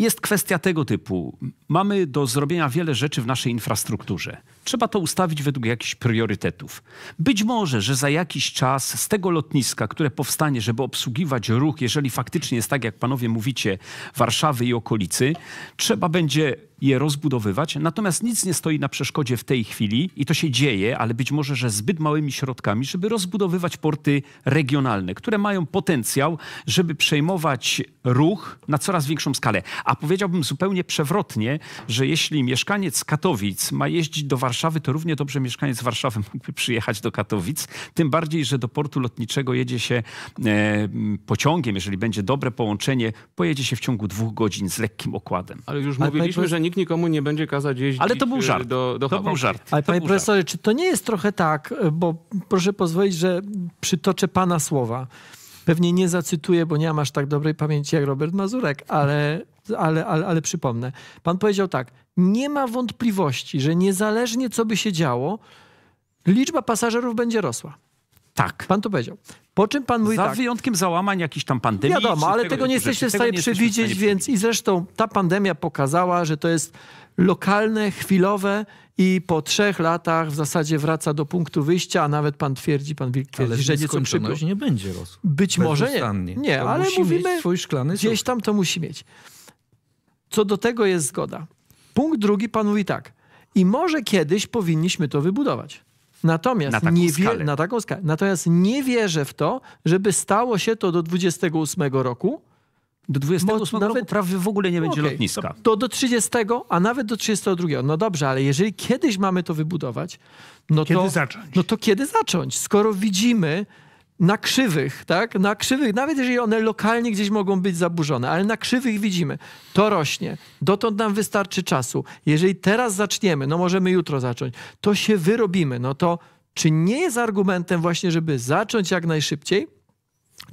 jest kwestia tego typu. Mamy do zrobienia wiele rzeczy w naszej infrastrukturze. Trzeba to ustawić według jakichś priorytetów. Być może, że za jakiś czas z tego lotniska, które powstanie, żeby obsługiwać ruch, jeżeli faktycznie jest tak, jak panowie mówicie, Warszawy i okolicy, trzeba będzie je rozbudowywać. Natomiast nic nie stoi na przeszkodzie w tej chwili i to się dzieje, ale być może, że zbyt małymi środkami, żeby rozbudowywać porty regionalne, które mają potencjał, żeby przejmować ruch na coraz większą skalę. A powiedziałbym zupełnie przewrotnie, że jeśli mieszkaniec Katowic ma jeździć do Warszawy, to równie dobrze mieszkaniec Warszawy mógłby przyjechać do Katowic. Tym bardziej, że do portu lotniczego jedzie się e, pociągiem, jeżeli będzie dobre połączenie, pojedzie się w ciągu dwóch godzin z lekkim okładem. Ale już mówiliśmy, że nikt nikt nikomu nie będzie kazać jeździć Ale to był e, żart. Do, do to był żart. Ale panie profesorze, czy to nie jest trochę tak, e, bo proszę pozwolić, że przytoczę pana słowa. Pewnie nie zacytuję, bo nie mam aż tak dobrej pamięci jak Robert Mazurek, ale, ale, ale, ale przypomnę. Pan powiedział tak, nie ma wątpliwości, że niezależnie co by się działo, liczba pasażerów będzie rosła. Tak. Pan to powiedział. Po czym pan mówi Za tak, wyjątkiem załamań jakichś tam pandemii. Wiadomo, ale tego, tego nie jesteście w stanie przewidzieć, więc i zresztą ta pandemia pokazała, że to jest lokalne, chwilowe i po trzech latach w zasadzie wraca do punktu wyjścia, a nawet pan twierdzi, pan Wilk twierdzi, ale że nieco nie będzie rosł. Być może nie. Nie, to ale mówimy, gdzieś tam to musi mieć. Co do tego jest zgoda. Punkt drugi, pan mówi tak. I może kiedyś powinniśmy to wybudować. Natomiast na nie wie, na taką skalę. Natomiast nie wierzę w to, żeby stało się to do 28 roku. Do 28 nawet, roku prawie w ogóle nie będzie okay, lotniska. To, to do 30, a nawet do 32. No dobrze, ale jeżeli kiedyś mamy to wybudować, no kiedy to, zacząć? No to kiedy zacząć? Skoro widzimy, na krzywych, tak? Na krzywych, nawet jeżeli one lokalnie gdzieś mogą być zaburzone, ale na krzywych widzimy, to rośnie. Dotąd nam wystarczy czasu. Jeżeli teraz zaczniemy, no możemy jutro zacząć, to się wyrobimy. No to czy nie jest argumentem właśnie, żeby zacząć jak najszybciej?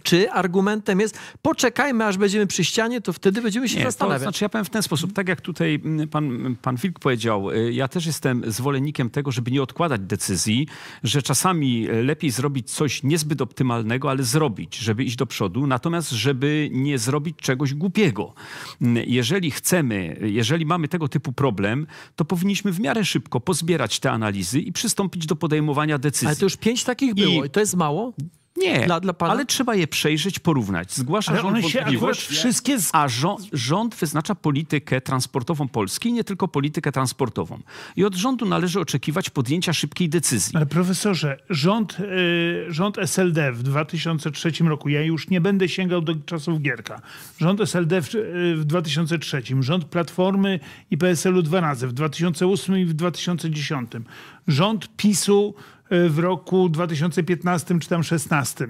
Czy argumentem jest, poczekajmy, aż będziemy przy ścianie, to wtedy będziemy się Nie, zastanawiać. To znaczy, ja powiem w ten sposób, tak jak tutaj pan, pan Wilk powiedział, y, ja też jestem zwolennikiem tego, żeby nie odkładać decyzji, że czasami lepiej zrobić coś niezbyt optymalnego, ale zrobić, żeby iść do przodu, natomiast żeby nie zrobić czegoś głupiego. Mm, jeżeli chcemy, jeżeli mamy tego typu problem, to powinniśmy w miarę szybko pozbierać te analizy i przystąpić do podejmowania decyzji. Ale to już pięć takich było i, i to jest mało? Nie, dla, dla ale trzeba je przejrzeć, porównać. Zgłasza ale rząd się wątpliwość, wszystkie z... a rząd, rząd wyznacza politykę transportową Polski, nie tylko politykę transportową. I od rządu należy oczekiwać podjęcia szybkiej decyzji. Ale profesorze, rząd, y, rząd SLD w 2003 roku, ja już nie będę sięgał do czasów Gierka, rząd SLD w, yy, w 2003, rząd Platformy i PSL-u dwa razy, w 2008 i w 2010, rząd PiSu w roku 2015 czy tam 16.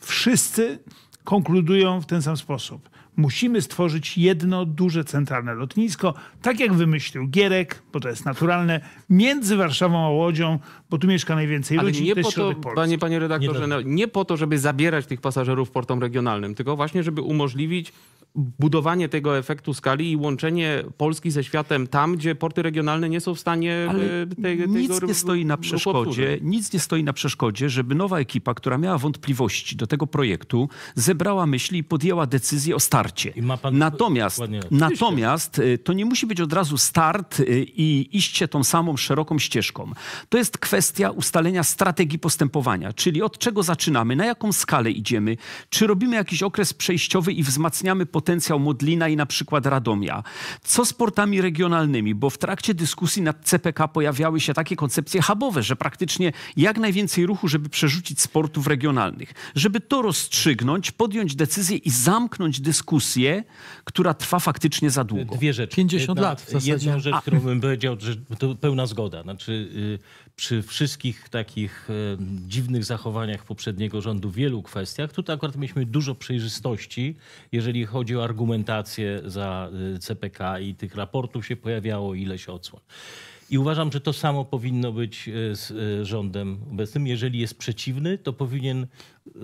Wszyscy konkludują w ten sam sposób. Musimy stworzyć jedno duże centralne lotnisko, tak jak wymyślił Gierek, bo to jest naturalne, między Warszawą a Łodzią, bo tu mieszka najwięcej Ale ludzi, nie po to, panie, panie redaktorze, nie, nie po to, żeby zabierać tych pasażerów portom regionalnym, tylko właśnie, żeby umożliwić budowanie tego efektu skali i łączenie Polski ze światem tam, gdzie porty regionalne nie są w stanie e, Ale te, te, nic tego, nie stoi na przeszkodzie, Nic nie stoi na przeszkodzie, żeby nowa ekipa, która miała wątpliwości do tego projektu, zebrała myśli i podjęła decyzję o starcie. natomiast, natomiast e, to nie musi być od razu start e, i iście tą samą szeroką ścieżką. To jest kwestia kwestia ustalenia strategii postępowania, czyli od czego zaczynamy, na jaką skalę idziemy, czy robimy jakiś okres przejściowy i wzmacniamy potencjał Modlina i na przykład Radomia. Co z portami regionalnymi, bo w trakcie dyskusji nad CPK pojawiały się takie koncepcje hubowe, że praktycznie jak najwięcej ruchu, żeby przerzucić z portów regionalnych. Żeby to rozstrzygnąć, podjąć decyzję i zamknąć dyskusję, która trwa faktycznie za długo. Dwie rzeczy. 50 Jedna, lat w zasadzie. Jedną rzecz, A. którą bym powiedział, że to pełna zgoda. Znaczy, y, przy wszystkich takich e, dziwnych zachowaniach poprzedniego rządu w wielu kwestiach. Tutaj akurat mieliśmy dużo przejrzystości, jeżeli chodzi o argumentację za e, CPK i tych raportów się pojawiało ileś odsłon. I uważam, że to samo powinno być e, z rządem obecnym. Jeżeli jest przeciwny, to powinien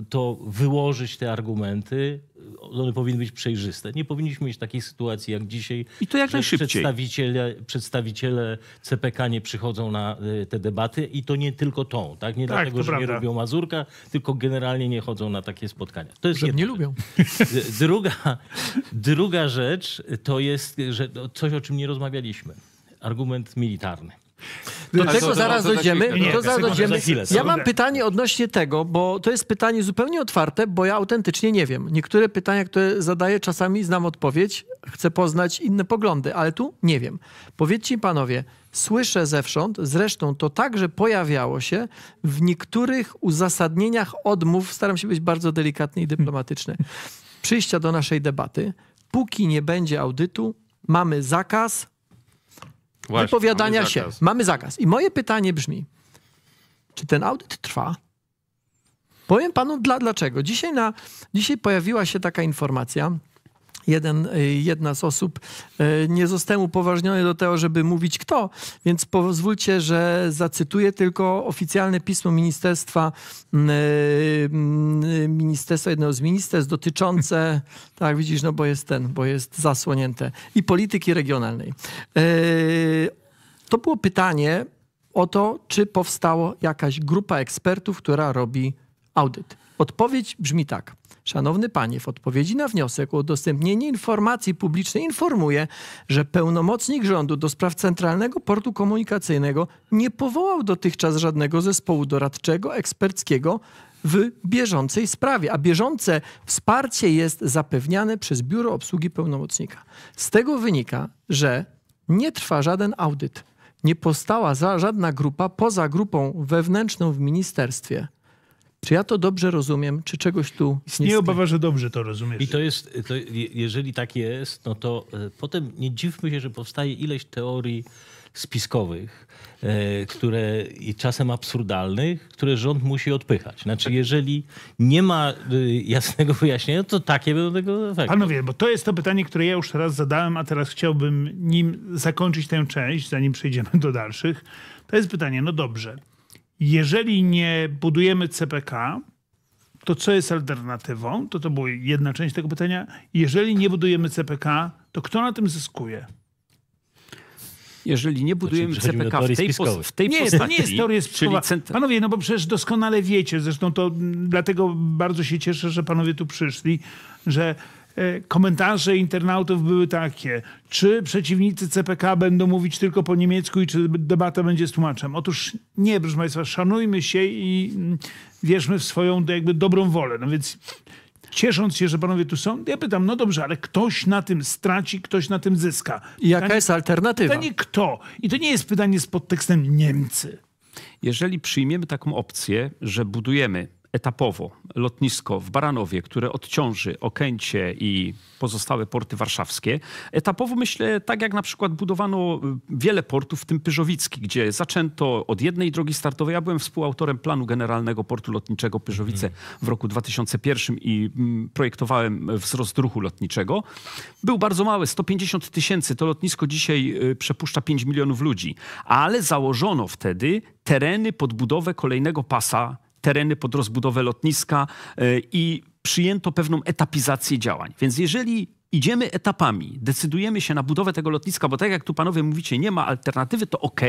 to wyłożyć te argumenty, one powinny być przejrzyste. Nie powinniśmy mieć takiej sytuacji jak dzisiaj. I to jak najszybciej. Przedstawiciele, przedstawiciele CPK nie przychodzą na e, te debaty i to nie tylko tą. Tak? Nie tak, dlatego, że prawda. nie lubią Mazurka, tylko generalnie nie chodzą na takie spotkania. To jest nie lubią. Druga, druga rzecz to jest że no, coś, o czym nie rozmawialiśmy. Argument militarny. Do to, tego to, zaraz to, dojdziemy. to zaraz dojdziemy. ja mam pytanie odnośnie tego, bo to jest pytanie zupełnie otwarte, bo ja autentycznie nie wiem. Niektóre pytania, które zadaję, czasami znam odpowiedź, chcę poznać inne poglądy, ale tu nie wiem. Powiedzcie panowie, słyszę zewsząd, zresztą to także pojawiało się w niektórych uzasadnieniach odmów, staram się być bardzo delikatny i dyplomatyczny, przyjścia do naszej debaty. Póki nie będzie audytu, mamy zakaz Właśnie, wypowiadania mamy się. Mamy zakaz. I moje pytanie brzmi, czy ten audyt trwa? Powiem panu dla, dlaczego. Dzisiaj, na, dzisiaj pojawiła się taka informacja, jeden, e, jedna z osób e, nie zostałem upoważniony do tego, żeby mówić kto, więc pozwólcie, że zacytuję tylko oficjalne pismo Ministerstwa, e, ministerstwa jednego z ministerstw dotyczące, tak widzisz, no bo jest ten, bo jest zasłonięte, i polityki regionalnej. To było pytanie o to, czy powstała jakaś grupa ekspertów, która robi audyt. Odpowiedź brzmi tak. Szanowny panie, w odpowiedzi na wniosek o udostępnienie informacji publicznej informuję, że pełnomocnik rządu do spraw Centralnego Portu Komunikacyjnego nie powołał dotychczas żadnego zespołu doradczego, eksperckiego w bieżącej sprawie, a bieżące wsparcie jest zapewniane przez Biuro Obsługi Pełnomocnika. Z tego wynika, że nie trwa żaden audyt, nie powstała żadna grupa poza grupą wewnętrzną w ministerstwie czy ja to dobrze rozumiem, czy czegoś tu Istnieje nie obawa, że dobrze to rozumiesz. I to jest, to jeżeli tak jest, no to e, potem nie dziwmy się, że powstaje ileś teorii spiskowych, e, które i czasem absurdalnych, które rząd musi odpychać. Znaczy, jeżeli nie ma e, jasnego wyjaśnienia, to takie będą tego efekty. Panowie, bo to jest to pytanie, które ja już raz zadałem, a teraz chciałbym nim zakończyć tę część, zanim przejdziemy do dalszych. To jest pytanie, no dobrze jeżeli nie budujemy CPK, to co jest alternatywą? To to była jedna część tego pytania. Jeżeli nie budujemy CPK, to kto na tym zyskuje? Jeżeli nie budujemy CPK w tej, pos- w tej nie, postaci... Nie, to nie jest teoria spiskowa. Cent... Panowie, no bo przecież doskonale wiecie, zresztą to dlatego bardzo się cieszę, że panowie tu przyszli, że E, komentarze internautów były takie, czy przeciwnicy CPK będą mówić tylko po niemiecku i czy debata będzie z tłumaczem. Otóż nie, proszę Państwa, szanujmy się i mm, wierzmy w swoją jakby dobrą wolę. No więc ciesząc się, że panowie tu są, ja pytam, no dobrze, ale ktoś na tym straci, ktoś na tym zyska. I jaka jest alternatywa? Pytanie kto? I to nie jest pytanie z podtekstem Niemcy. Jeżeli przyjmiemy taką opcję, że budujemy etapowo lotnisko w Baranowie, które odciąży Okęcie i pozostałe porty warszawskie. Etapowo myślę, tak jak na przykład budowano y, wiele portów, w tym Pyżowicki, gdzie zaczęto od jednej drogi startowej. Ja byłem współautorem planu generalnego portu lotniczego Pyżowice mhm. w roku 2001 i mm, projektowałem wzrost ruchu lotniczego. Był bardzo mały, 150 tysięcy. To lotnisko dzisiaj y, przepuszcza 5 milionów ludzi, ale założono wtedy tereny pod budowę kolejnego pasa tereny pod rozbudowę lotniska e, i przyjęto pewną etapizację działań. Więc jeżeli idziemy etapami, decydujemy się na budowę tego lotniska, bo tak jak tu panowie mówicie, nie ma alternatywy, to ok,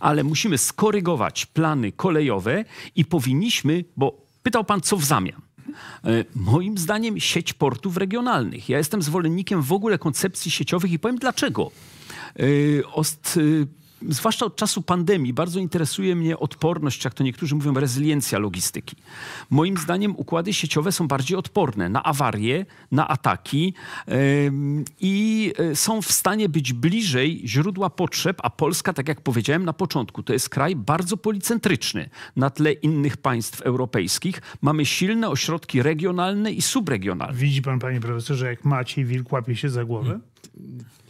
ale musimy skorygować plany kolejowe i powinniśmy, bo pytał pan, co w zamian. E, moim zdaniem sieć portów regionalnych. Ja jestem zwolennikiem w ogóle koncepcji sieciowych i powiem dlaczego. E, ost, zwłaszcza od czasu pandemii, bardzo interesuje mnie odporność, jak to niektórzy mówią, rezyliencja logistyki. Moim zdaniem układy sieciowe są bardziej odporne na awarie, na ataki i e, są w stanie być bliżej źródła potrzeb, a Polska, tak jak powiedziałem na początku, to jest kraj bardzo policentryczny na tle innych państw europejskich. Mamy silne ośrodki regionalne i subregionalne. Widzi pan, panie profesorze, jak Maciej Wilk łapie się za głowę?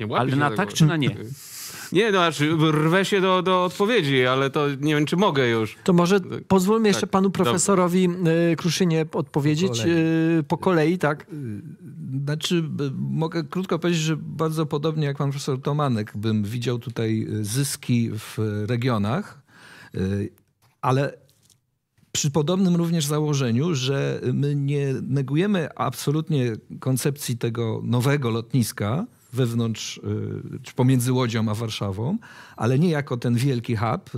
Nie, nie Ale na tak głowę. czy na nie? Nie, no aż rwę się do, do odpowiedzi, ale to nie wiem, czy mogę już. To może tak. pozwólmy tak, jeszcze panu profesorowi dobrze. Y, Kruszynie odpowiedzieć po kolei. Y, po kolei, tak? Y, znaczy, mogę krótko powiedzieć, że bardzo podobnie jak pan profesor Tomanek bym widział tutaj zyski w regionach, ale przy podobnym również założeniu, że my nie negujemy absolutnie koncepcji tego nowego lotniska, wewnątrz, y, czy pomiędzy Łodzią a Warszawą, ale nie jako ten wielki hub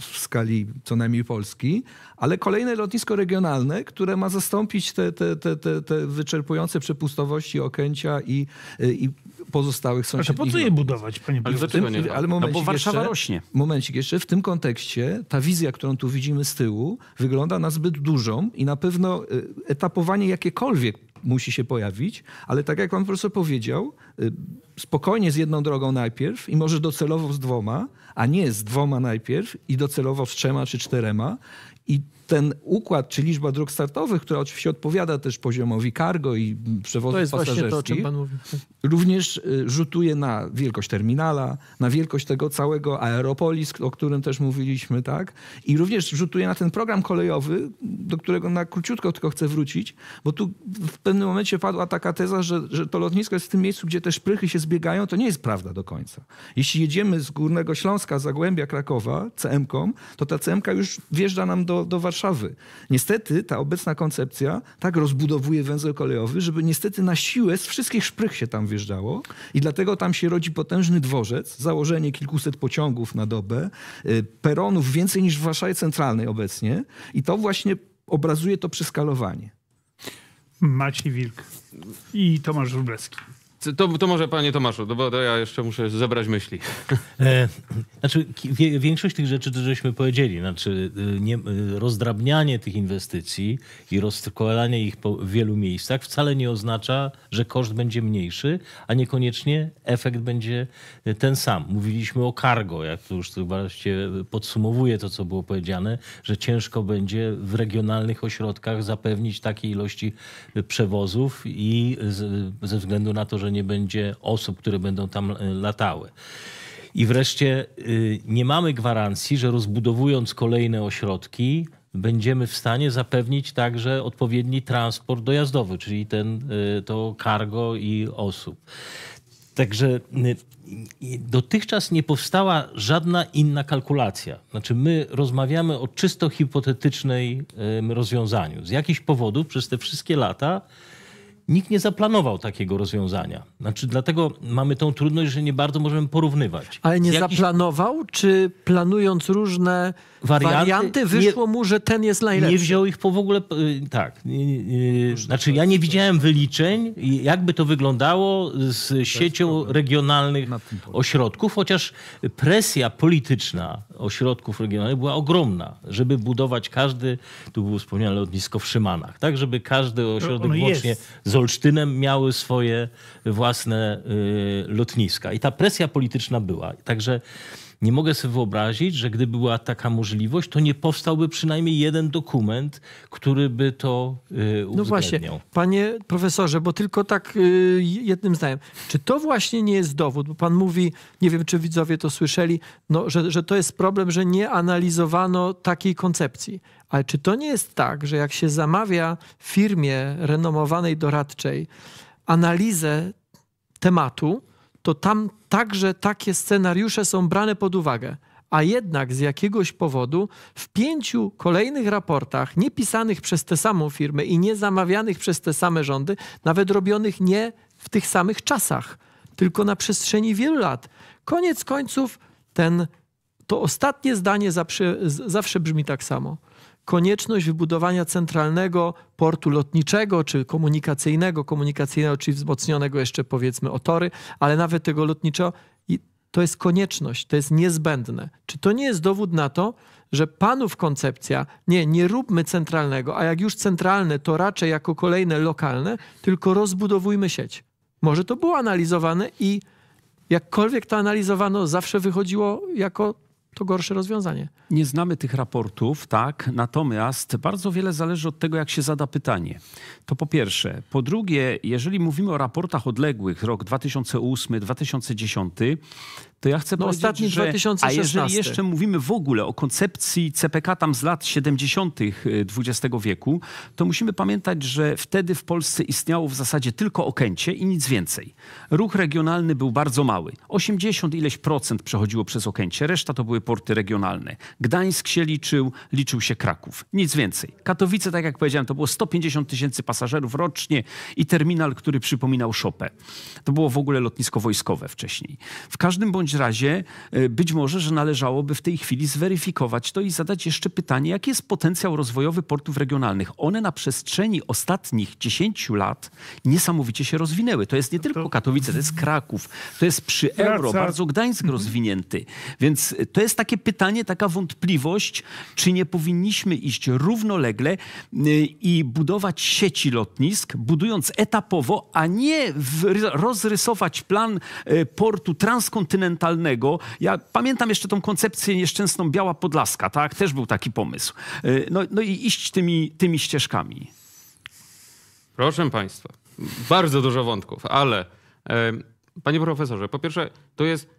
w skali co najmniej Polski, ale kolejne lotnisko regionalne, które ma zastąpić te, te, te, te, te wyczerpujące przepustowości Okęcia i, y, i pozostałych sąsiednich. Proszę, po co je budować, panie Ale, ale no bo Warszawa jeszcze, rośnie. Momencik jeszcze, w tym kontekście ta wizja, którą tu widzimy z tyłu, wygląda na zbyt dużą i na pewno y, etapowanie jakiekolwiek musi się pojawić, ale tak jak pan profesor powiedział, y, spokojnie z jedną drogą najpierw i może docelowo z dwoma, a nie z dwoma najpierw i docelowo z trzema czy czterema. I ten układ, czy liczba dróg startowych, która oczywiście odpowiada też poziomowi cargo i mm, przewozów pasażerskich. To jest pasażerski, właśnie to, o czym pan mówi. Również y, rzutuje na wielkość terminala, na wielkość tego całego aeropolis, o którym też mówiliśmy, tak? I również rzutuje na ten program kolejowy, do którego na króciutko tylko chcę wrócić, bo tu w pewnym momencie padła taka teza, że, że to lotnisko jest w tym miejscu, gdzie te szprychy się zbiegają. To nie jest prawda do końca. Jeśli jedziemy z Górnego Śląska, Zagłębia Krakowa cm to ta cm już wjeżdża nam do, do Warszawy. Niestety ta obecna koncepcja tak rozbudowuje węzeł kolejowy, żeby niestety na siłę z wszystkich szprych się tam wjeżdżało i dlatego tam się rodzi potężny dworzec, założenie kilkuset pociągów na dobę, y, peronów więcej niż w Warszawie Centralnej obecnie i to właśnie obrazuje to przeskalowanie. Maciej Wilk i Tomasz Wróblewski. To, to, może panie Tomaszu, bo to ja jeszcze muszę zebrać myśli. E, znaczy, większość tych rzeczy, to żeśmy powiedzieli, znaczy e, nie, e, rozdrabnianie tych inwestycji i rozkładanie ich w wielu miejscach wcale nie oznacza, że koszt będzie mniejszy, a niekoniecznie efekt będzie e, ten sam. Mówiliśmy o cargo, jak to już właśnie podsumowuje to, co było powiedziane, że ciężko będzie w regionalnych ośrodkach zapewnić takiej ilości przewozów i ze względu na to, że nie będzie osób, które będą tam e, latały. I wreszcie e, nie mamy gwarancji, że rozbudowując kolejne ośrodki, będziemy w stanie zapewnić także odpowiedni transport dojazdowy, czyli ten, e, to cargo i osób. Także dotychczas nie powstała żadna inna kalkulacja. Znaczy, my rozmawiamy o czysto hipotetycznej rozwiązaniu. Z jakichś powodów przez te wszystkie lata Nikt nie zaplanował takiego rozwiązania. Znaczy, dlatego mamy tą trudność, że nie bardzo możemy porównywać. Ale nie zaplanował, czy planując różne warianty, warianty wyszło nie, mu, że ten jest najlepszy. Nie wziął ich po w ogóle, y, tak. Znaczy ja nie widziałem wyliczeń, jakby to wyglądało z siecią regionalnych ośrodków, chociaż presja polityczna ośrodków regionalnych była ogromna, żeby budować każdy, tu było wspomniane lotnisko w Szymanach, tak, żeby każdy ośrodek łącznie z Olsztynem miały swoje własne y, lotniska. I ta presja polityczna była. Także nie mogę sobie wyobrazić, że gdyby była taka możliwość, to nie powstałby przynajmniej jeden dokument, który by to uwzględniał. Y, no właśnie, panie profesorze, bo tylko tak y, jednym zdaniem. Czy to właśnie nie jest dowód? Bo pan mówi, nie wiem czy widzowie to słyszeli, no, że, że to jest problem, że nie analizowano takiej koncepcji. Ale czy to nie jest tak, że jak się zamawia firmie renomowanej doradczej analizę tematu, to tam także takie scenariusze są brane pod uwagę. A jednak z jakiegoś powodu w pięciu kolejnych raportach, nie pisanych przez tę samą firmę i nie zamawianych przez te same rządy, nawet robionych nie w tych samych czasach, tylko na przestrzeni wielu lat, koniec końców ten, to ostatnie zdanie zawsze, zawsze brzmi tak samo konieczność wybudowania centralnego portu lotniczego czy komunikacyjnego, komunikacyjnego, czyli wzmocnionego jeszcze powiedzmy o tory, ale nawet tego lotniczego. I to jest konieczność, to jest niezbędne. Czy to nie jest dowód na to, że panów koncepcja, nie, nie róbmy centralnego, a jak już centralne, to raczej jako kolejne lokalne, tylko rozbudowujmy sieć. Może to było analizowane i jakkolwiek to analizowano, zawsze wychodziło jako to gorsze rozwiązanie. Nie znamy tych raportów, tak, natomiast bardzo wiele zależy od tego, jak się zada pytanie. To po pierwsze. Po drugie, jeżeli mówimy o raportach odległych, rok 2008-2010, to ja chcę no powiedzieć, ostatni że 2016. a jeżeli jeszcze mówimy w ogóle o koncepcji CPK tam z lat 70. XX y, wieku, to musimy pamiętać, że wtedy w Polsce istniało w zasadzie tylko Okęcie i nic więcej. Ruch regionalny był bardzo mały. 80 ileś procent przechodziło przez Okęcie, reszta to były porty regionalne. Gdańsk się liczył, liczył się Kraków. Nic więcej. Katowice, tak jak powiedziałem, to było 150 tysięcy pasażerów rocznie i terminal, który przypominał szopę. To było w ogóle lotnisko wojskowe wcześniej. W każdym bądź każdym razie e, być może, że należałoby w tej chwili zweryfikować to i zadać jeszcze pytanie, jaki jest potencjał rozwojowy portów regionalnych. One na przestrzeni ostatnich 10 lat niesamowicie się rozwinęły. To jest nie no tylko Katowice, to jest Kraków, to jest przy Euro, bardzo Gdańsk rozwinięty. Więc e, to jest takie pytanie, taka wątpliwość, czy nie powinniśmy iść równolegle e, i budować sieci lotnisk, budując etapowo, a nie rozrysować plan portu transkontynentalnego, mentalnego. Ja pamiętam jeszcze tą koncepcję nieszczęsną Biała Podlaska, tak? Też był taki pomysł. Y, no, no i iść tymi, tymi ścieżkami. Proszę Państwa, bardzo dużo wątków, ale e, panie profesorze, po pierwsze, to jest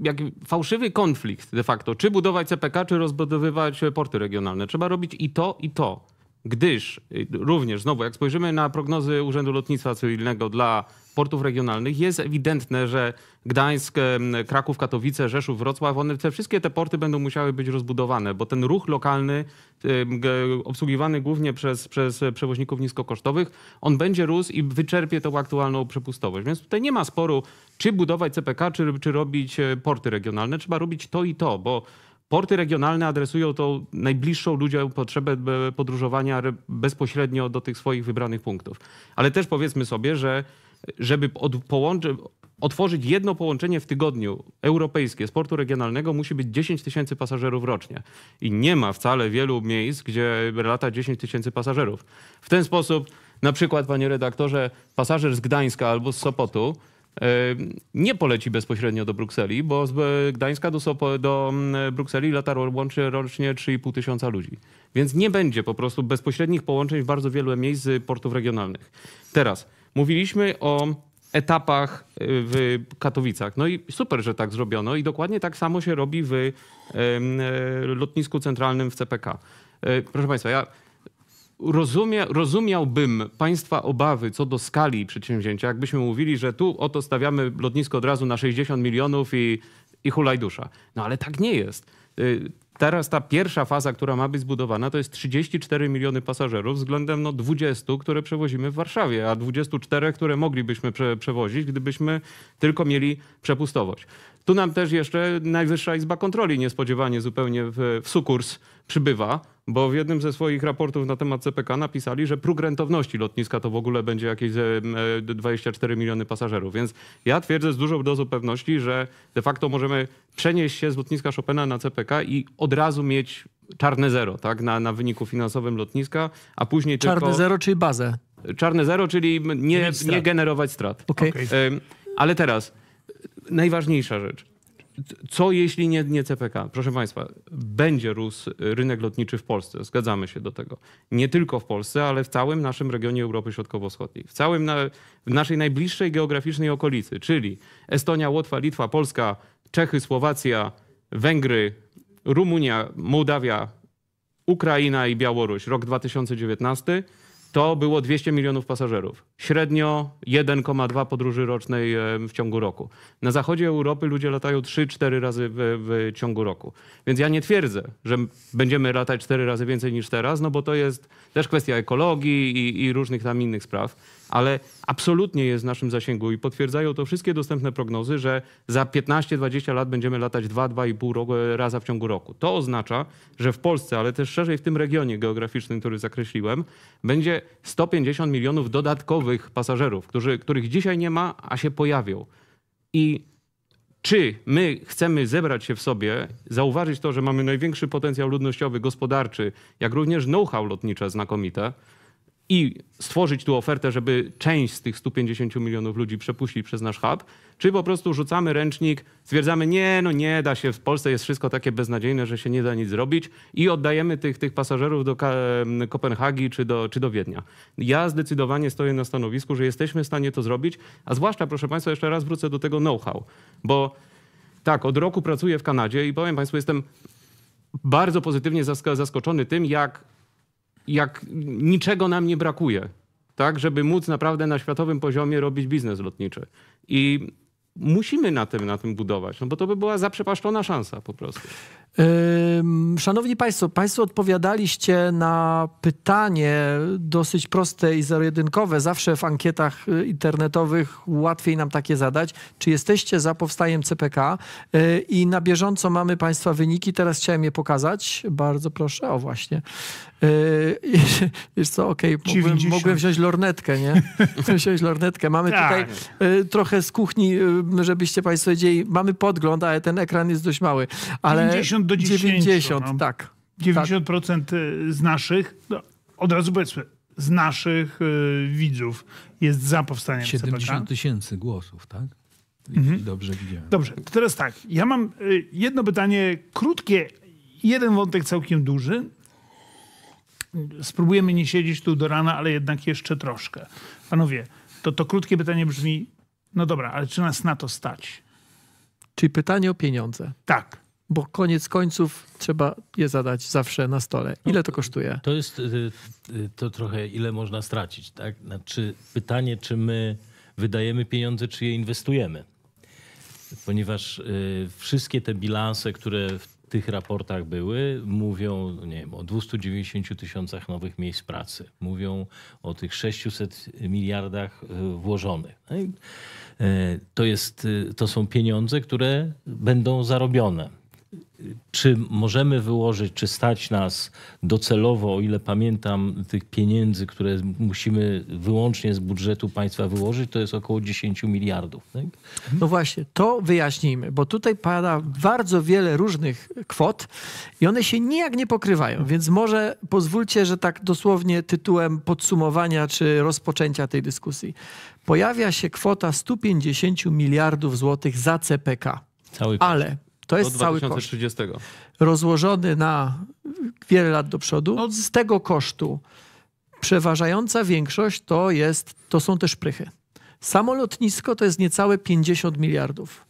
jak fałszywy konflikt de facto, czy budować CPK, czy rozbudowywać porty regionalne. Trzeba robić i to, i to gdyż y, również znowu, jak spojrzymy na prognozy Urzędu Lotnictwa Cywilnego dla portów regionalnych, jest ewidentne, że Gdańsk, Kraków, Katowice, Rzeszów, Wrocław, one, te wszystkie te porty będą musiały być rozbudowane, bo ten ruch lokalny, obsługiwany głównie przez, przez przewoźników niskokosztowych, on będzie rósł i wyczerpie tą aktualną przepustowość. Więc tutaj nie ma sporu, czy budować CPK, czy, czy robić e, porty regionalne. Trzeba robić to i to, bo Porty regionalne adresują tą najbliższą ludziom potrzebę e, podróżowania bezpośrednio do tych swoich wybranych punktów. Ale też powiedzmy sobie, że żeby od, połączy, otworzyć jedno połączenie w tygodniu europejskie z portu regionalnego musi być 10 tysięcy pasażerów rocznie. I nie ma wcale wielu miejsc, gdzie lata 10 tysięcy pasażerów. W ten sposób, na przykład, panie redaktorze, pasażer z Gdańska albo z Sopotu nie poleci bezpośrednio do Brukseli, bo z Gdańska do, Sopo, do mm, Brukseli latarło łączy rocznie 3,5 tysiąca ludzi. Więc nie będzie po prostu bezpośrednich połączeń w bardzo wielu miejsc z portów regionalnych. Teraz, mówiliśmy o etapach y, w Katowicach. No i super, że tak zrobiono i dokładnie tak samo się robi w e, lotnisku centralnym w CPK. E, proszę Państwa, ja rozumie, rozumiałbym Państwa obawy co do skali przedsięwzięcia, jakbyśmy mówili, że tu oto stawiamy lotnisko od razu na 60 milionów i, i dusza. No ale tak nie jest. Y, teraz ta pierwsza faza, która ma być zbudowana, to jest 34 miliony pasażerów względem no, 20, które przewozimy w Warszawie, a 24, które moglibyśmy prze przewozić, gdybyśmy tylko mieli przepustowość. Tu nam też jeszcze Najwyższa Izba Kontroli niespodziewanie zupełnie w, w sukurs przybywa bo w jednym ze swoich raportów na temat CPK napisali, że próg rentowności lotniska to w ogóle będzie jakieś 24 e, e, miliony pasażerów. Więc ja twierdzę z dużą dozą pewności, że de facto możemy przenieść się z lotniska Chopina na CPK i od razu mieć czarne zero tak, na, na wyniku finansowym lotniska, a później czarne tylko... Czarne zero, czyli bazę. Czarne zero, czyli nie, nie generować strat. Okay. Okay. Ale teraz najważniejsza rzecz. Co jeśli nie, nie CPK? Proszę Państwa, będzie rósł rynek lotniczy w Polsce, zgadzamy się do tego. Nie tylko w Polsce, ale w całym naszym regionie Europy Środkowo-Wschodniej, w całym na, w naszej najbliższej geograficznej okolicy, czyli Estonia, Łotwa, Litwa, Polska, Czechy, Słowacja, Węgry, Rumunia, Mołdawia, Ukraina i Białoruś, rok 2019 to było 200 milionów pasażerów. Średnio 1,2 podróży rocznej e, w ciągu roku. Na zachodzie Europy ludzie latają 3-4 razy w, w, ciągu roku. Więc ja nie twierdzę, że będziemy latać 4 razy więcej niż teraz, no bo to jest też kwestia ekologii i, i różnych tam innych spraw ale absolutnie jest w naszym zasięgu i potwierdzają to wszystkie dostępne prognozy, że za 15-20 lat będziemy latać 2-2,5 raza w ciągu roku. To oznacza, że w Polsce, ale też szerzej w tym regionie geograficznym, który zakreśliłem, będzie 150 milionów dodatkowych pasażerów, którzy, których dzisiaj nie ma, a się pojawią. I czy my chcemy zebrać się w sobie, zauważyć to, że mamy największy potencjał ludnościowy, gospodarczy, jak również know-how lotnicze znakomite, i stworzyć tu ofertę, żeby część z tych 150 milionów ludzi przepuścić przez nasz hub, czy po prostu rzucamy ręcznik, stwierdzamy, nie, no nie da się, w Polsce jest wszystko takie beznadziejne, że się nie da nic zrobić i oddajemy tych, tych pasażerów do Kopenhagi czy do, czy do Wiednia. Ja zdecydowanie stoję na stanowisku, że jesteśmy w stanie to zrobić, a zwłaszcza, proszę Państwa, jeszcze raz wrócę do tego know-how, bo tak, od roku pracuję w Kanadzie i powiem Państwu, jestem bardzo pozytywnie zaskoczony tym, jak jak niczego nam nie brakuje, tak, żeby móc naprawdę na światowym poziomie robić biznes lotniczy. I musimy na tym, na tym budować, no bo to by była zaprzepaszczona szansa po prostu. Szanowni Państwo, Państwo odpowiadaliście na pytanie dosyć proste i zero-jedynkowe. Zawsze w ankietach y, internetowych łatwiej nam takie zadać. Czy jesteście za powstaniem CPK? Y, I na bieżąco mamy Państwa wyniki. Teraz chciałem je pokazać. Bardzo proszę. O, właśnie. Y, wiesz co, okej, okay. mogłem, mogłem, wziąć lornetkę, nie? Mogłem wziąć lornetkę. Mamy tak. tutaj trochę z kuchni, żebyście Państwo wiedzieli. Mamy podgląd, ale ten ekran jest dość mały. Ale... 50 do 10. 90, no. tak. 90% tak. z naszych, no, od razu powiedzmy, z naszych y, widzów jest za powstaniem 70 tysięcy głosów, tak? Mhm. Dobrze widziałem. Dobrze, to teraz tak. Ja mam y, jedno pytanie krótkie, jeden wątek całkiem duży. Spróbujemy nie siedzieć tu do rana, ale jednak jeszcze troszkę. Panowie, to, to krótkie pytanie brzmi, no dobra, ale czy nas na to stać? Czyli pytanie o pieniądze. Tak bo koniec końców trzeba je zadać zawsze na stole. No, ile to kosztuje? To jest y, y, to trochę, ile można stracić. Tak? Znaczy, pytanie, czy my wydajemy pieniądze, czy je inwestujemy. Ponieważ y, wszystkie te bilanse, które w tych raportach były, mówią nie wiem, o 290 tysiącach nowych miejsc pracy, mówią o tych 600 miliardach włożonych. No to, jest, to są pieniądze, które będą zarobione czy możemy wyłożyć, czy stać nas docelowo, o ile pamiętam, tych pieniędzy, które musimy wyłącznie z budżetu państwa wyłożyć, to jest około 10 miliardów. Tak? No właśnie, to wyjaśnijmy, bo tutaj pada bardzo wiele różnych kwot i one się nijak nie pokrywają, więc może pozwólcie, że tak dosłownie tytułem podsumowania czy rozpoczęcia tej dyskusji. Pojawia się kwota 150 miliardów złotych za CPK. Ale to jest cały koszt. Rozłożony na wiele lat do przodu. No, Z tego kosztu przeważająca większość to, jest, to są też prychy. Samo lotnisko to jest niecałe 50 miliardów.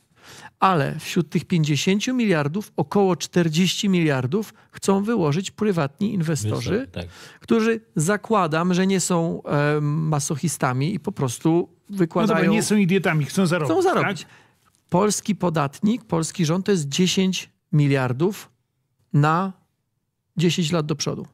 Ale wśród tych 50 miliardów około 40 miliardów chcą wyłożyć prywatni inwestorzy, tak. którzy zakładam, że nie są masochistami i po prostu wykładają. No dobra, nie są idiotami, chcą zarobić. Chcą zarobić. Tak? polski podatnik, polski rząd to jest 10 miliardów na 10 lat do przodu.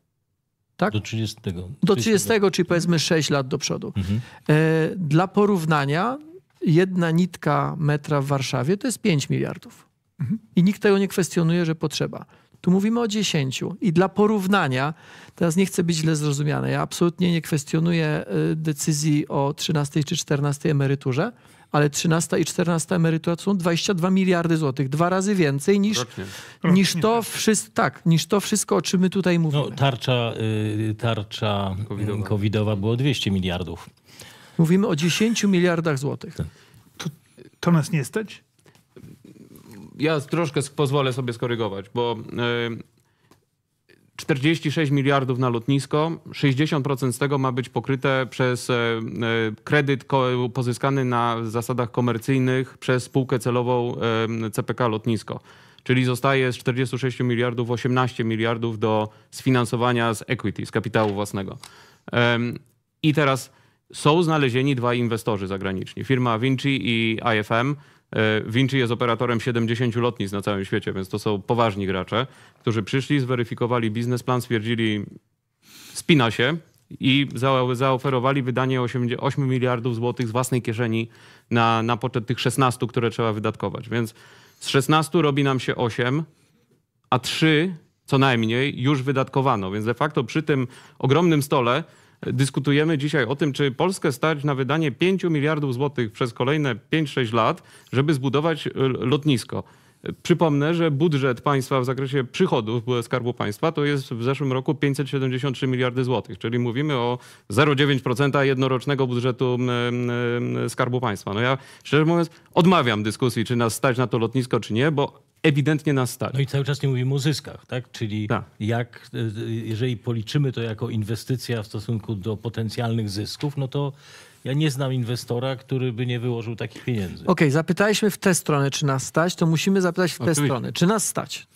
Tak? Do 30. 30. Do 30, czyli powiedzmy 6 lat do przodu. Mhm. E, dla porównania, jedna nitka metra w Warszawie to jest 5 miliardów. Mhm. I nikt tego nie kwestionuje, że potrzeba. Tu mówimy o 10. I dla porównania, teraz nie chcę być źle zrozumiany, ja absolutnie nie kwestionuję e, decyzji o 13 czy 14 emeryturze, ale 13 i 14 emerytura to są 22 miliardy złotych. Dwa razy więcej niż, Rocznie. Rocznie. to, wszystko, tak, niż to wszystko, o czym my tutaj no, mówimy. No, tarcza y, tarcza y, covidowa. covidowa było 200 miliardów. Mówimy o 10 miliardach złotych. Tak. To, to nas nie stać? ja troszkę pozwolę sobie skorygować, bo y, 46 miliardów na lotnisko, 60% z tego ma być pokryte przez e, e, kredyt pozyskany na zasadach komercyjnych przez spółkę celową e, CPK Lotnisko. Czyli zostaje z 46 miliardów 18 miliardów do sfinansowania z equity, z kapitału własnego. I teraz są znalezieni dwa inwestorzy zagraniczni, firma Vinci i IFM. E, Vinci jest operatorem 70 lotnic na całym świecie, więc to są poważni gracze, którzy przyszli, zweryfikowali biznesplan, stwierdzili, spina się i zaoferowali wydanie 8, miliardów złotych z własnej kieszeni na, na poczet tych 16, które trzeba wydatkować. Więc z 16 robi nam się 8, a 3 co najmniej już wydatkowano. Więc de facto przy tym ogromnym stole dyskutujemy dzisiaj o tym, czy Polskę stać na wydanie 5 miliardów złotych przez kolejne 5-6 lat, żeby zbudować y, lotnisko. Przypomnę, że budżet państwa w zakresie przychodów Skarbu Państwa to jest w zeszłym roku 573 miliardy złotych, czyli mówimy o 0,9% jednorocznego budżetu Skarbu Państwa. No ja szczerze mówiąc odmawiam dyskusji, czy nas stać na to lotnisko, czy nie, bo ewidentnie nas stać. No i cały czas nie mówimy o zyskach, tak? Czyli tak. jak, e, jeżeli policzymy to jako inwestycja w stosunku do potencjalnych zysków, no to ja nie znam inwestora, który by nie wyłożył takich pieniędzy. Okej, okay, zapytaliśmy w tę stronę, czy nas stać, to musimy zapytać w tę stronę, czy nas stać.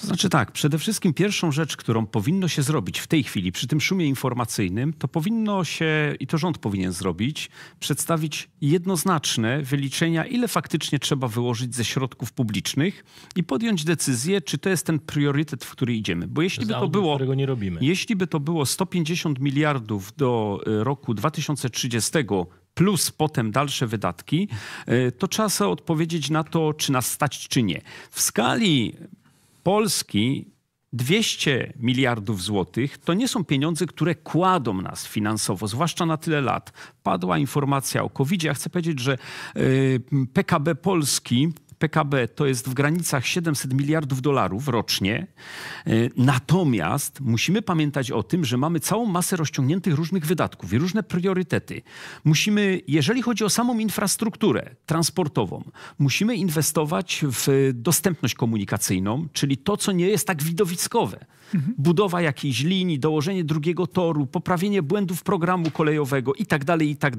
To znaczy tak, przede wszystkim pierwszą rzecz, którą powinno się zrobić w tej chwili przy tym szumie informacyjnym, to powinno się, i to rząd powinien zrobić, przedstawić jednoznaczne wyliczenia, ile faktycznie trzeba wyłożyć ze środków publicznych i podjąć decyzję, czy to jest ten priorytet, w który idziemy. Bo jeśli by to było, jeśli by to było 150 miliardów do e, roku 2030 plus potem dalsze wydatki, e, to trzeba sobie odpowiedzieć na to, czy nas stać, czy nie. W skali Polski 200 miliardów złotych to nie są pieniądze, które kładą nas finansowo, zwłaszcza na tyle lat. Padła informacja o covid -zie. Ja chcę powiedzieć, że y, PKB Polski PKB to jest w granicach 700 miliardów dolarów rocznie. Y, natomiast musimy pamiętać o tym, że mamy całą masę rozciągniętych różnych wydatków i różne priorytety. Musimy, jeżeli chodzi o samą infrastrukturę transportową, musimy inwestować w dostępność komunikacyjną, czyli to, co nie jest tak widowiskowe. Mhm. Budowa jakiejś linii, dołożenie drugiego toru, poprawienie błędów programu kolejowego tak itd. Tak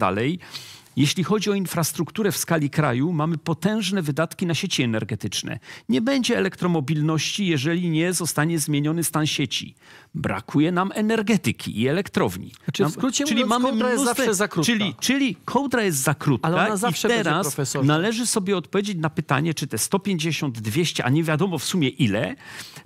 jeśli chodzi o infrastrukturę w skali kraju, mamy potężne wydatki na sieci energetyczne. Nie będzie elektromobilności, jeżeli nie zostanie zmieniony stan sieci. Brakuje nam energetyki i elektrowni. Znaczy, nam, w skrócie czyli mówiąc, mamy kołdra mnóstwo, jest zawsze za krótka. Czyli, czyli kołdra jest za krótka Ale ona zawsze i teraz należy sobie odpowiedzieć na pytanie, czy te 150, 200, a nie wiadomo w sumie ile,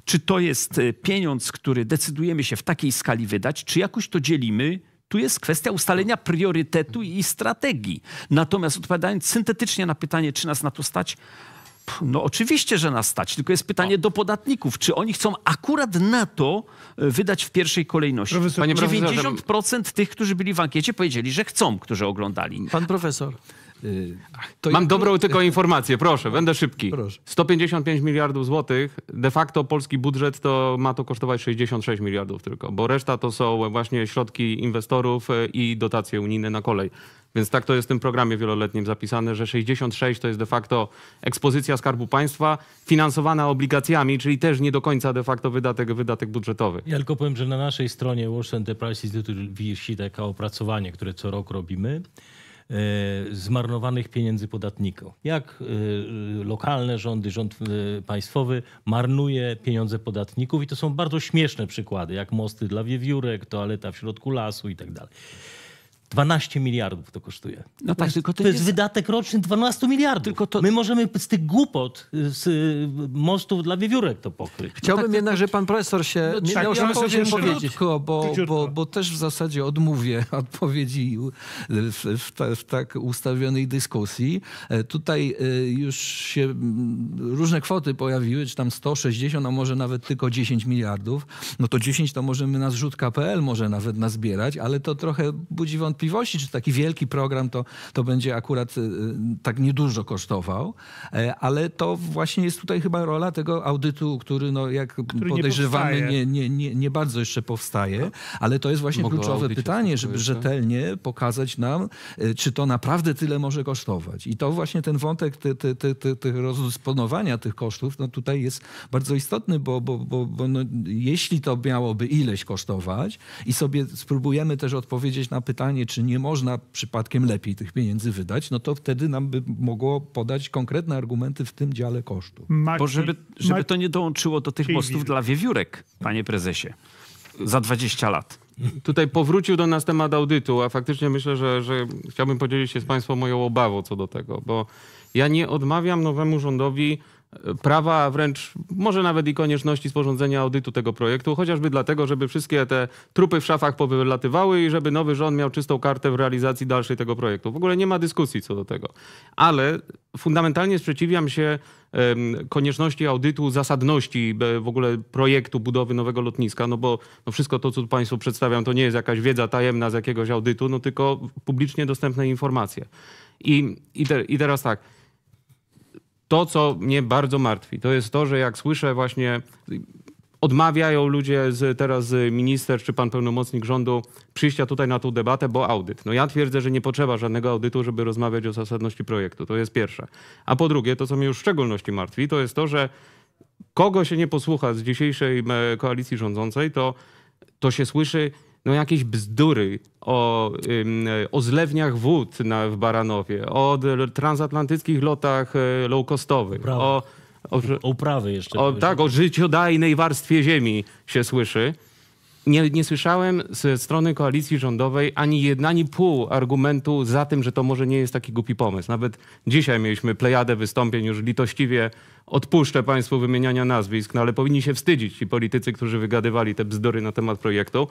czy to jest e, pieniądz, który decydujemy się w takiej skali wydać, czy jakoś to dzielimy tu jest kwestia ustalenia priorytetu i strategii. Natomiast odpowiadając syntetycznie na pytanie, czy nas na to stać, no oczywiście, że nas stać, tylko jest pytanie do podatników, czy oni chcą akurat na to e, wydać w pierwszej kolejności. Profesor, 90% tych, którzy byli w ankiecie, powiedzieli, że chcą, którzy oglądali. Pan profesor. Mam dobrą tylko informację, proszę, będę szybki. Proszę. 155 miliardów złotych, de facto polski budżet to ma to kosztować 66 miliardów tylko, bo reszta to są właśnie środki inwestorów e, i dotacje unijne na kolej. Więc tak to jest w tym programie wieloletnim zapisane, że 66 to jest de facto ekspozycja Skarbu Państwa finansowana obligacjami, czyli też nie do końca de facto wydatek, wydatek budżetowy. Ja tylko powiem, że na naszej stronie Warsaw Enterprise Institute wisi takie opracowanie, które co rok robimy. E, zmarnowanych pieniędzy podatników. Jak e, lokalne rządy, rząd e, państwowy marnuje pieniądze podatników i to są bardzo śmieszne przykłady, jak mosty dla wiewiórek, toaleta w środku lasu i tak dalej. 12 miliardów to kosztuje. No tak, tylko to, jest, jest wydatek roczny 12 miliardów. Tylko to... My możemy z tych głupot, z y, mostów dla wiewiórek to pokryć. Chciałbym no tak, jednak, to... że pan profesor się... No, tak, ja sobie krótko, bo, bo, bo też w zasadzie odmówię odpowiedzi y, w, w, ta, w tak ustawionej dyskusji. E, tutaj y, już się różne kwoty pojawiły, czy tam 160, a może nawet tylko 10 miliardów. No to 10 to możemy na zrzutka.pl może nawet nazbierać, ale to trochę budzi wątpliwości wątpliwości, czy taki wielki program to, to będzie akurat e, e, tak niedużo kosztował, e, ale to właśnie jest tutaj chyba rola tego audytu, który no, jak który podejrzewamy nie, nie, nie, nie, bardzo jeszcze powstaje, ale to jest właśnie Mogę kluczowe pytanie, żeby rzetelnie pokazać nam, czy to naprawdę tyle może kosztować. I to właśnie ten wątek tych te te ty, rozdysponowania tych kosztów no, tutaj jest bardzo istotny, bo, bo, bo, bo no, jeśli to miałoby ileś kosztować i sobie spróbujemy też odpowiedzieć na pytanie, pytanie, czy nie można przypadkiem lepiej tych pieniędzy wydać, no to wtedy nam by mogło podać konkretne argumenty w tym dziale kosztu. po Bo żeby, żeby to nie dołączyło do tych mostów dla wiewiórek, panie prezesie, za 20 lat. Tutaj powrócił do nas temat audytu, a faktycznie myślę, że, że chciałbym podzielić się z Państwem moją obawą co do tego, bo ja nie odmawiam nowemu rządowi prawa, a wręcz może nawet i konieczności sporządzenia audytu tego projektu, chociażby dlatego, żeby wszystkie te trupy w szafach powylatywały i żeby nowy rząd miał czystą kartę w realizacji dalszej tego projektu. W ogóle nie ma dyskusji co do tego. Ale fundamentalnie sprzeciwiam się konieczności audytu zasadności w ogóle projektu budowy nowego lotniska, no bo no wszystko to, co Państwu przedstawiam, to nie jest jakaś wiedza tajemna z jakiegoś audytu, no tylko publicznie dostępne informacje. I, i, te, i teraz tak, to, co mnie bardzo martwi, to jest to, że jak słyszę właśnie, odmawiają ludzie z, teraz minister czy pan pełnomocnik rządu przyjścia tutaj na tą debatę, bo audyt. No ja twierdzę, że nie potrzeba żadnego audytu, żeby rozmawiać o zasadności projektu. To jest pierwsze. A po drugie, to co mnie już w szczególności martwi, to jest to, że kogo się nie posłucha z dzisiejszej e, koalicji rządzącej, to, to się słyszy no jakieś bzdury o, o zlewniach wód na, w Baranowie, o transatlantyckich lotach e, low-costowych, o, o, o uprawy jeszcze. O, tak, o życiodajnej warstwie ziemi się słyszy. Nie, nie, słyszałem ze strony koalicji rządowej ani jedna, ani pół argumentu za tym, że to może nie jest taki głupi pomysł. Nawet dzisiaj mieliśmy plejadę wystąpień, już litościwie odpuszczę Państwu wymieniania nazwisk, no ale powinni się wstydzić ci politycy, którzy wygadywali te bzdury na temat projektu.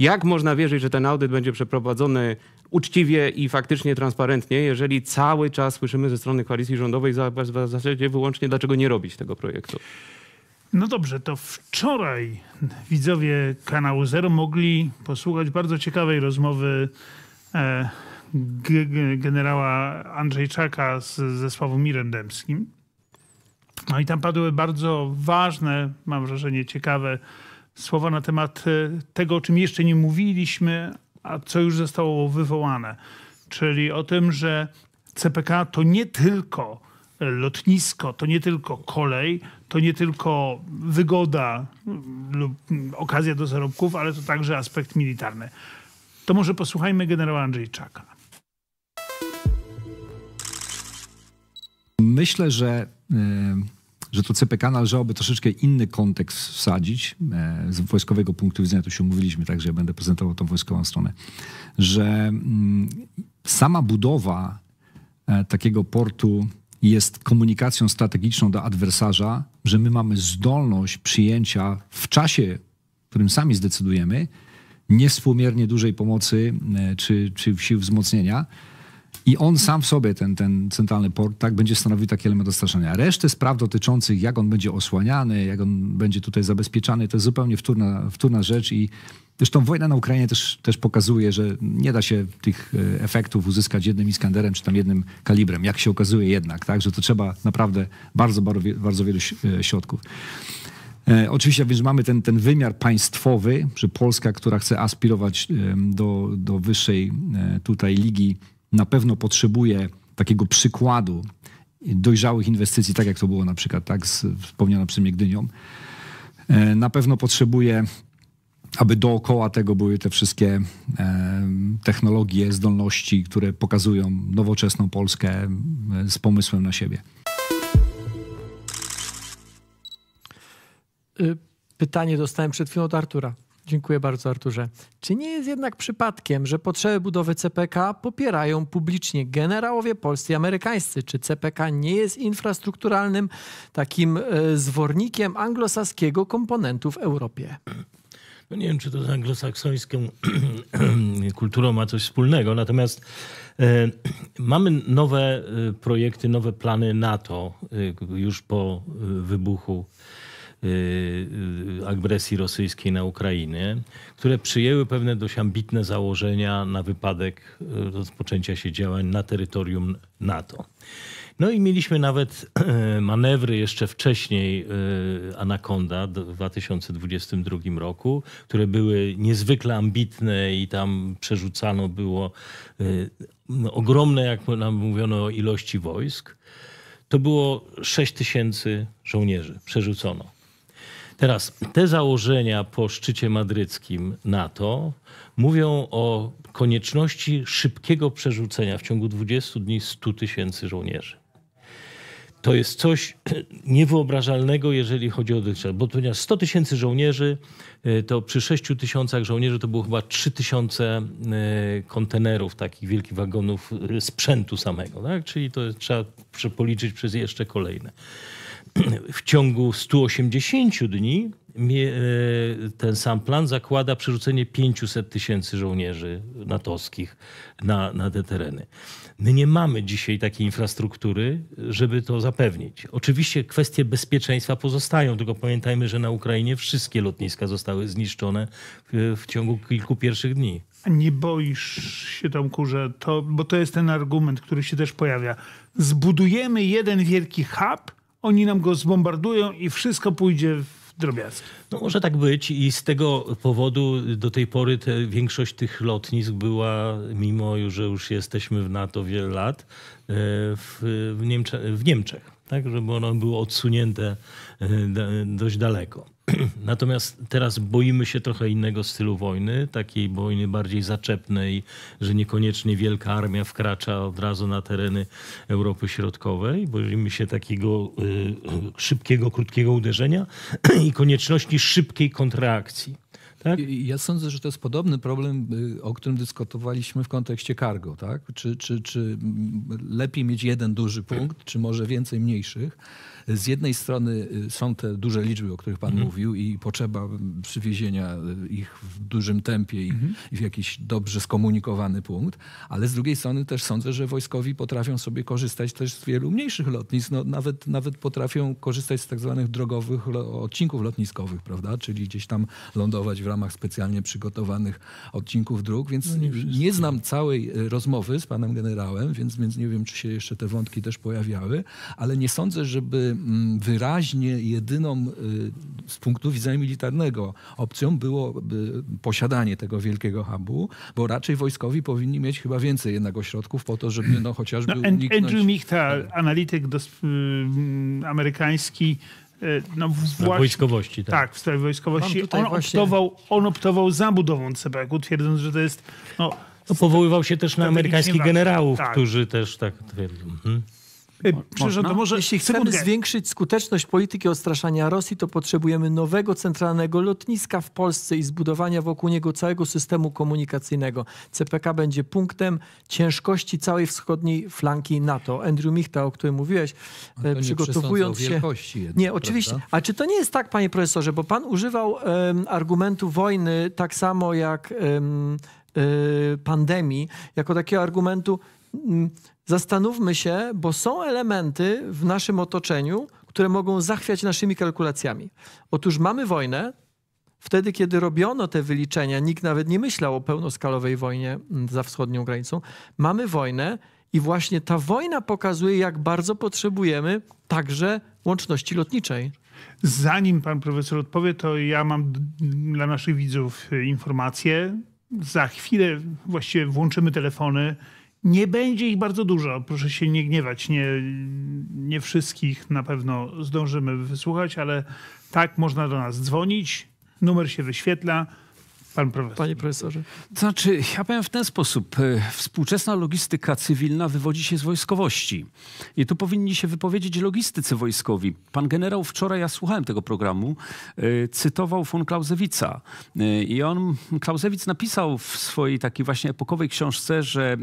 Jak można wierzyć, że ten audyt będzie przeprowadzony uczciwie i faktycznie transparentnie, jeżeli cały czas słyszymy ze strony koalicji rządowej w zasadzie wyłącznie, dlaczego nie robić tego projektu? No dobrze, to wczoraj widzowie kanału Zero mogli posłuchać bardzo ciekawej rozmowy e, generała Andrzejczaka z, ze Sławomirem Dębskim. No i tam padły bardzo ważne, mam wrażenie, ciekawe słowa na temat y, tego, o czym jeszcze nie mówiliśmy, a co już zostało wywołane. Czyli o tym, że CPK to nie tylko lotnisko, to nie tylko kolej, to nie tylko wygoda mm, lub mm, okazja do zarobków, ale to także aspekt militarny. To może posłuchajmy generała Andrzejczaka. Myślę, że. Yy że to CPK należałoby troszeczkę inny kontekst wsadzić. E, z wojskowego punktu widzenia, to się umówiliśmy, także ja będę prezentował tą wojskową stronę, że mm, sama budowa e, takiego portu jest komunikacją strategiczną do adwersarza, że my mamy zdolność przyjęcia w czasie, w którym sami zdecydujemy, niewspółmiernie dużej pomocy e, czy, czy sił wzmocnienia, i on sam w sobie, ten, ten centralny port, tak, będzie stanowił taki element ostraszenia. Reszty spraw dotyczących, jak on będzie osłaniany, jak on będzie tutaj zabezpieczany, to jest zupełnie wtórna, wtórna rzecz i Zresztą wojna na Ukrainie też, też pokazuje, że nie da się tych e, efektów uzyskać jednym Iskanderem czy tam jednym kalibrem, jak się okazuje jednak, tak? że to trzeba naprawdę bardzo, bardzo wielu e, środków. E, oczywiście więc mamy ten, ten wymiar państwowy, że Polska, która chce aspirować do, do wyższej tutaj ligi na pewno potrzebuje takiego przykładu dojrzałych inwestycji, tak jak to było na przykład tak, z wspomnianą przy mnie Gdynią. E, na pewno potrzebuje, aby dookoła tego były te wszystkie e, technologie, zdolności, które pokazują nowoczesną Polskę e, z pomysłem na siebie. Y, pytanie dostałem przed chwilą od Artura. Dziękuję bardzo, Arturze. Czy nie jest jednak przypadkiem, że potrzeby budowy CPK popierają publicznie generałowie polscy i amerykańscy? Czy CPK nie jest infrastrukturalnym takim e, zwornikiem anglosaskiego komponentu w Europie? No nie wiem, czy to z anglosaksońską kulturą ma coś wspólnego, natomiast e, mamy nowe e, projekty, nowe plany NATO już po wybuchu Y, y, agresji rosyjskiej na Ukrainę, które przyjęły pewne dość ambitne założenia na wypadek y, rozpoczęcia się działań na terytorium NATO. No i mieliśmy nawet manewry jeszcze wcześniej Anaconda w 2022 roku, które były niezwykle ambitne i tam przerzucano było no, ogromne, jak nam mówiono, ilości wojsk. To było 6 tysięcy żołnierzy przerzucono Teraz te założenia po szczycie madryckim NATO mówią o konieczności szybkiego przerzucenia w ciągu 20 dni 100 tysięcy żołnierzy. To jest coś niewyobrażalnego, jeżeli chodzi o dotychczas, bo ponieważ 100 tysięcy żołnierzy, y, to przy 6 tysiącach żołnierzy to było chyba 3 tysiące y, kontenerów, takich wielkich wagonów y, sprzętu samego, tak? czyli to trzeba policzyć przez jeszcze kolejne. w ciągu 180 dni e, ten sam plan zakłada przerzucenie 500 tysięcy żołnierzy natowskich na, na te tereny. My nie mamy dzisiaj takiej infrastruktury, żeby to zapewnić. Oczywiście kwestie bezpieczeństwa pozostają, tylko pamiętajmy, że na Ukrainie wszystkie lotniska zostały zniszczone w, w ciągu kilku pierwszych dni. nie boisz się, tam kurze, to, bo to jest ten argument, który się też pojawia. Zbudujemy jeden wielki hub, oni nam go zbombardują i wszystko pójdzie w drobiazg. No może tak być i z tego powodu do tej pory te, większość tych lotnisk była, mimo że już jesteśmy w NATO wiele lat, e, w, w, Niemcze w Niemczech. Tak, żeby ono było odsunięte e, dość daleko. Natomiast teraz boimy się trochę innego stylu wojny, takiej wojny bardziej zaczepnej, że niekoniecznie wielka armia wkracza od razu na tereny Europy Środkowej. Boimy się takiego y, szybkiego, krótkiego uderzenia i konieczności szybkiej kontraakcji. Tak? Ja sądzę, że to jest podobny problem, y, o którym dyskutowaliśmy w kontekście cargo. Tak? Czy, czy, czy mm, lepiej mieć jeden duży punkt, czy może więcej mniejszych? Z jednej strony y, są te duże liczby, o których Pan mhm. mówił i potrzeba mm, przywiezienia y, ich w dużym tempie i, mhm. i w jakiś dobrze skomunikowany punkt, ale z drugiej strony też sądzę, że wojskowi potrafią sobie korzystać też z wielu mniejszych lotnic, No, nawet, nawet potrafią korzystać z tak zwanych drogowych odcinków lotniskowych, prawda? Czyli gdzieś tam lądować w ramach specjalnie przygotowanych odcinków dróg, więc no nie, nie, znam całej y, rozmowy z panem generałem, więc, więc nie wiem, czy się jeszcze te wątki też pojawiały, ale nie sądzę, żeby Mm, wyraźnie jedyną y, z punktu widzenia militarnego opcją było y, posiadanie tego wielkiego hubu, bo raczej wojskowi powinni mieć chyba więcej jednak ośrodków po to, żeby no, chociażby no, uniknąć... Andrew Michta, tak. analityk mm, amerykański, y, no, właśnie, wojskowości. Tak. tak, w sprawie wojskowości. On, właśnie... optował, on optował za budową CPK, twierdząc, że to jest... No, no powoływał się też na amerykańskich generałów, tak. którzy też tak twierdzą. Mhm. Przepraszam, to może Jeśli chcemy sekundkę. zwiększyć skuteczność polityki odstraszania Rosji, to potrzebujemy nowego centralnego lotniska w Polsce i zbudowania wokół niego całego systemu komunikacyjnego. CPK będzie punktem ciężkości całej wschodniej flanki NATO. Andrew Michta, o którym mówiłeś, e, przygotowując się... Wielkości jednak, nie, oczywiście. Prawda? A czy to nie jest tak, panie profesorze, bo pan używał um, argumentu wojny tak samo jak um, y, pandemii, jako takiego argumentu... Um, zastanówmy się, bo są elementy w naszym otoczeniu, które mogą zachwiać naszymi kalkulacjami. Otóż mamy wojnę. Wtedy, kiedy robiono te wyliczenia, nikt nawet nie myślał o pełnoskalowej wojnie mm, za wschodnią granicą. Mamy wojnę i właśnie ta wojna pokazuje, jak bardzo potrzebujemy także łączności lotniczej. Zanim pan profesor odpowie, to ja mam dla naszych widzów y, informację. Za chwilę właściwie włączymy telefony nie będzie ich bardzo dużo, proszę się nie gniewać. Nie, nie wszystkich na pewno zdążymy wysłuchać, ale tak można do nas dzwonić. Numer się wyświetla Pan profesor. Panie profesorze. To znaczy, ja powiem w ten sposób. E, współczesna logistyka cywilna wywodzi się z wojskowości. I tu powinni się wypowiedzieć logistycy wojskowi. Pan generał wczoraj, ja słuchałem tego programu, e, cytował von Klausewica. E, I on, Klausewicz napisał w swojej takiej właśnie epokowej książce, że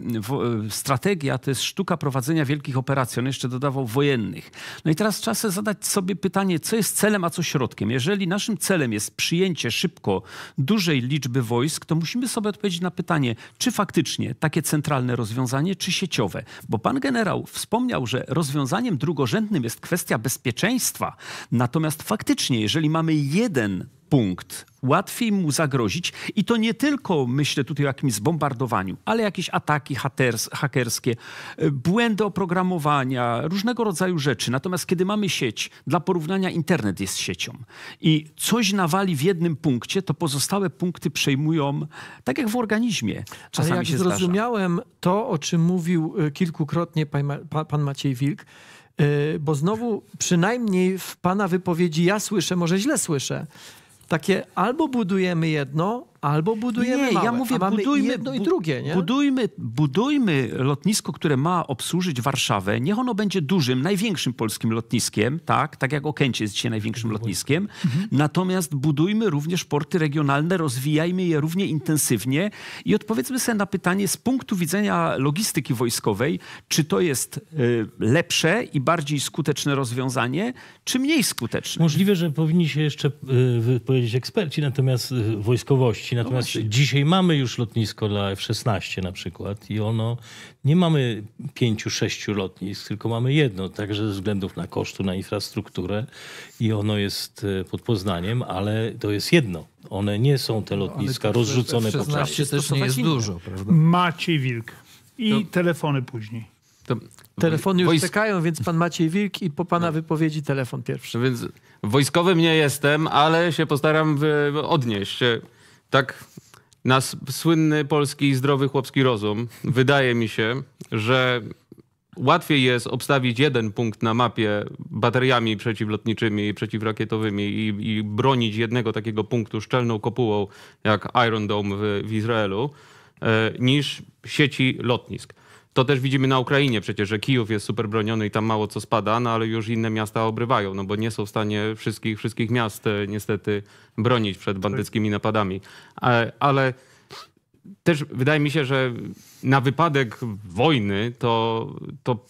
strategia to jest sztuka prowadzenia wielkich operacji. On jeszcze dodawał wojennych. No i teraz trzeba sobie zadać sobie pytanie, co jest celem, a co środkiem. Jeżeli naszym celem jest przyjęcie szybko dużej liczby liczby wojsk, to musimy sobie odpowiedzieć na pytanie, czy faktycznie takie centralne rozwiązanie, czy sieciowe. Bo pan generał wspomniał, że rozwiązaniem drugorzędnym jest kwestia bezpieczeństwa. Natomiast faktycznie, jeżeli mamy jeden punkt, łatwiej mu zagrozić. I to nie tylko myślę tutaj o jakimś zbombardowaniu, ale jakieś ataki haters, hakerskie, e, błędy oprogramowania, różnego rodzaju rzeczy. Natomiast kiedy mamy sieć, dla porównania internet jest siecią i coś nawali w jednym punkcie, to pozostałe punkty przejmują, tak jak w organizmie. Czasami ale jak się zrozumiałem zdarza. to, o czym mówił e, kilkukrotnie pan Maciej Wilk, e, bo znowu przynajmniej w pana wypowiedzi ja słyszę, może źle słyszę, takie albo budujemy jedno, Albo budujemy nie, małe. ja mówię, budujmy jedno i drugie, nie? Budujmy, budujmy lotnisko, które ma obsłużyć Warszawę. Niech ono będzie dużym, największym polskim lotniskiem, tak? Tak jak Okęcie jest dzisiaj największym tak, lotniskiem. Mhm. Natomiast budujmy również porty regionalne, rozwijajmy je równie intensywnie i odpowiedzmy sobie na pytanie z punktu widzenia logistyki wojskowej, czy to jest y, lepsze i bardziej skuteczne rozwiązanie, czy mniej skuteczne. Możliwe, że powinni się jeszcze y, wypowiedzieć eksperci, natomiast y, wojskowości lotności, no natomiast no dzisiaj mamy już lotnisko dla F-16 na przykład i ono, nie mamy pięciu, sześciu lotnisk, tylko mamy jedno, także ze względów na kosztu, na infrastrukturę i ono jest e, pod Poznaniem, ale to jest jedno. One nie są te no, lotniska no, rozrzucone po czasie. też nie jest dużo, prawda? Maciej Wilk i telefony później. To Telefony już wojsk... czekają, więc pan Maciej Wilk i po pana no. wypowiedzi telefon pierwszy. Więc wojskowym nie jestem, ale się postaram e, odnieść tak nas słynny polski zdrowy chłopski rozum, wydaje mi się, że łatwiej jest obstawić jeden punkt na mapie bateriami przeciwlotniczymi i przeciwrakietowymi i, i bronić jednego takiego punktu szczelną kopułą jak Iron Dome w, w Izraelu, e, niż sieci lotnisk. To też widzimy na Ukrainie przecież, że Kijów jest super broniony i tam mało co spada, no ale już inne miasta obrywają, no bo nie są w stanie wszystkich, wszystkich miast e, niestety bronić przed bandyckimi napadami. E, ale też wydaje mi się, że na wypadek wojny to, to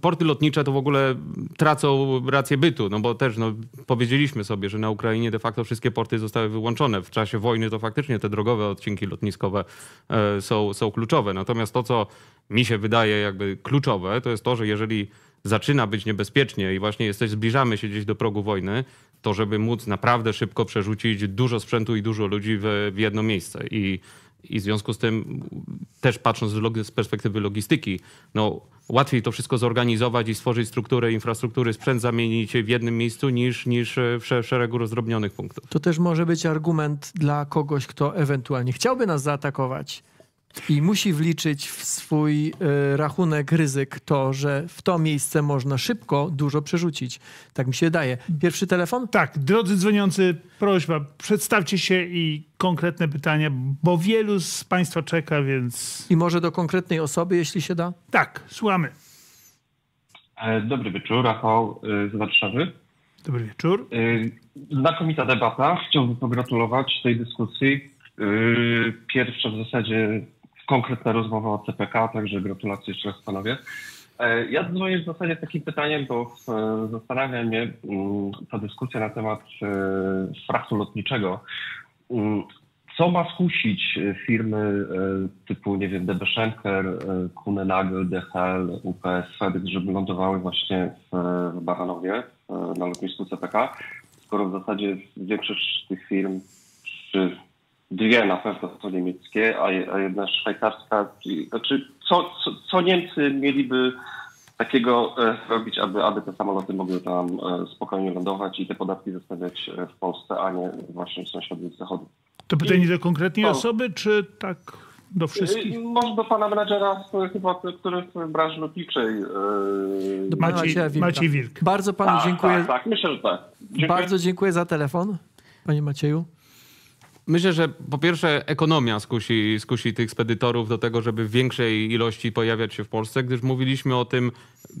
porty lotnicze to w ogóle tracą rację bytu, no bo też no, powiedzieliśmy sobie, że na Ukrainie de facto wszystkie porty zostały wyłączone. W czasie wojny to faktycznie te drogowe odcinki lotniskowe e, są, są kluczowe. Natomiast to, co mi się wydaje jakby kluczowe, to jest to, że jeżeli zaczyna być niebezpiecznie i właśnie jesteś, zbliżamy się gdzieś do progu wojny, to żeby móc naprawdę szybko przerzucić dużo sprzętu i dużo ludzi w, w jedno miejsce. I i w związku z tym, też patrząc z perspektywy logistyki, no, łatwiej to wszystko zorganizować i stworzyć strukturę, infrastruktury, sprzęt zamienić w jednym miejscu niż, niż e, w szeregu rozdrobnionych punktów. To też może być argument dla kogoś, kto ewentualnie chciałby nas zaatakować i musi wliczyć w swój y, rachunek ryzyk to, że w to miejsce można szybko dużo przerzucić. Tak mi się daje. Pierwszy telefon? Tak, drodzy dzwoniący, prośba, przedstawcie się i konkretne pytania, bo wielu z Państwa czeka, więc. I może do konkretnej osoby, jeśli się da? Tak, słuchamy. E, dobry wieczór, Rafał e, z Warszawy. Dobry wieczór. Znakomita debata. Chciałbym pogratulować tej dyskusji. Pierwsza w zasadzie konkretna rozmowa o CPK, także gratulacje jeszcze raz panowie. E, ja dzwonię w zasadzie takim pytaniem, bo zastanawia mnie mm, ta dyskusja na temat e, frachtu lotniczego. Mm, co ma skusić e, firmy typu, nie wiem, DB Schenker, Kunenagel, DHL, UPS, FedEx, żeby lądowały właśnie w Baranowie na lotnisku CPK, skoro w zasadzie większość tych firm przy Dwie na pewno to niemieckie, a jedna szwajcarska. Znaczy, co, co, co Niemcy mieliby takiego e, robić, aby, aby te samoloty mogły tam e, spokojnie lądować i te podatki zostawiać e, w Polsce, a nie właśnie w sąsiadnych zachodu. To pytanie I do konkretnej to, osoby, czy tak do wszystkich? Może do pana menedżera, który w branży lotniczej. Yy... Maciej, Wilk. Maciej Wilk. Bardzo panu tak, dziękuję. Tak, tak, myślę, że tak. Dziękuję. Bardzo dziękuję za telefon, panie Macieju. Myślę, że po pierwsze ekonomia skusi, skusi tych spedytorów do tego, żeby w większej ilości pojawiać się w Polsce, gdyż mówiliśmy o tym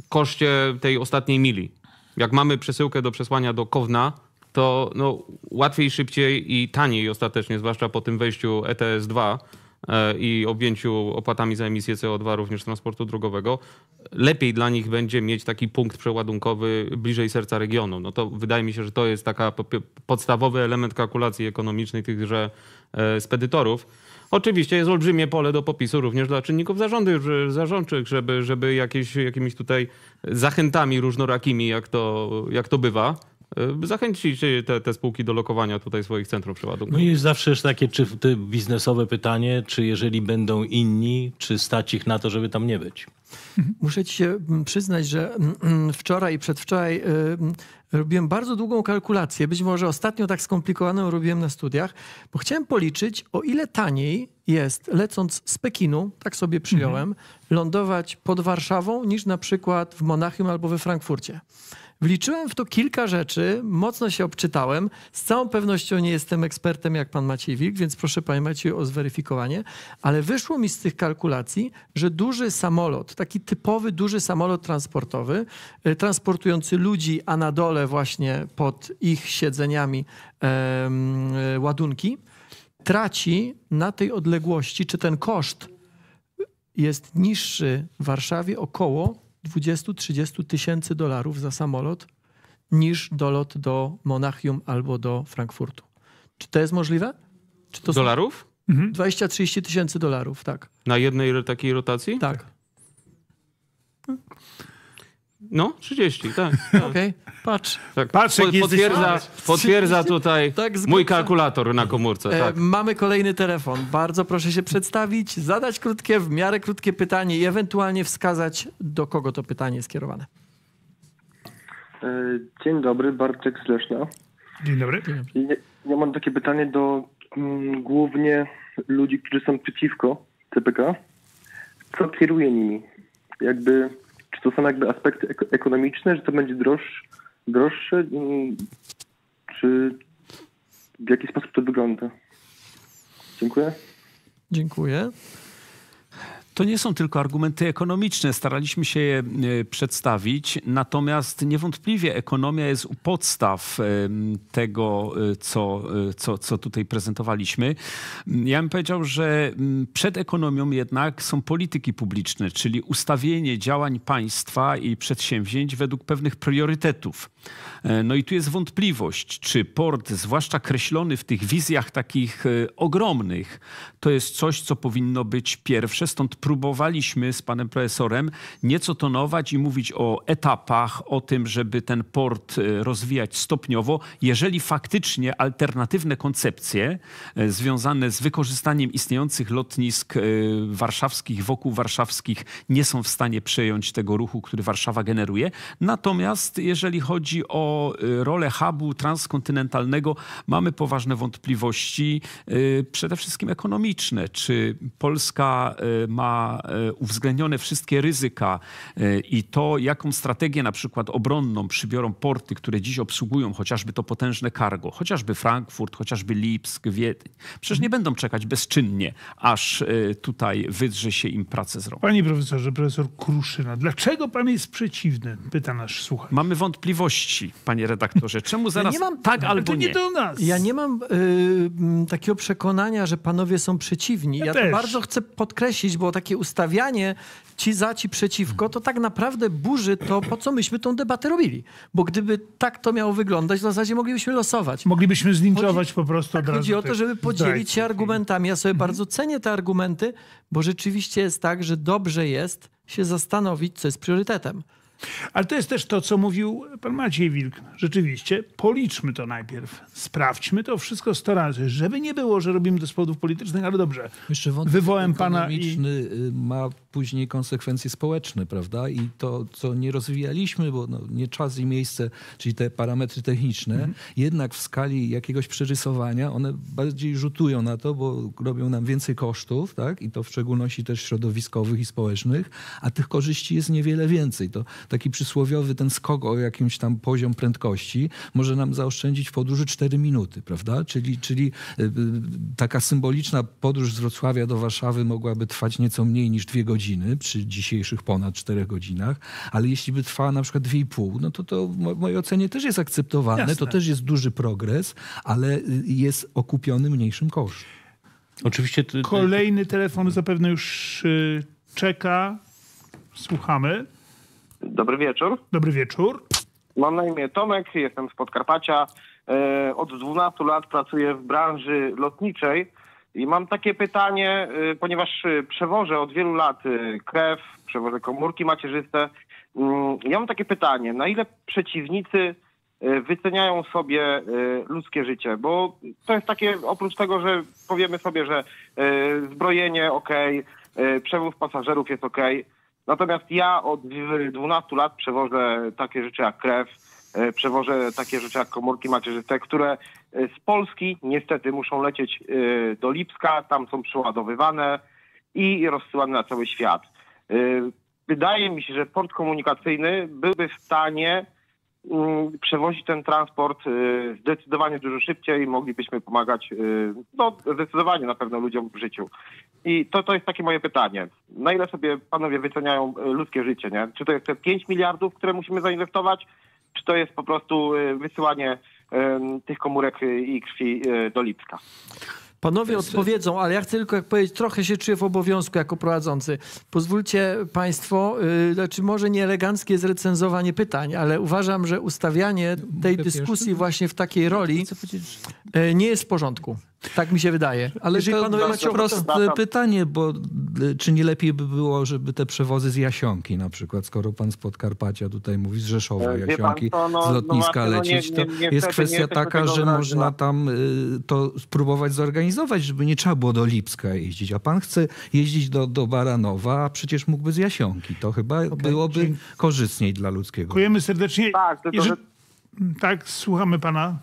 koszcie tej ostatniej mili. Jak mamy przesyłkę do przesłania do Kowna, to no, łatwiej, szybciej i taniej ostatecznie, zwłaszcza po tym wejściu ETS-2, E, i objęciu opłatami za emisję CO2 również transportu drogowego, lepiej dla nich będzie mieć taki punkt przeładunkowy bliżej serca regionu. No to wydaje mi się, że to jest taka podstawowy element kalkulacji ekonomicznej tychże e, spedytorów. Oczywiście jest olbrzymie pole do popisu również dla czynników zarządczych, żeby, żeby jakieś, jakimiś tutaj zachętami różnorakimi, jak to, jak to bywa, Y, zachęcić te, te spółki do lokowania tutaj swoich centrów przeładunku. No i jest zawsze jest takie czy biznesowe pytanie, czy jeżeli będą inni, czy stać ich na to, żeby tam nie być? Mhm. Muszę ci się mm, przyznać, że mm, mm, wczoraj i przedwczoraj y, robiłem bardzo długą kalkulację, być może ostatnio tak skomplikowaną robiłem na studiach, bo chciałem policzyć, o ile taniej jest lecąc z Pekinu, tak sobie przyjąłem, mhm. lądować pod Warszawą niż na przykład w Monachium albo we Frankfurcie. Wliczyłem w to kilka rzeczy, mocno się obczytałem. Z całą pewnością nie jestem ekspertem jak pan Maciej Wilk, więc proszę panie Maciej o zweryfikowanie. Ale wyszło mi z tych kalkulacji, że duży samolot, taki typowy duży samolot transportowy, e, transportujący ludzi, a na dole właśnie pod ich siedzeniami e, ładunki, traci na tej odległości, czy ten koszt jest niższy w Warszawie około 20-30 tysięcy dolarów za samolot niż dolot do Monachium albo do Frankfurtu. Czy to jest możliwe? Czy to dolarów? 20-30 mhm. tysięcy dolarów, tak. Na jednej takiej rotacji? Tak. No, 30, tak. tak. Okej, okay. patrz. Tak. patrz po, potwierdza, potwierdza tutaj tak, mój kalkulator na komórce. E, tak. E, mamy kolejny telefon. Bardzo proszę się przedstawić, zadać krótkie, w miarę krótkie pytanie i ewentualnie wskazać, do kogo to pytanie jest skierowane. E, dzień dobry, Bartek z Dzień dobry. Ja, ja mam takie pytanie do mm, głównie ludzi, którzy są przeciwko CPK. Co kieruje nimi? Jakby czy to są jakby aspekty ekonomiczne, że to będzie droższe, droższe mm, czy w jaki sposób to wygląda? Dziękuję. Dziękuję to nie są tylko argumenty ekonomiczne. Staraliśmy się je e, przedstawić, natomiast niewątpliwie ekonomia jest u podstaw e, tego, e, co, co, co tutaj prezentowaliśmy. Ja bym powiedział, że przed ekonomią jednak są polityki publiczne, czyli ustawienie działań państwa i przedsięwzięć według pewnych priorytetów. No i tu jest wątpliwość, czy port, zwłaszcza kreślony w tych wizjach takich ogromnych, to jest coś, co powinno być pierwsze, stąd próbowaliśmy z panem profesorem nieco tonować i mówić o etapach, o tym, żeby ten port e, rozwijać stopniowo, jeżeli faktycznie alternatywne koncepcje e, związane z wykorzystaniem istniejących lotnisk e, warszawskich, wokół warszawskich nie są w stanie przejąć tego ruchu, który Warszawa generuje. Natomiast jeżeli chodzi o rolę hubu transkontynentalnego, mamy poważne wątpliwości, przede wszystkim ekonomiczne. Czy Polska ma E, uwzględnione wszystkie ryzyka e, i to, jaką strategię na przykład obronną przybiorą porty, które dziś obsługują chociażby to potężne cargo, chociażby Frankfurt, chociażby Lipsk, Wiedeń. Przecież nie będą czekać bezczynnie, aż e, tutaj wydrze się im pracę z rąk. Panie profesorze, profesor Kruszyna, dlaczego pan jest przeciwny? Pyta nasz słuchacz. Mamy wątpliwości, panie redaktorze. Czemu zaraz ja nie mam, tak albo nie? nie do nas. Ja nie mam y, takiego przekonania, że panowie są przeciwni. Ja, ja to bardzo chcę podkreślić, bo tak takie ustawianie ci za, ci przeciwko, to tak naprawdę burzy to, po co myśmy tą debatę robili. Bo gdyby tak to miało wyglądać, w zasadzie moglibyśmy losować. Moglibyśmy zlinczować chodzi, po prostu tak, od razu. Chodzi o to, żeby podzielić się argumentami. Ja sobie mhm. bardzo cenię te argumenty, bo rzeczywiście jest tak, że dobrze jest się zastanowić, co jest priorytetem. Ale to jest też to, co mówił pan Maciej Wilk. Rzeczywiście, policzmy to najpierw. Sprawdźmy to wszystko sto razy, żeby nie było, że robimy to z powodów politycznych, ale dobrze. Jeszcze wątek Wywołem pana i... Y, ma później konsekwencje społeczne, prawda? I to, co nie rozwijaliśmy, bo no, nie czas i miejsce, czyli te parametry techniczne, mhm. jednak w skali jakiegoś przerysowania one bardziej rzutują na to, bo robią nam więcej kosztów, tak? I to w szczególności też środowiskowych i społecznych, a tych korzyści jest niewiele więcej. To taki przysłowiowy ten skok o jakimś tam poziom prędkości może nam zaoszczędzić w podróży 4 minuty, prawda? Czyli, czyli y, y, taka symboliczna podróż z Wrocławia do Warszawy mogłaby trwać nieco mniej niż 2 godziny przy dzisiejszych ponad 4 godzinach, ale jeśli by trwała na przykład 2,5, no to to w mojej ocenie też jest akceptowane, Jasne. to też jest duży progres, ale y, jest okupiony mniejszym kosztem. Oczywiście. Ty, ty... Kolejny telefon zapewne już czeka. Słuchamy. Dobry wieczór. Dobry wieczór. Mam na imię Tomek, jestem z Podkarpacia. E, od 12 lat pracuję w branży lotniczej i mam takie pytanie, e, ponieważ przewożę od wielu lat e, krew, przewożę komórki macierzyste. Mm, ja mam takie pytanie, na ile przeciwnicy wyceniają sobie ludzkie życie, bo to jest takie, oprócz tego, że powiemy sobie, że zbrojenie ok, przewóz pasażerów jest ok, Natomiast ja od 12 lat przewożę takie rzeczy jak krew, e, przewożę takie rzeczy jak komórki macierzyste, które e, z Polski niestety muszą lecieć e, do Lipska, tam są przeładowywane i rozsyłane na cały świat. Wydaje mi się, że port komunikacyjny byłby w stanie Mm, przewozi ten transport y, zdecydowanie dużo szybciej i moglibyśmy pomagać y, no, zdecydowanie na pewno ludziom w życiu. I to, to jest takie moje pytanie. Na ile sobie panowie wyceniają y, ludzkie życie? Nie? Czy to jest te 5 miliardów, które musimy zainwestować, czy to jest po prostu wysyłanie tych komórek i krwi do Lipska? Panowie jest... odpowiedzą, ale ja chcę tylko jak powiedzieć, trochę się czuję w obowiązku jako prowadzący. Pozwólcie Państwo, yy, znaczy może nie eleganckie jest recenzowanie pytań, ale uważam, że ustawianie no, tej dyskusji pierwszy? właśnie w takiej roli yy, nie jest w porządku. Tak mi się wydaje. Ale Jeżeli to panowie macie proste pytanie, bo y, czy nie lepiej by było, żeby te przewozy z Jasionki na przykład, skoro pan z Podkarpacia tutaj mówi, z Rzeszowa, Jasiąki, e, Jasionki, pan, no, z no lotniska no, lecieć, to nie, nie, jest kwestia taka, że można no. tam y, to spróbować zorganizować, żeby nie trzeba było do Lipska jeździć. A pan chce jeździć do, do Baranowa, a przecież mógłby z Jasionki. To chyba okay. byłoby korzystniej dla ludzkiego. Dziękujemy serdecznie. Tak, to, to, mm, tak, słuchamy pana.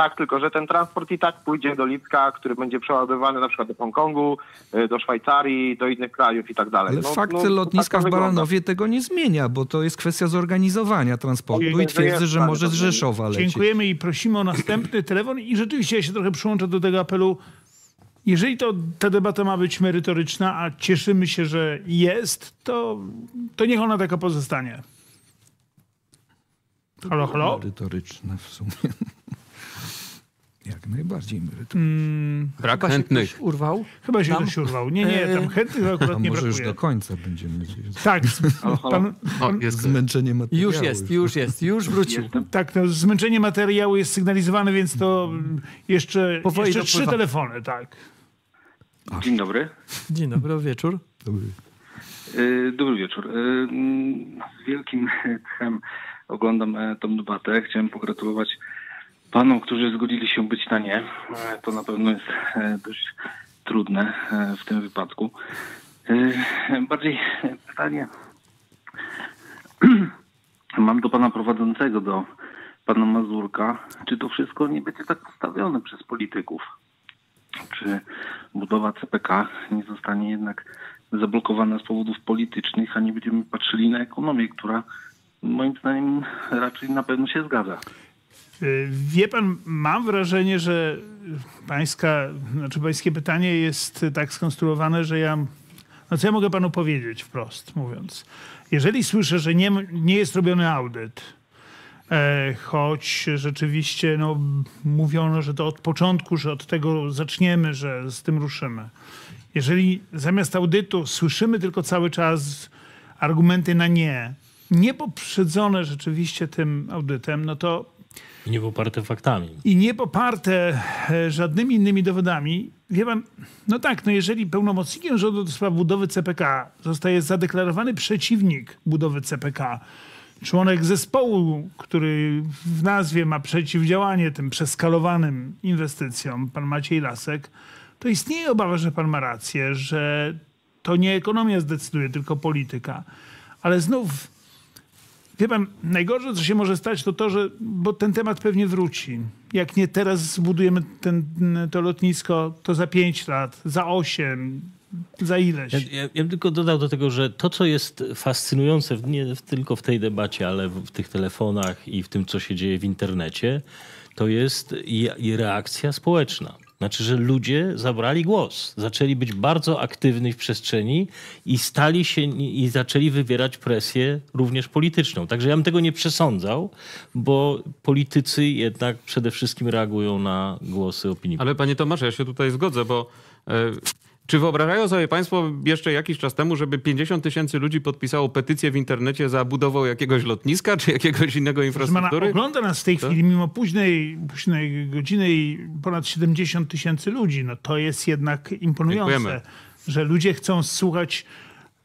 Tak, tylko że ten transport i tak pójdzie do Lipska, który będzie przeładowany na przykład do Hongkongu, y, do Szwajcarii, do innych krajów i tak dalej. Ale no, fakt no, tak lotniska tak w Baranowie tego nie zmienia, bo to jest kwestia zorganizowania transportu i, twierdzę, że może z Rzeszowa leci. Dziękujemy i prosimy o następny telefon i rzeczywiście ja się trochę przyłączę do tego apelu jeżeli to ta debata ma być merytoryczna, a cieszymy się, że jest, to, to niech ona taka pozostanie. Halo, halo? Merytoryczna w sumie. Jak najbardziej Mm, brak chyba chętnych. Się urwał? Chyba się tam? ktoś urwał. Nie, nie, tam chętnych akurat tam nie może już do końca będziemy gdzieś. Tak. Pan, O, jest zmęczenie materiału. Już jest, już jest, już wrócił. Tak, no, zmęczenie materiału jest sygnalizowane, więc to jeszcze, Powoli jeszcze trzy telefony, tak. Dzień dobry. Dzień dobry, wieczór. Dobry. Y, dobry wieczór. Y, mm, z wielkim tchem oglądam e, tą debatę. Chciałem pogratulować Panom, którzy zgodzili się być na nie, e, to na pewno jest e, dość trudne e, w tym wypadku. Bardziej pytanie mam do pana prowadzącego, do pana Mazurka. Czy to wszystko nie będzie tak postawione przez polityków? Czy budowa CPK nie zostanie jednak zablokowana z powodów politycznych, a nie będziemy patrzyli na ekonomię, która moim zdaniem raczej na pewno się zgadza. Y, wie pan, mam wrażenie, że pańska, znaczy pańskie pytanie jest tak skonstruowane, że ja. No co ja mogę panu powiedzieć wprost mówiąc? Jeżeli słyszę, że nie, nie jest robiony audyt, e, choć rzeczywiście no, mówiono, że to od początku, że od tego zaczniemy, że z tym ruszymy. Jeżeli zamiast audytu słyszymy tylko cały czas argumenty na nie, niepoprzedzone rzeczywiście tym audytem, no to i nie poparte faktami. I nie poparte e, żadnymi innymi dowodami. Wie pan, no tak, no jeżeli pełnomocnikiem rządu do spraw budowy CPK zostaje zadeklarowany przeciwnik budowy CPK, członek zespołu, który w nazwie ma przeciwdziałanie tym przeskalowanym inwestycjom, pan Maciej Lasek, to istnieje obawa, że pan ma rację, że to nie ekonomia zdecyduje, tylko polityka. Ale znów chyba najgorzej, najgorsze, co się może stać, to to, że, bo ten temat pewnie wróci. Jak nie teraz zbudujemy ten, to lotnisko, to za pięć lat, za osiem, za ileś. Ja, ja, ja, bym tylko dodał do tego, że to, co jest fascynujące, nie tylko w tej debacie, ale w, w tych telefonach i w tym, co się dzieje w internecie, to jest i, i reakcja społeczna. Znaczy, że ludzie zabrali głos, zaczęli być bardzo aktywni w przestrzeni i stali się i zaczęli wywierać presję również polityczną. Także ja bym tego nie przesądzał, bo politycy jednak przede wszystkim reagują na głosy opinii. Ale panie Tomasze, ja się tutaj zgodzę, bo e, czy wyobrażają sobie Państwo jeszcze jakiś czas temu, żeby 50 tysięcy ludzi podpisało petycję w internecie za budową jakiegoś lotniska czy jakiegoś innego infrastruktury? Pana, ogląda nas w tej to? chwili mimo późnej, późnej godziny ponad 70 tysięcy ludzi. No to jest jednak imponujące, Dziękujemy. że ludzie chcą słuchać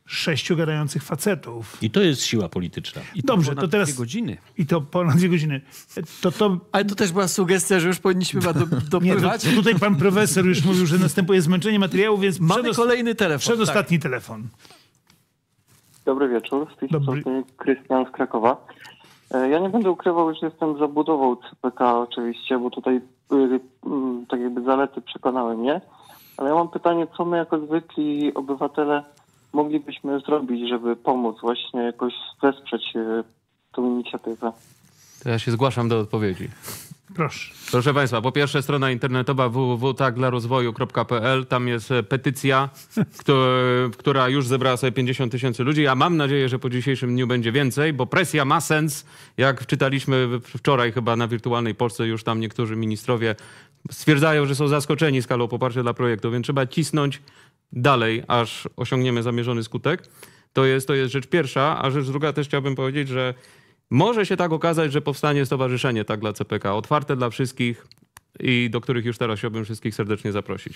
sześciu gadających facetów. I to jest siła polityczna. I to Dobrze, to teraz... dwie godziny. I to ponad dwie godziny. To, to... Ale to też była sugestia, że już powinniśmy do, dopływać. Nie, tutaj pan profesor już mówił, że następuje zmęczenie materiału, więc... Mamy przedost... kolejny telefon. Tak. Przedostatni tak. telefon. Dobry wieczór. Z tej Dobry. strony Krystian z Krakowa. E, ja nie będę ukrywał, że jestem zabudową CPK oczywiście, bo tutaj mm, tak jakby zalety przekonały mnie. Ale ja mam pytanie, co my jako zwykli obywatele moglibyśmy zrobić, żeby pomóc, właśnie jakoś wesprzeć e, tą inicjatywę? To ja się zgłaszam do odpowiedzi. Proszę. Proszę Państwa, po pierwsze strona internetowa www.taklarozwoju.pl. Tam jest e, petycja, e, która już zebrała sobie 50 tysięcy ludzi, a mam nadzieję, że po dzisiejszym dniu będzie więcej, bo presja ma sens. Jak czytaliśmy wczoraj chyba na Wirtualnej Polsce, już tam niektórzy ministrowie stwierdzają, że są zaskoczeni skalą poparcia dla projektu, więc trzeba cisnąć dalej, aż osiągniemy zamierzony skutek. To jest, to jest rzecz pierwsza, a rzecz druga też chciałbym powiedzieć, że może się tak okazać, że powstanie stowarzyszenie tak dla CPK, otwarte dla wszystkich i do których już teraz chciałbym wszystkich serdecznie zaprosić.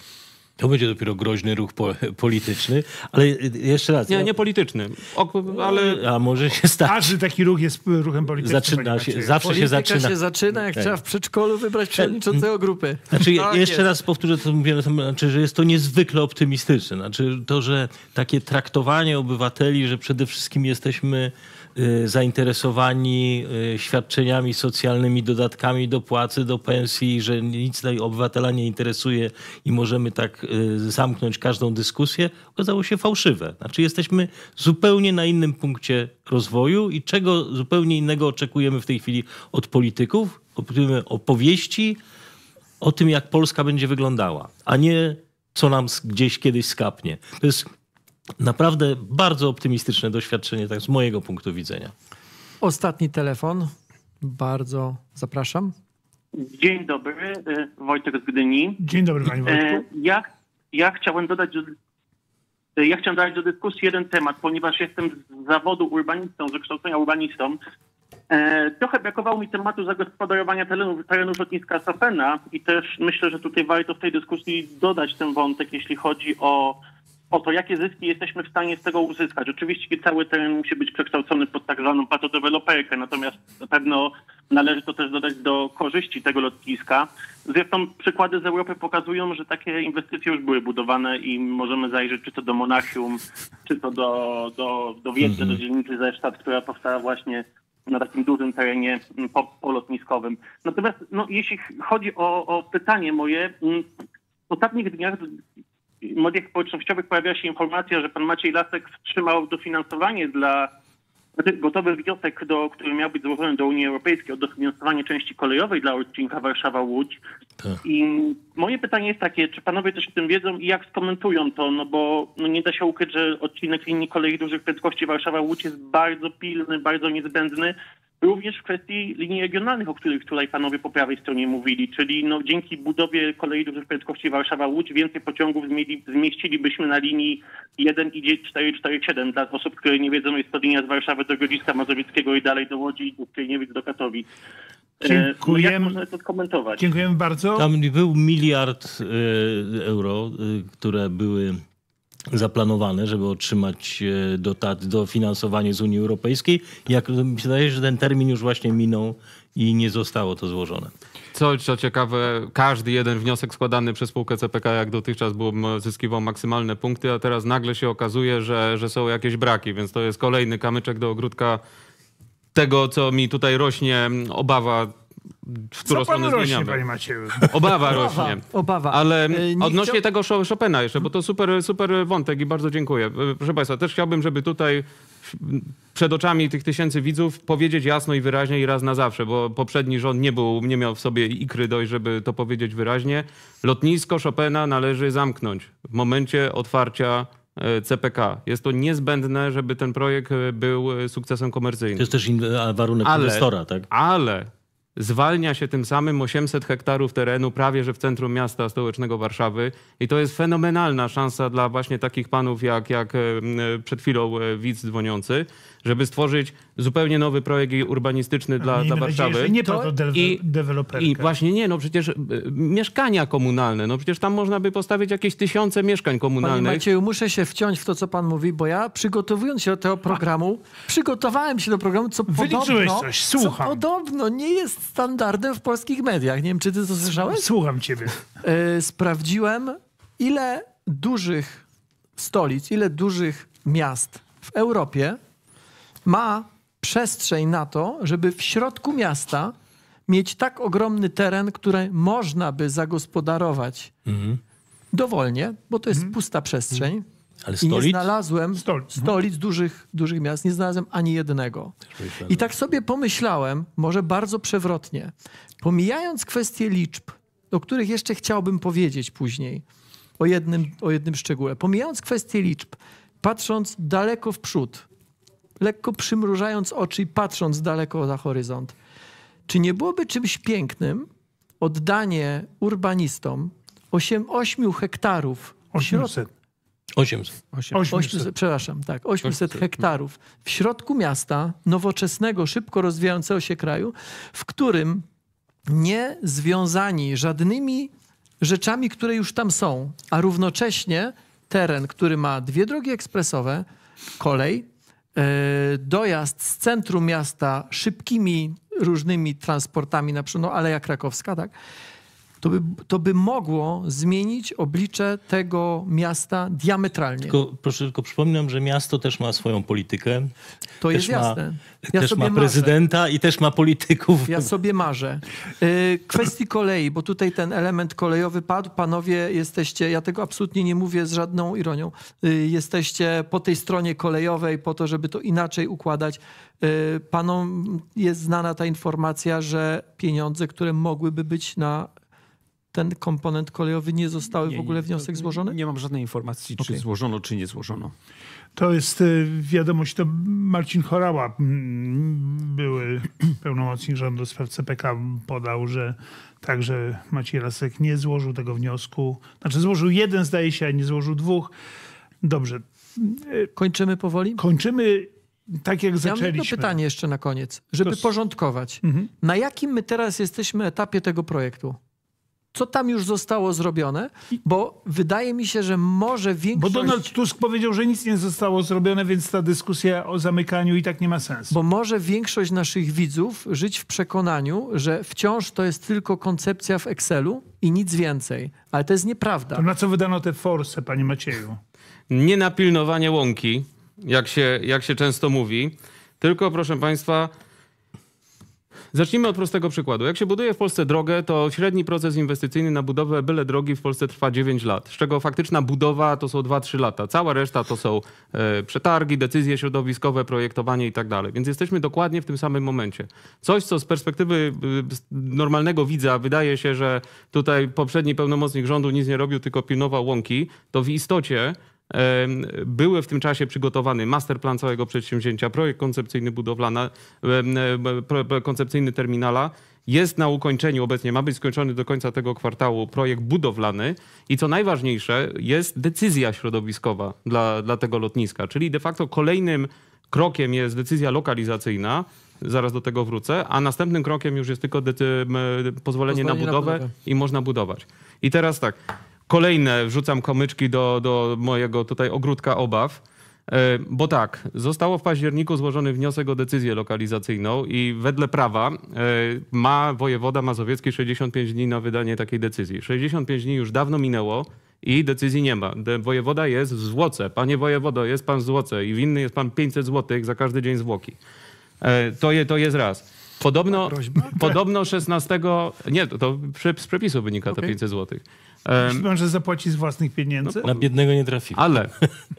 To będzie dopiero groźny ruch po, polityczny, ale jeszcze raz. Nie, ja... nie polityczny, o, ale... A może się stać. Każdy taki ruch jest ruchem politycznym. Zaczyna się, zawsze Polityka się zaczyna. się zaczyna, jak tak. trzeba w przedszkolu wybrać tak. przewodniczącego grupy. Znaczy, tak jeszcze jest. raz powtórzę, co mówiłem, znaczy, że jest to niezwykle optymistyczne. Znaczy to, że takie traktowanie obywateli, że przede wszystkim jesteśmy Y, zainteresowani y, świadczeniami socjalnymi, dodatkami do płacy, do pensji, że nic obywatela nie interesuje i możemy tak y, zamknąć każdą dyskusję, okazało się fałszywe. Znaczy jesteśmy zupełnie na innym punkcie rozwoju i czego zupełnie innego oczekujemy w tej chwili od polityków, oczekujemy opowieści o tym, jak Polska będzie wyglądała, a nie co nam gdzieś kiedyś skapnie. To jest Naprawdę bardzo optymistyczne doświadczenie, tak z mojego punktu widzenia. Ostatni telefon. Bardzo zapraszam. Dzień dobry, y, Wojtek z Gdyni. Dzień dobry, panie y, Wojtku. Ja, ja chciałem dodać do, y, ja chciałem do dyskusji jeden temat, ponieważ jestem z zawodu urbanistą, z wykształcenia urbanistą. Trochę brakowało mi tematu zagospodarowania terenów, terenów lotniska Safena i też myślę, że tutaj warto w tej dyskusji dodać ten wątek, jeśli chodzi o o to, jakie zyski jesteśmy w stanie z tego uzyskać. Oczywiście cały ten musi być przekształcony pod tak zwaną patodeweloperkę, natomiast na pewno należy to też dodać do korzyści tego lotniska. Zresztą przykłady z Europy pokazują, że takie inwestycje już były budowane i możemy zajrzeć czy to do Monachium, czy to do, do, do Wiedzy, do mhm. dzielnicy Zesztat, która powstała właśnie na takim dużym terenie mm, polotniskowym. Natomiast no, jeśli chodzi o, o pytanie moje, mm, w ostatnich dniach mediach społecznościowych pojawia się informacja, że pan Maciej Lasek wstrzymał dofinansowanie dla znaczy gotowy wniosek, do, który miał być złożony do Unii Europejskiej o dofinansowanie części kolejowej dla odcinka Warszawa-Łódź. Tak. I moje pytanie jest takie, czy panowie też o tym wiedzą i jak skomentują to? No bo no nie da się ukryć, że odcinek linii kolei dużych prędkości Warszawa-Łódź jest bardzo pilny, bardzo niezbędny Również w kwestii linii regionalnych, o których tutaj panowie po prawej stronie mówili, czyli no, dzięki budowie kolei dużych prędkości Warszawa-Łódź więcej pociągów zmieścilibyśmy na linii 1 i 447. Dla osób, które nie wiedzą, jest to linia z Warszawy do Grodziska Mazowieckiego i dalej do Łodzi, nie wiem do Katowic. Dziękujemy. No, jak można to skomentować? Dziękujemy bardzo. Tam był miliard e, euro, e, które były zaplanowane, żeby otrzymać e, dotat, dofinansowanie z Unii Europejskiej. Jak mi się wydaje, że ten termin już właśnie minął i nie zostało to złożone. Co, co ciekawe, każdy jeden wniosek składany przez spółkę CPK jak dotychczas był, zyskiwał maksymalne punkty, a teraz nagle się okazuje, że, że są jakieś braki, więc to jest kolejny kamyczek do ogródka tego, co mi tutaj rośnie obawa w którą stronę rośnie, Panie Macieju? Obawa rośnie. Obawa. Ale e, odnośnie tego Chopina jeszcze, bo to super, super wątek i bardzo dziękuję. E, proszę Państwa, też chciałbym, żeby tutaj przed oczami tych tysięcy widzów powiedzieć jasno i wyraźnie i raz na zawsze, bo poprzedni rząd nie był, nie miał w sobie ikry dość, żeby to powiedzieć wyraźnie. Lotnisko Chopina należy zamknąć w momencie otwarcia e, CPK. Jest to niezbędne, żeby ten projekt był sukcesem komercyjnym. To jest też warunek ale, inwestora, tak? Ale zwalnia się tym samym 800 hektarów terenu prawie że w centrum miasta stołecznego Warszawy i to jest fenomenalna szansa dla właśnie takich panów jak, jak przed chwilą e, widz dzwoniący, żeby stworzyć zupełnie nowy projekt urbanistyczny dla, dla Warszawy. Nadzieję, nie to i, I właśnie nie, no przecież e, mieszkania komunalne, no przecież tam można by postawić jakieś tysiące mieszkań komunalnych. Panie Macieju, muszę się wciąć w to, co pan mówi, bo ja przygotowując się do tego programu, przygotowałem się do programu, co Wyliczyłeś podobno, coś, słucham. Co podobno nie jest standardem w polskich mediach. Nie wiem, czy ty to słyszałeś? Słucham ciebie. E, sprawdziłem, ile dużych stolic, ile dużych miast w Europie ma przestrzeń na to, żeby w środku miasta mieć tak ogromny teren, który można by zagospodarować mhm. dowolnie, bo to jest mhm. pusta przestrzeń. Mhm. Ale stolic? I nie znalazłem Stol. No. stolic dużych, dużych miast, nie znalazłem ani jednego. I tak sobie pomyślałem, może bardzo przewrotnie, pomijając kwestie liczb, o których jeszcze chciałbym powiedzieć później, o jednym, o jednym szczególe, pomijając kwestie liczb, patrząc daleko w przód, lekko przymrużając oczy i patrząc daleko za horyzont. Czy nie byłoby czymś pięknym oddanie urbanistom 8, 8 hektarów 800. 800. 800. 800. Przepraszam, tak. 800, 800 hektarów w środku miasta, nowoczesnego, szybko rozwijającego się kraju, w którym nie związani żadnymi rzeczami, które już tam są, a równocześnie teren, który ma dwie drogi ekspresowe, kolej, E, dojazd z centrum miasta szybkimi różnymi transportami, na przykład no, Aleja Krakowska, tak? to by, to by mogło zmienić oblicze tego miasta diametralnie. Tylko, proszę, tylko przypominam, że miasto też ma swoją politykę. To też jest ma, jasne. Ja też ma prezydenta marzę. i też ma polityków. Ja sobie marzę. Y, kwestii kolei, bo tutaj ten element kolejowy padł. Panowie jesteście, ja tego absolutnie nie mówię z żadną ironią, y, jesteście po tej stronie kolejowej po to, żeby to inaczej układać. Y, panom jest znana ta informacja, że pieniądze, które mogłyby być na ten komponent kolejowy nie zostały nie, w ogóle wniosek złożony? Nie mam żadnej informacji, czy okay. złożono, czy nie złożono. To jest y, wiadomość, to Marcin Chorała, mm, były pełnomocnik rządu do spraw CPK, podał, że także Maciej Lasek nie złożył tego wniosku. Znaczy złożył jeden, zdaje się, a nie złożył dwóch. Dobrze. Y, kończymy powoli? Kończymy tak jak zaczęliśmy. Ja mam jedno pytanie jeszcze na koniec, żeby to... porządkować. Mhm. Na jakim my teraz jesteśmy etapie tego projektu? co tam już zostało zrobione, bo wydaje mi się, że może większość... Bo Donald Tusk powiedział, że nic nie zostało zrobione, więc ta dyskusja o zamykaniu i tak nie ma sensu. Bo może większość naszych widzów żyć w przekonaniu, że wciąż to jest tylko koncepcja w Excelu i nic więcej. Ale to jest nieprawda. To na co wydano te force, panie Macieju? Nie na pilnowanie łąki, jak się, jak się często mówi, tylko proszę państwa Zacznijmy od prostego przykładu. Jak się buduje w Polsce drogę, to średni proces inwestycyjny na budowę byle drogi w Polsce trwa 9 lat, z czego faktyczna budowa to są 2-3 lata. Cała reszta to są e, przetargi, decyzje środowiskowe, projektowanie i tak dalej. Więc jesteśmy dokładnie w tym samym momencie. Coś, co z perspektywy e, normalnego widza wydaje się, że tutaj poprzedni pełnomocnik rządu nic nie robił, tylko pilnował łąki, to w istocie były w tym czasie przygotowany masterplan całego przedsięwzięcia, projekt koncepcyjny budowlana, koncepcyjny terminala. Jest na ukończeniu obecnie, ma być skończony do końca tego kwartału projekt budowlany i co najważniejsze jest decyzja środowiskowa dla, dla tego lotniska, czyli de facto kolejnym krokiem jest decyzja lokalizacyjna, zaraz do tego wrócę, a następnym krokiem już jest tylko pozwolenie, pozwolenie na budowę, na budowę i można budować. I teraz tak, kolejne wrzucam komyczki do, do mojego tutaj ogródka obaw. E, bo tak, zostało w październiku złożony wniosek o decyzję lokalizacyjną i wedle prawa e, ma wojewoda mazowiecki 65 dni na wydanie takiej decyzji. 65 dni już dawno minęło i decyzji nie ma. Wojewoda jest w złoce. Panie wojewodo, jest pan w złoce i winny jest pan 500 zł za każdy dzień zwłoki. E, to, je, to jest raz. Podobno, podobno 16. Nie, to, to z przepisu wynika okay. to 500 złotych. Myślę, że zapłaci z własnych pieniędzy. No, na biednego nie trafi. Ale,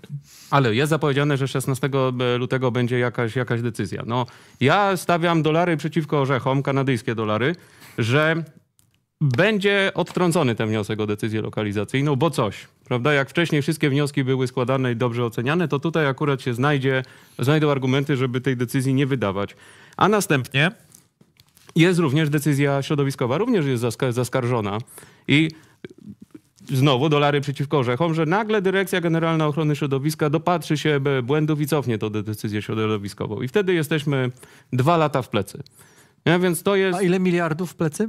ale jest zapowiedziane, że 16 e, lutego będzie jakaś, jakaś decyzja. No, ja stawiam dolary przeciwko orzechom, kanadyjskie dolary, że będzie odtrącony ten wniosek o decyzję lokalizacyjną, bo coś, prawda? Jak wcześniej wszystkie wnioski były składane i dobrze oceniane, to tutaj akurat się znajdzie, znajdą argumenty, żeby tej decyzji nie wydawać. A następnie jest również decyzja środowiskowa, również jest zaskarżona. I znowu dolary przeciwko orzechom, że nagle Dyrekcja Generalna Ochrony Środowiska dopatrzy się błędów i cofnie tę decyzję środowiskową. I wtedy jesteśmy dwa lata w plecy. Ja, więc to jest... A ile miliardów w plecy?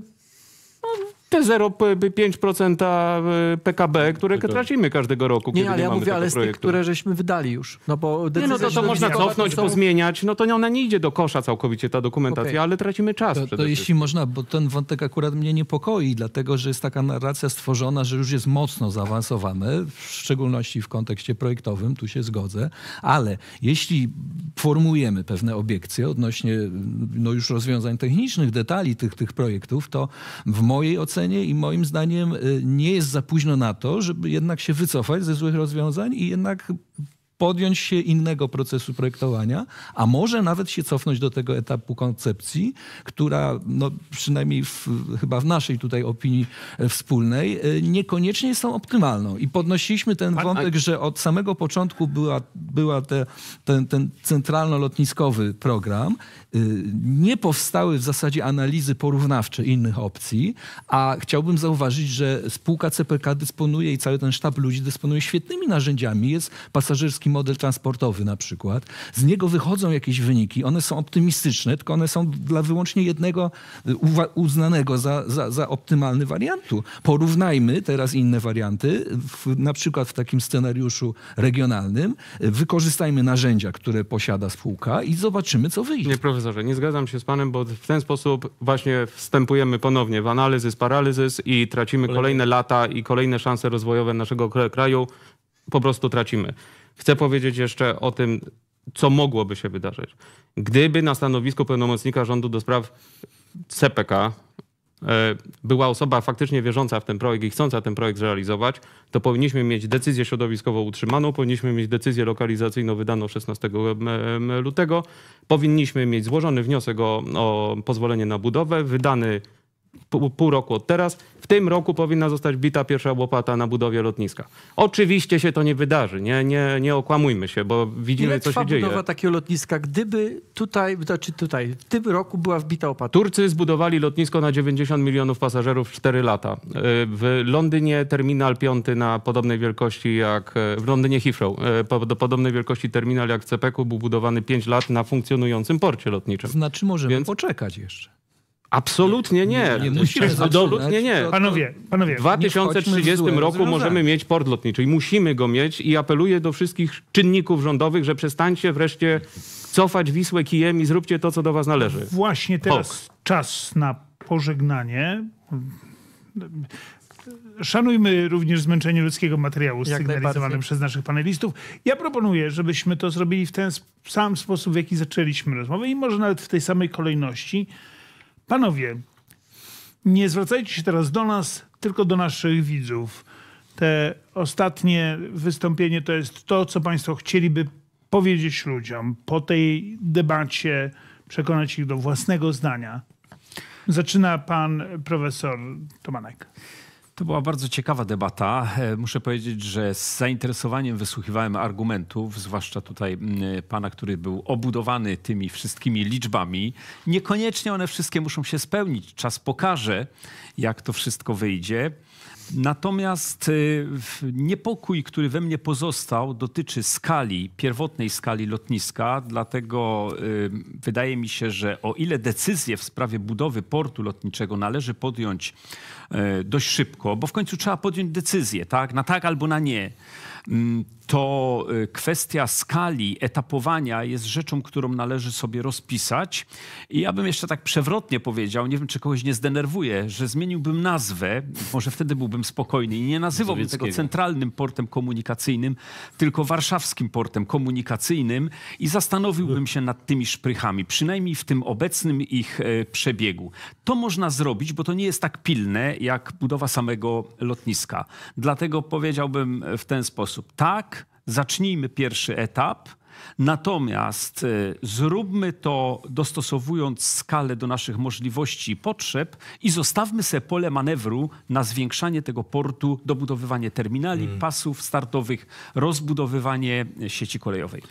No, te 0,5% PKB, e, tak, które tracimy każdego roku, nie, kiedy ale nie ja mówię, ale z tych, które żeśmy wydali już. No bo nie, no to, to można cofnąć, pozmieniać, no to ona nie idzie do kosza całkowicie ta dokumentacja, okay. ale tracimy czas. To, to jeśli można, bo ten wątek akurat mnie niepokoi, dlatego że jest taka narracja stworzona, że już jest mocno zaawansowane, w szczególności w kontekście projektowym, tu się zgodzę, ale jeśli formujemy pewne obiekcje odnośnie no już rozwiązań technicznych, detali tych, tych projektów, to w mojej ocenie ocenie i moim zdaniem y, nie jest za późno na to, żeby jednak się wycofać ze złych rozwiązań i jednak podjąć się innego procesu projektowania, a może nawet się cofnąć do tego etapu koncepcji, która no, przynajmniej w, chyba w naszej tutaj opinii e, wspólnej e, niekoniecznie jest tą optymalną. I podnosiliśmy ten wątek, że od samego początku była, była te, ten, ten centralno-lotniskowy program Y, nie powstały w zasadzie analizy porównawcze innych opcji, a chciałbym zauważyć, że spółka CPK dysponuje i cały ten sztab ludzi dysponuje świetnymi narzędziami. Jest pasażerski model transportowy na przykład. Z niego wychodzą jakieś wyniki. One są optymistyczne, tylko one są dla wyłącznie jednego y, uznanego za, za, za optymalny wariantu. Porównajmy teraz inne warianty, w, na przykład w takim scenariuszu regionalnym. Wykorzystajmy narzędzia, które posiada spółka i zobaczymy, co wyjdzie. Nie, profesorze, nie zgadzam się z panem, bo w ten sposób właśnie wstępujemy ponownie w analizy, paralizys i tracimy kolejne lata i kolejne szanse rozwojowe naszego kraju. Po prostu tracimy. Chcę powiedzieć jeszcze o tym, co mogłoby się wydarzyć. Gdyby na stanowisku pełnomocnika rządu do spraw CPK, E, była osoba faktycznie wierząca w ten projekt i chcąca ten projekt zrealizować, to powinniśmy mieć decyzję środowiskową utrzymaną, powinniśmy mieć decyzję lokalizacyjną wydaną 16 lutego, powinniśmy mieć złożony wniosek o, o pozwolenie na budowę, wydany pół, roku od teraz. W tym roku powinna zostać bita pierwsza łopata na budowie lotniska. Oczywiście się to nie wydarzy, nie, nie, nie okłamujmy się, bo widzimy, Ile co się dzieje. budowa takiego lotniska, gdyby tutaj, znaczy tutaj, w tym roku była wbita łopata? Turcy zbudowali lotnisko na 90 milionów pasażerów w 4 lata. Y, w Londynie terminal piąty na podobnej wielkości jak, y, w Londynie Heathrow, y, do podobnej wielkości terminal jak w CPK e był budowany 5 lat na funkcjonującym porcie lotniczym. Znaczy możemy Więc... poczekać jeszcze. Absolutnie nie. nie, nie Absolutnie nie. Panowie, panowie. W 2030 roku możemy mieć port lotniczy i musimy go mieć i apeluję do wszystkich czynników rządowych, że przestańcie wreszcie cofać Wisłę kijem i zróbcie to, co do was należy. Właśnie teraz czas na pożegnanie. Szanujmy również zmęczenie ludzkiego materiału sygnalizowane przez naszych panelistów. Ja proponuję, żebyśmy to zrobili w ten sam sposób, w jaki zaczęliśmy rozmowę i może nawet w tej samej kolejności. Panowie, nie zwracajcie się teraz do nas, tylko do naszych widzów. Te ostatnie wystąpienie to jest to, co Państwo chcieliby powiedzieć ludziom po tej debacie, przekonać ich do własnego zdania. Zaczyna pan profesor Tomanek. To była bardzo ciekawa debata. E, muszę powiedzieć, że z zainteresowaniem wysłuchiwałem argumentów, zwłaszcza tutaj mm, pana, który był obudowany tymi wszystkimi liczbami. Niekoniecznie one wszystkie muszą się spełnić. Czas pokaże, jak to wszystko wyjdzie. Natomiast e, niepokój, który we mnie pozostał, dotyczy skali, pierwotnej skali lotniska, dlatego e, wydaje mi się, że o ile decyzję w sprawie budowy portu lotniczego należy podjąć E, dość szybko, bo w końcu trzeba podjąć decyzję, tak? Na tak albo na nie. Mm, to e, kwestia skali etapowania jest rzeczą, którą należy sobie rozpisać. I ja bym jeszcze tak przewrotnie powiedział, nie wiem czy kogoś nie zdenerwuje, że zmieniłbym nazwę, może wtedy byłbym spokojny i nie nazywałbym tego centralnym portem komunikacyjnym, tylko warszawskim portem komunikacyjnym i zastanowiłbym się nad tymi szprychami, przynajmniej w tym obecnym ich e, przebiegu. To można zrobić, bo to nie jest tak pilne jak budowa samego lotniska. Dlatego powiedziałbym e, w ten sposób: tak, zacznijmy pierwszy etap. Natomiast e, zróbmy to dostosowując skalę do naszych możliwości i potrzeb i zostawmy sobie pole manewru na zwiększanie tego portu, dobudowywanie terminali, mm. pasów startowych, rozbudowywanie e, sieci kolejowej.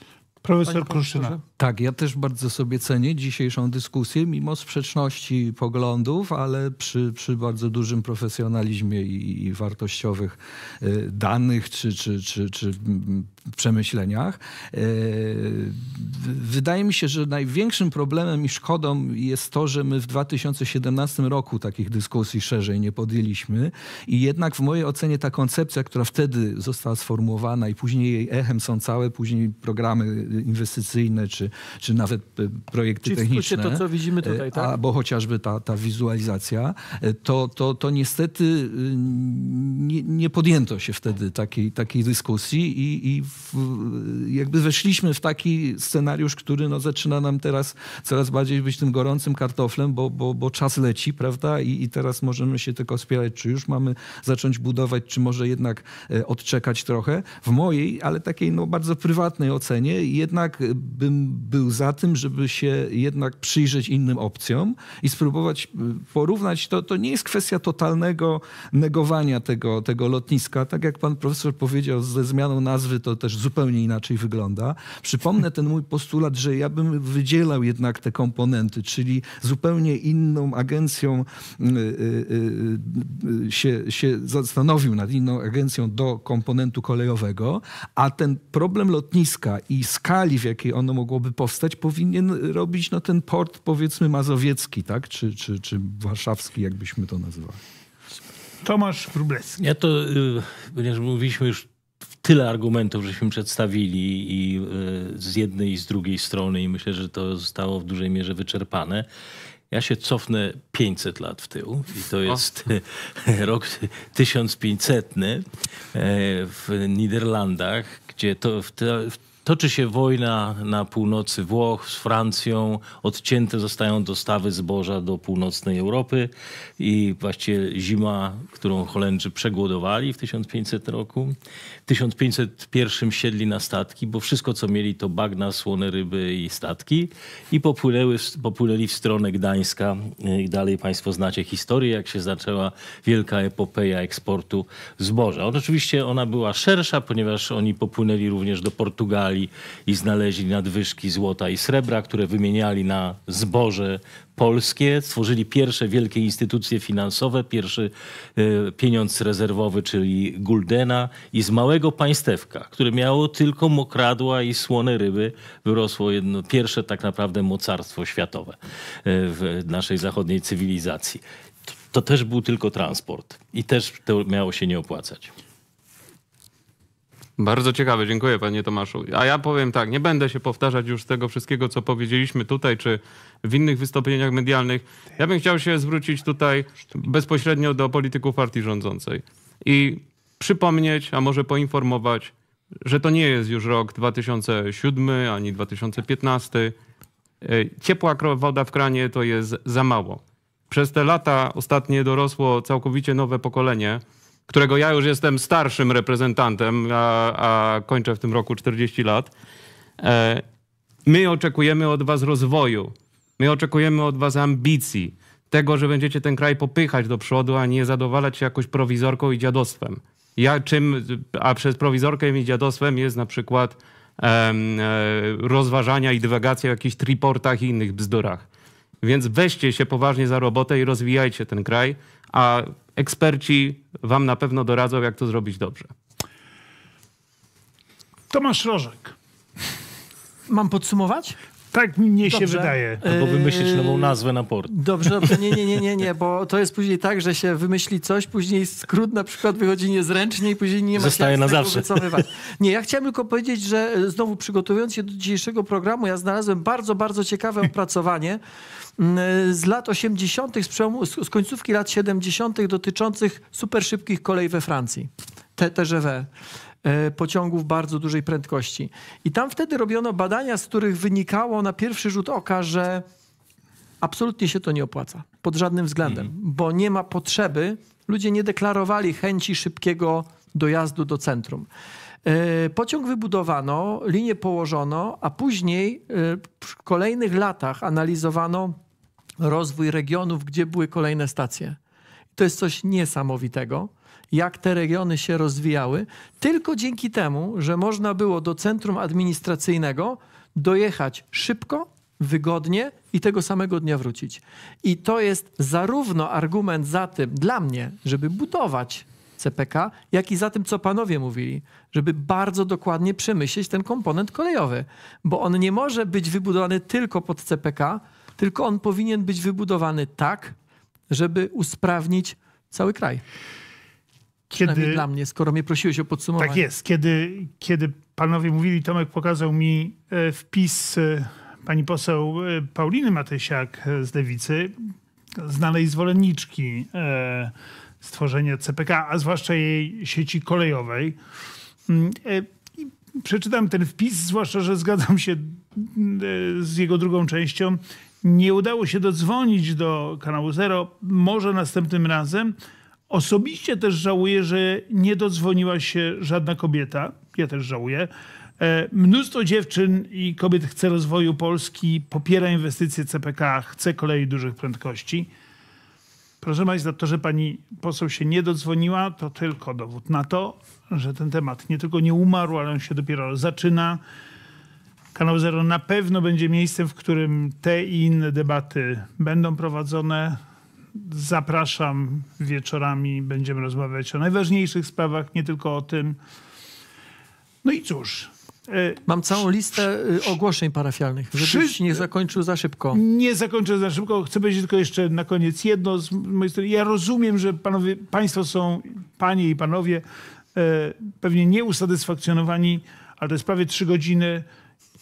Profesor Kruszyna. Tak, ja też bardzo sobie cenię dzisiejszą dyskusję, mimo sprzeczności poglądów, ale przy, przy bardzo dużym profesjonalizmie i, i wartościowych y, danych czy, czy, czy, czy przemyśleniach. E, wydaje mi się, że największym problemem i szkodą jest to, że my w 2017 roku takich dyskusji szerzej nie podjęliśmy i jednak w mojej ocenie ta koncepcja, która wtedy została sformułowana i później jej echem są całe później programy inwestycyjne czy, czy nawet e, projekty Czyli techniczne. Czyli to, co widzimy tutaj, e, tak? Albo chociażby ta, ta wizualizacja, to, to, to niestety nie, nie podjęto się wtedy takiej, takiej dyskusji i, i jakby weszliśmy w taki scenariusz, który no, zaczyna nam teraz coraz bardziej być tym gorącym kartoflem, bo, bo, bo czas leci, prawda? I, I teraz możemy się tylko spierać, czy już mamy zacząć budować, czy może jednak e, odczekać trochę. W mojej, ale takiej no, bardzo prywatnej ocenie, jednak bym był za tym, żeby się jednak przyjrzeć innym opcjom i spróbować e, porównać. To, to nie jest kwestia totalnego negowania tego, tego lotniska. Tak jak pan profesor powiedział, ze zmianą nazwy to też zupełnie inaczej wygląda. Przypomnę ten mój postulat, że ja bym wydzielał jednak te komponenty, czyli zupełnie inną agencją y, y, y, się, się zastanowił nad inną agencją do komponentu kolejowego, a ten problem lotniska i skali, w jakiej ono mogłoby powstać, powinien robić no, ten port powiedzmy mazowiecki, tak? czy, czy, czy warszawski, jakbyśmy to nazywali. Tomasz Wróblewski. Ja to, ponieważ mówiliśmy już tyle argumentów, żeśmy przedstawili i e, z jednej i z drugiej strony i myślę, że to zostało w dużej mierze wyczerpane. Ja się cofnę 500 lat w tył i to jest o. rok 1500 e, w Niderlandach, gdzie to w, te, w Toczy się wojna na północy Włoch z Francją. Odcięte zostają dostawy zboża do północnej Europy i właściwie zima, którą Holendrzy przegłodowali w 1500 roku. W 1501 siedli na statki, bo wszystko co mieli to bagna, słone ryby i statki i popłynęły, popłynęli w stronę Gdańska. I dalej państwo znacie historię, jak się zaczęła wielka epopeja eksportu zboża. oczywiście ona była szersza, ponieważ oni popłynęli również do Portugalii, i znaleźli nadwyżki złota i srebra, które wymieniali na zboże polskie, stworzyli pierwsze wielkie instytucje finansowe, pierwszy e, pieniądz rezerwowy, czyli guldena i z małego państewka, które miało tylko mokradła i słone ryby, wyrosło jedno, pierwsze tak naprawdę mocarstwo światowe e, w naszej zachodniej cywilizacji. To też był tylko transport i też to miało się nie opłacać. Bardzo ciekawe, dziękuję panie Tomaszu. A ja powiem tak, nie będę się powtarzać już tego wszystkiego, co powiedzieliśmy tutaj, czy w innych wystąpieniach medialnych. Ja bym chciał się zwrócić tutaj bezpośrednio do polityków partii rządzącej i przypomnieć, a może poinformować, że to nie jest już rok 2007 ani 2015. E, ciepła woda w kranie to jest za mało. Przez te lata ostatnie dorosło całkowicie nowe pokolenie, którego ja już jestem starszym reprezentantem, a, a kończę w tym roku 40 lat. E, my oczekujemy od was rozwoju. My oczekujemy od was ambicji. Tego, że będziecie ten kraj popychać do przodu, a nie zadowalać się jakąś prowizorką i dziadostwem. Ja czym, a przez prowizorkę i dziadostwem jest na przykład e, rozważania i dywagacja o jakichś triportach i innych bzdurach. Więc weźcie się poważnie za robotę i rozwijajcie ten kraj, a eksperci wam na pewno doradzą, jak to zrobić dobrze. Tomasz Rożek. Mam podsumować? Tak mi nie się wydaje. Albo wymyślić nową nazwę na port. Dobrze, dobrze. Nie, nie, nie, nie, nie, bo to jest później tak, że się wymyśli coś, później skrót na przykład wychodzi niezręcznie i później nie ma Zostaje się na zawsze. Wycofywać. Nie, ja chciałem tylko powiedzieć, że znowu przygotowując się do dzisiejszego programu, ja znalazłem bardzo, bardzo ciekawe opracowanie Mm, y, z lat 80., z, z końcówki lat 70. dotyczących super szybkich kolei we Francji, TGV y, pociągów bardzo dużej prędkości. I tam wtedy robiono badania, z których wynikało na pierwszy rzut oka, że absolutnie się to nie opłaca pod żadnym względem, mhm. bo nie ma potrzeby. Ludzie nie deklarowali chęci szybkiego dojazdu do centrum. E, pociąg wybudowano, linię położono, a później e, w kolejnych latach analizowano rozwój regionów, gdzie były kolejne stacje. To jest coś niesamowitego, jak te regiony się rozwijały, tylko dzięki temu, że można było do centrum administracyjnego dojechać szybko, wygodnie i tego samego dnia wrócić. I to jest zarówno argument za tym dla mnie, żeby budować CPK, jak i za tym, co panowie mówili, żeby bardzo dokładnie przemyśleć ten komponent kolejowy, bo on nie może być wybudowany tylko pod CPK, tylko on powinien być wybudowany tak, żeby usprawnić cały kraj. Kiedy, dla mnie, skoro mnie prosiłeś o podsumowanie. Tak jest. Kiedy, kiedy panowie mówili, Tomek pokazał mi e, wpis e, pani poseł e, Pauliny Matysiak z Lewicy, znanej zwolenniczki stworzenie CPK, a zwłaszcza jej sieci kolejowej. Mm, e, przeczytam ten wpis, zwłaszcza, że zgadzam się mm, e, z jego drugą częścią. Nie udało się dodzwonić do kanału Zero, może następnym razem. Osobiście też żałuję, że nie dodzwoniła się żadna kobieta. Ja też żałuję. E, mnóstwo dziewczyn i kobiet chce rozwoju Polski, popiera inwestycje CPK, chce kolei dużych prędkości. Proszę Państwa, to, że pani poseł się nie dodzwoniła, to tylko dowód na to, że ten temat nie tylko nie umarł, ale on się dopiero zaczyna. Kanał Zero na pewno będzie miejscem, w którym te i inne debaty będą prowadzone. Zapraszam wieczorami, będziemy rozmawiać o najważniejszych sprawach, nie tylko o tym. No i cóż, Y, Mam całą listę y, ogłoszeń parafialnych, żebyś nie zakończył za szybko. Nie zakończę za szybko. Chcę powiedzieć tylko jeszcze na koniec jedno z mojej strony. Ja rozumiem, że panowie, państwo są, panie i panowie, e, pewnie nieusatysfakcjonowani, ale to jest prawie trzy godziny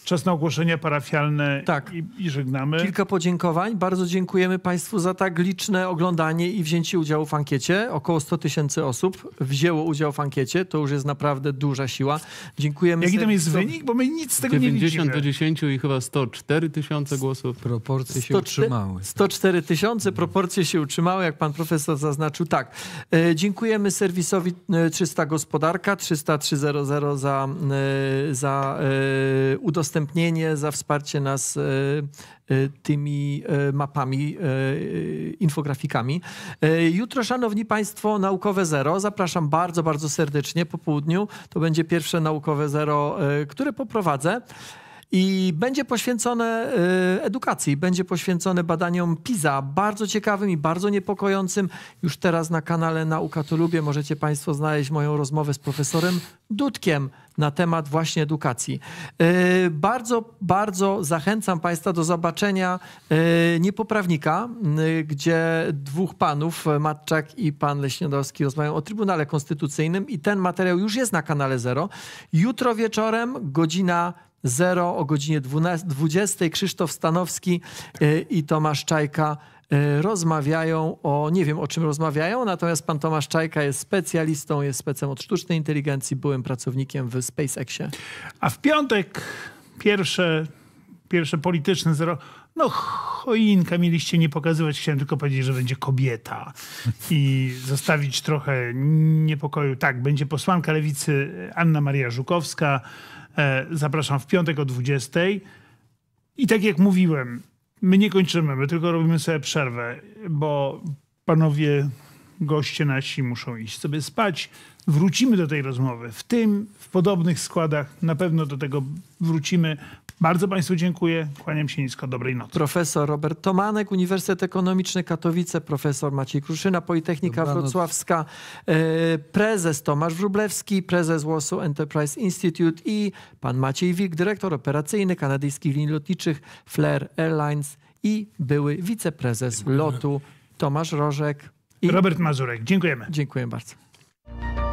wczesne na ogłoszenia parafialne tak. i, i żegnamy. Kilka podziękowań. Bardzo dziękujemy Państwu za tak liczne oglądanie i wzięcie udziału w ankiecie. Około 100 tysięcy osób wzięło udział w ankiecie. To już jest naprawdę duża siła. Dziękujemy. Jaki tam jest wynik? Bo my nic z tego nie wiemy. 90 do 10 i chyba 104 tysiące głosów. Proporcje się utrzymały. 104 tysiące, proporcje się utrzymały, jak pan profesor zaznaczył. Tak. E, dziękujemy serwisowi 300 e, Gospodarka, 30300 za, e, za e, udostępnienie udostępnienie, za wsparcie nas e, e, tymi e, mapami, infografikami. Jutro, szanowni państwo, Naukowe Zero. Zapraszam bardzo, bardzo serdecznie po południu. To będzie pierwsze Naukowe Zero, które poprowadzę i będzie poświęcone y, edukacji, będzie poświęcone badaniom PISA, bardzo ciekawym i bardzo niepokojącym. Już teraz na kanale Nauka to Lubię możecie Państwo znaleźć moją rozmowę z profesorem Dudkiem na temat właśnie edukacji. Y, bardzo, bardzo zachęcam Państwa do zobaczenia y, niepoprawnika, gdzie dwóch panów, Matczak i pan Leśniodowski, rozmawiają o Trybunale Konstytucyjnym i ten materiał już jest na kanale Zero. Jutro wieczorem godzina 0 o godzinie 12, 20. Krzysztof Stanowski e, i Tomasz Czajka e, rozmawiają o, nie wiem o czym rozmawiają, natomiast pan Tomasz Czajka jest specjalistą, jest specem od sztucznej inteligencji, byłym pracownikiem w SpaceXie. A w piątek pierwsze, pierwsze polityczne zero. No choinka, mieliście nie pokazywać, chciałem tylko powiedzieć, że będzie kobieta i zostawić trochę niepokoju. Tak, będzie posłanka lewicy Anna Maria Żukowska, E, zapraszam w piątek o 20. I tak jak mówiłem, my nie kończymy, my tylko robimy sobie przerwę, bo panowie goście nasi muszą iść sobie spać. Wrócimy do tej rozmowy. W tym, w podobnych składach na pewno do tego wrócimy. Bardzo Państwu dziękuję. Kłaniam się nisko. Dobrej nocy. Profesor Robert Tomanek, Uniwersytet Ekonomiczny Katowice, profesor Maciej Kruszyna, Politechnika Dobranoc. Wrocławska, e, prezes Tomasz Wróblewski, prezes Warsaw Enterprise Institute i pan Maciej Wik, dyrektor operacyjny kanadyjskich linii lotniczych Flair Airlines i były wiceprezes lotu Tomasz Rożek i Robert Mazurek. Dziękujemy. Dziękuję bardzo.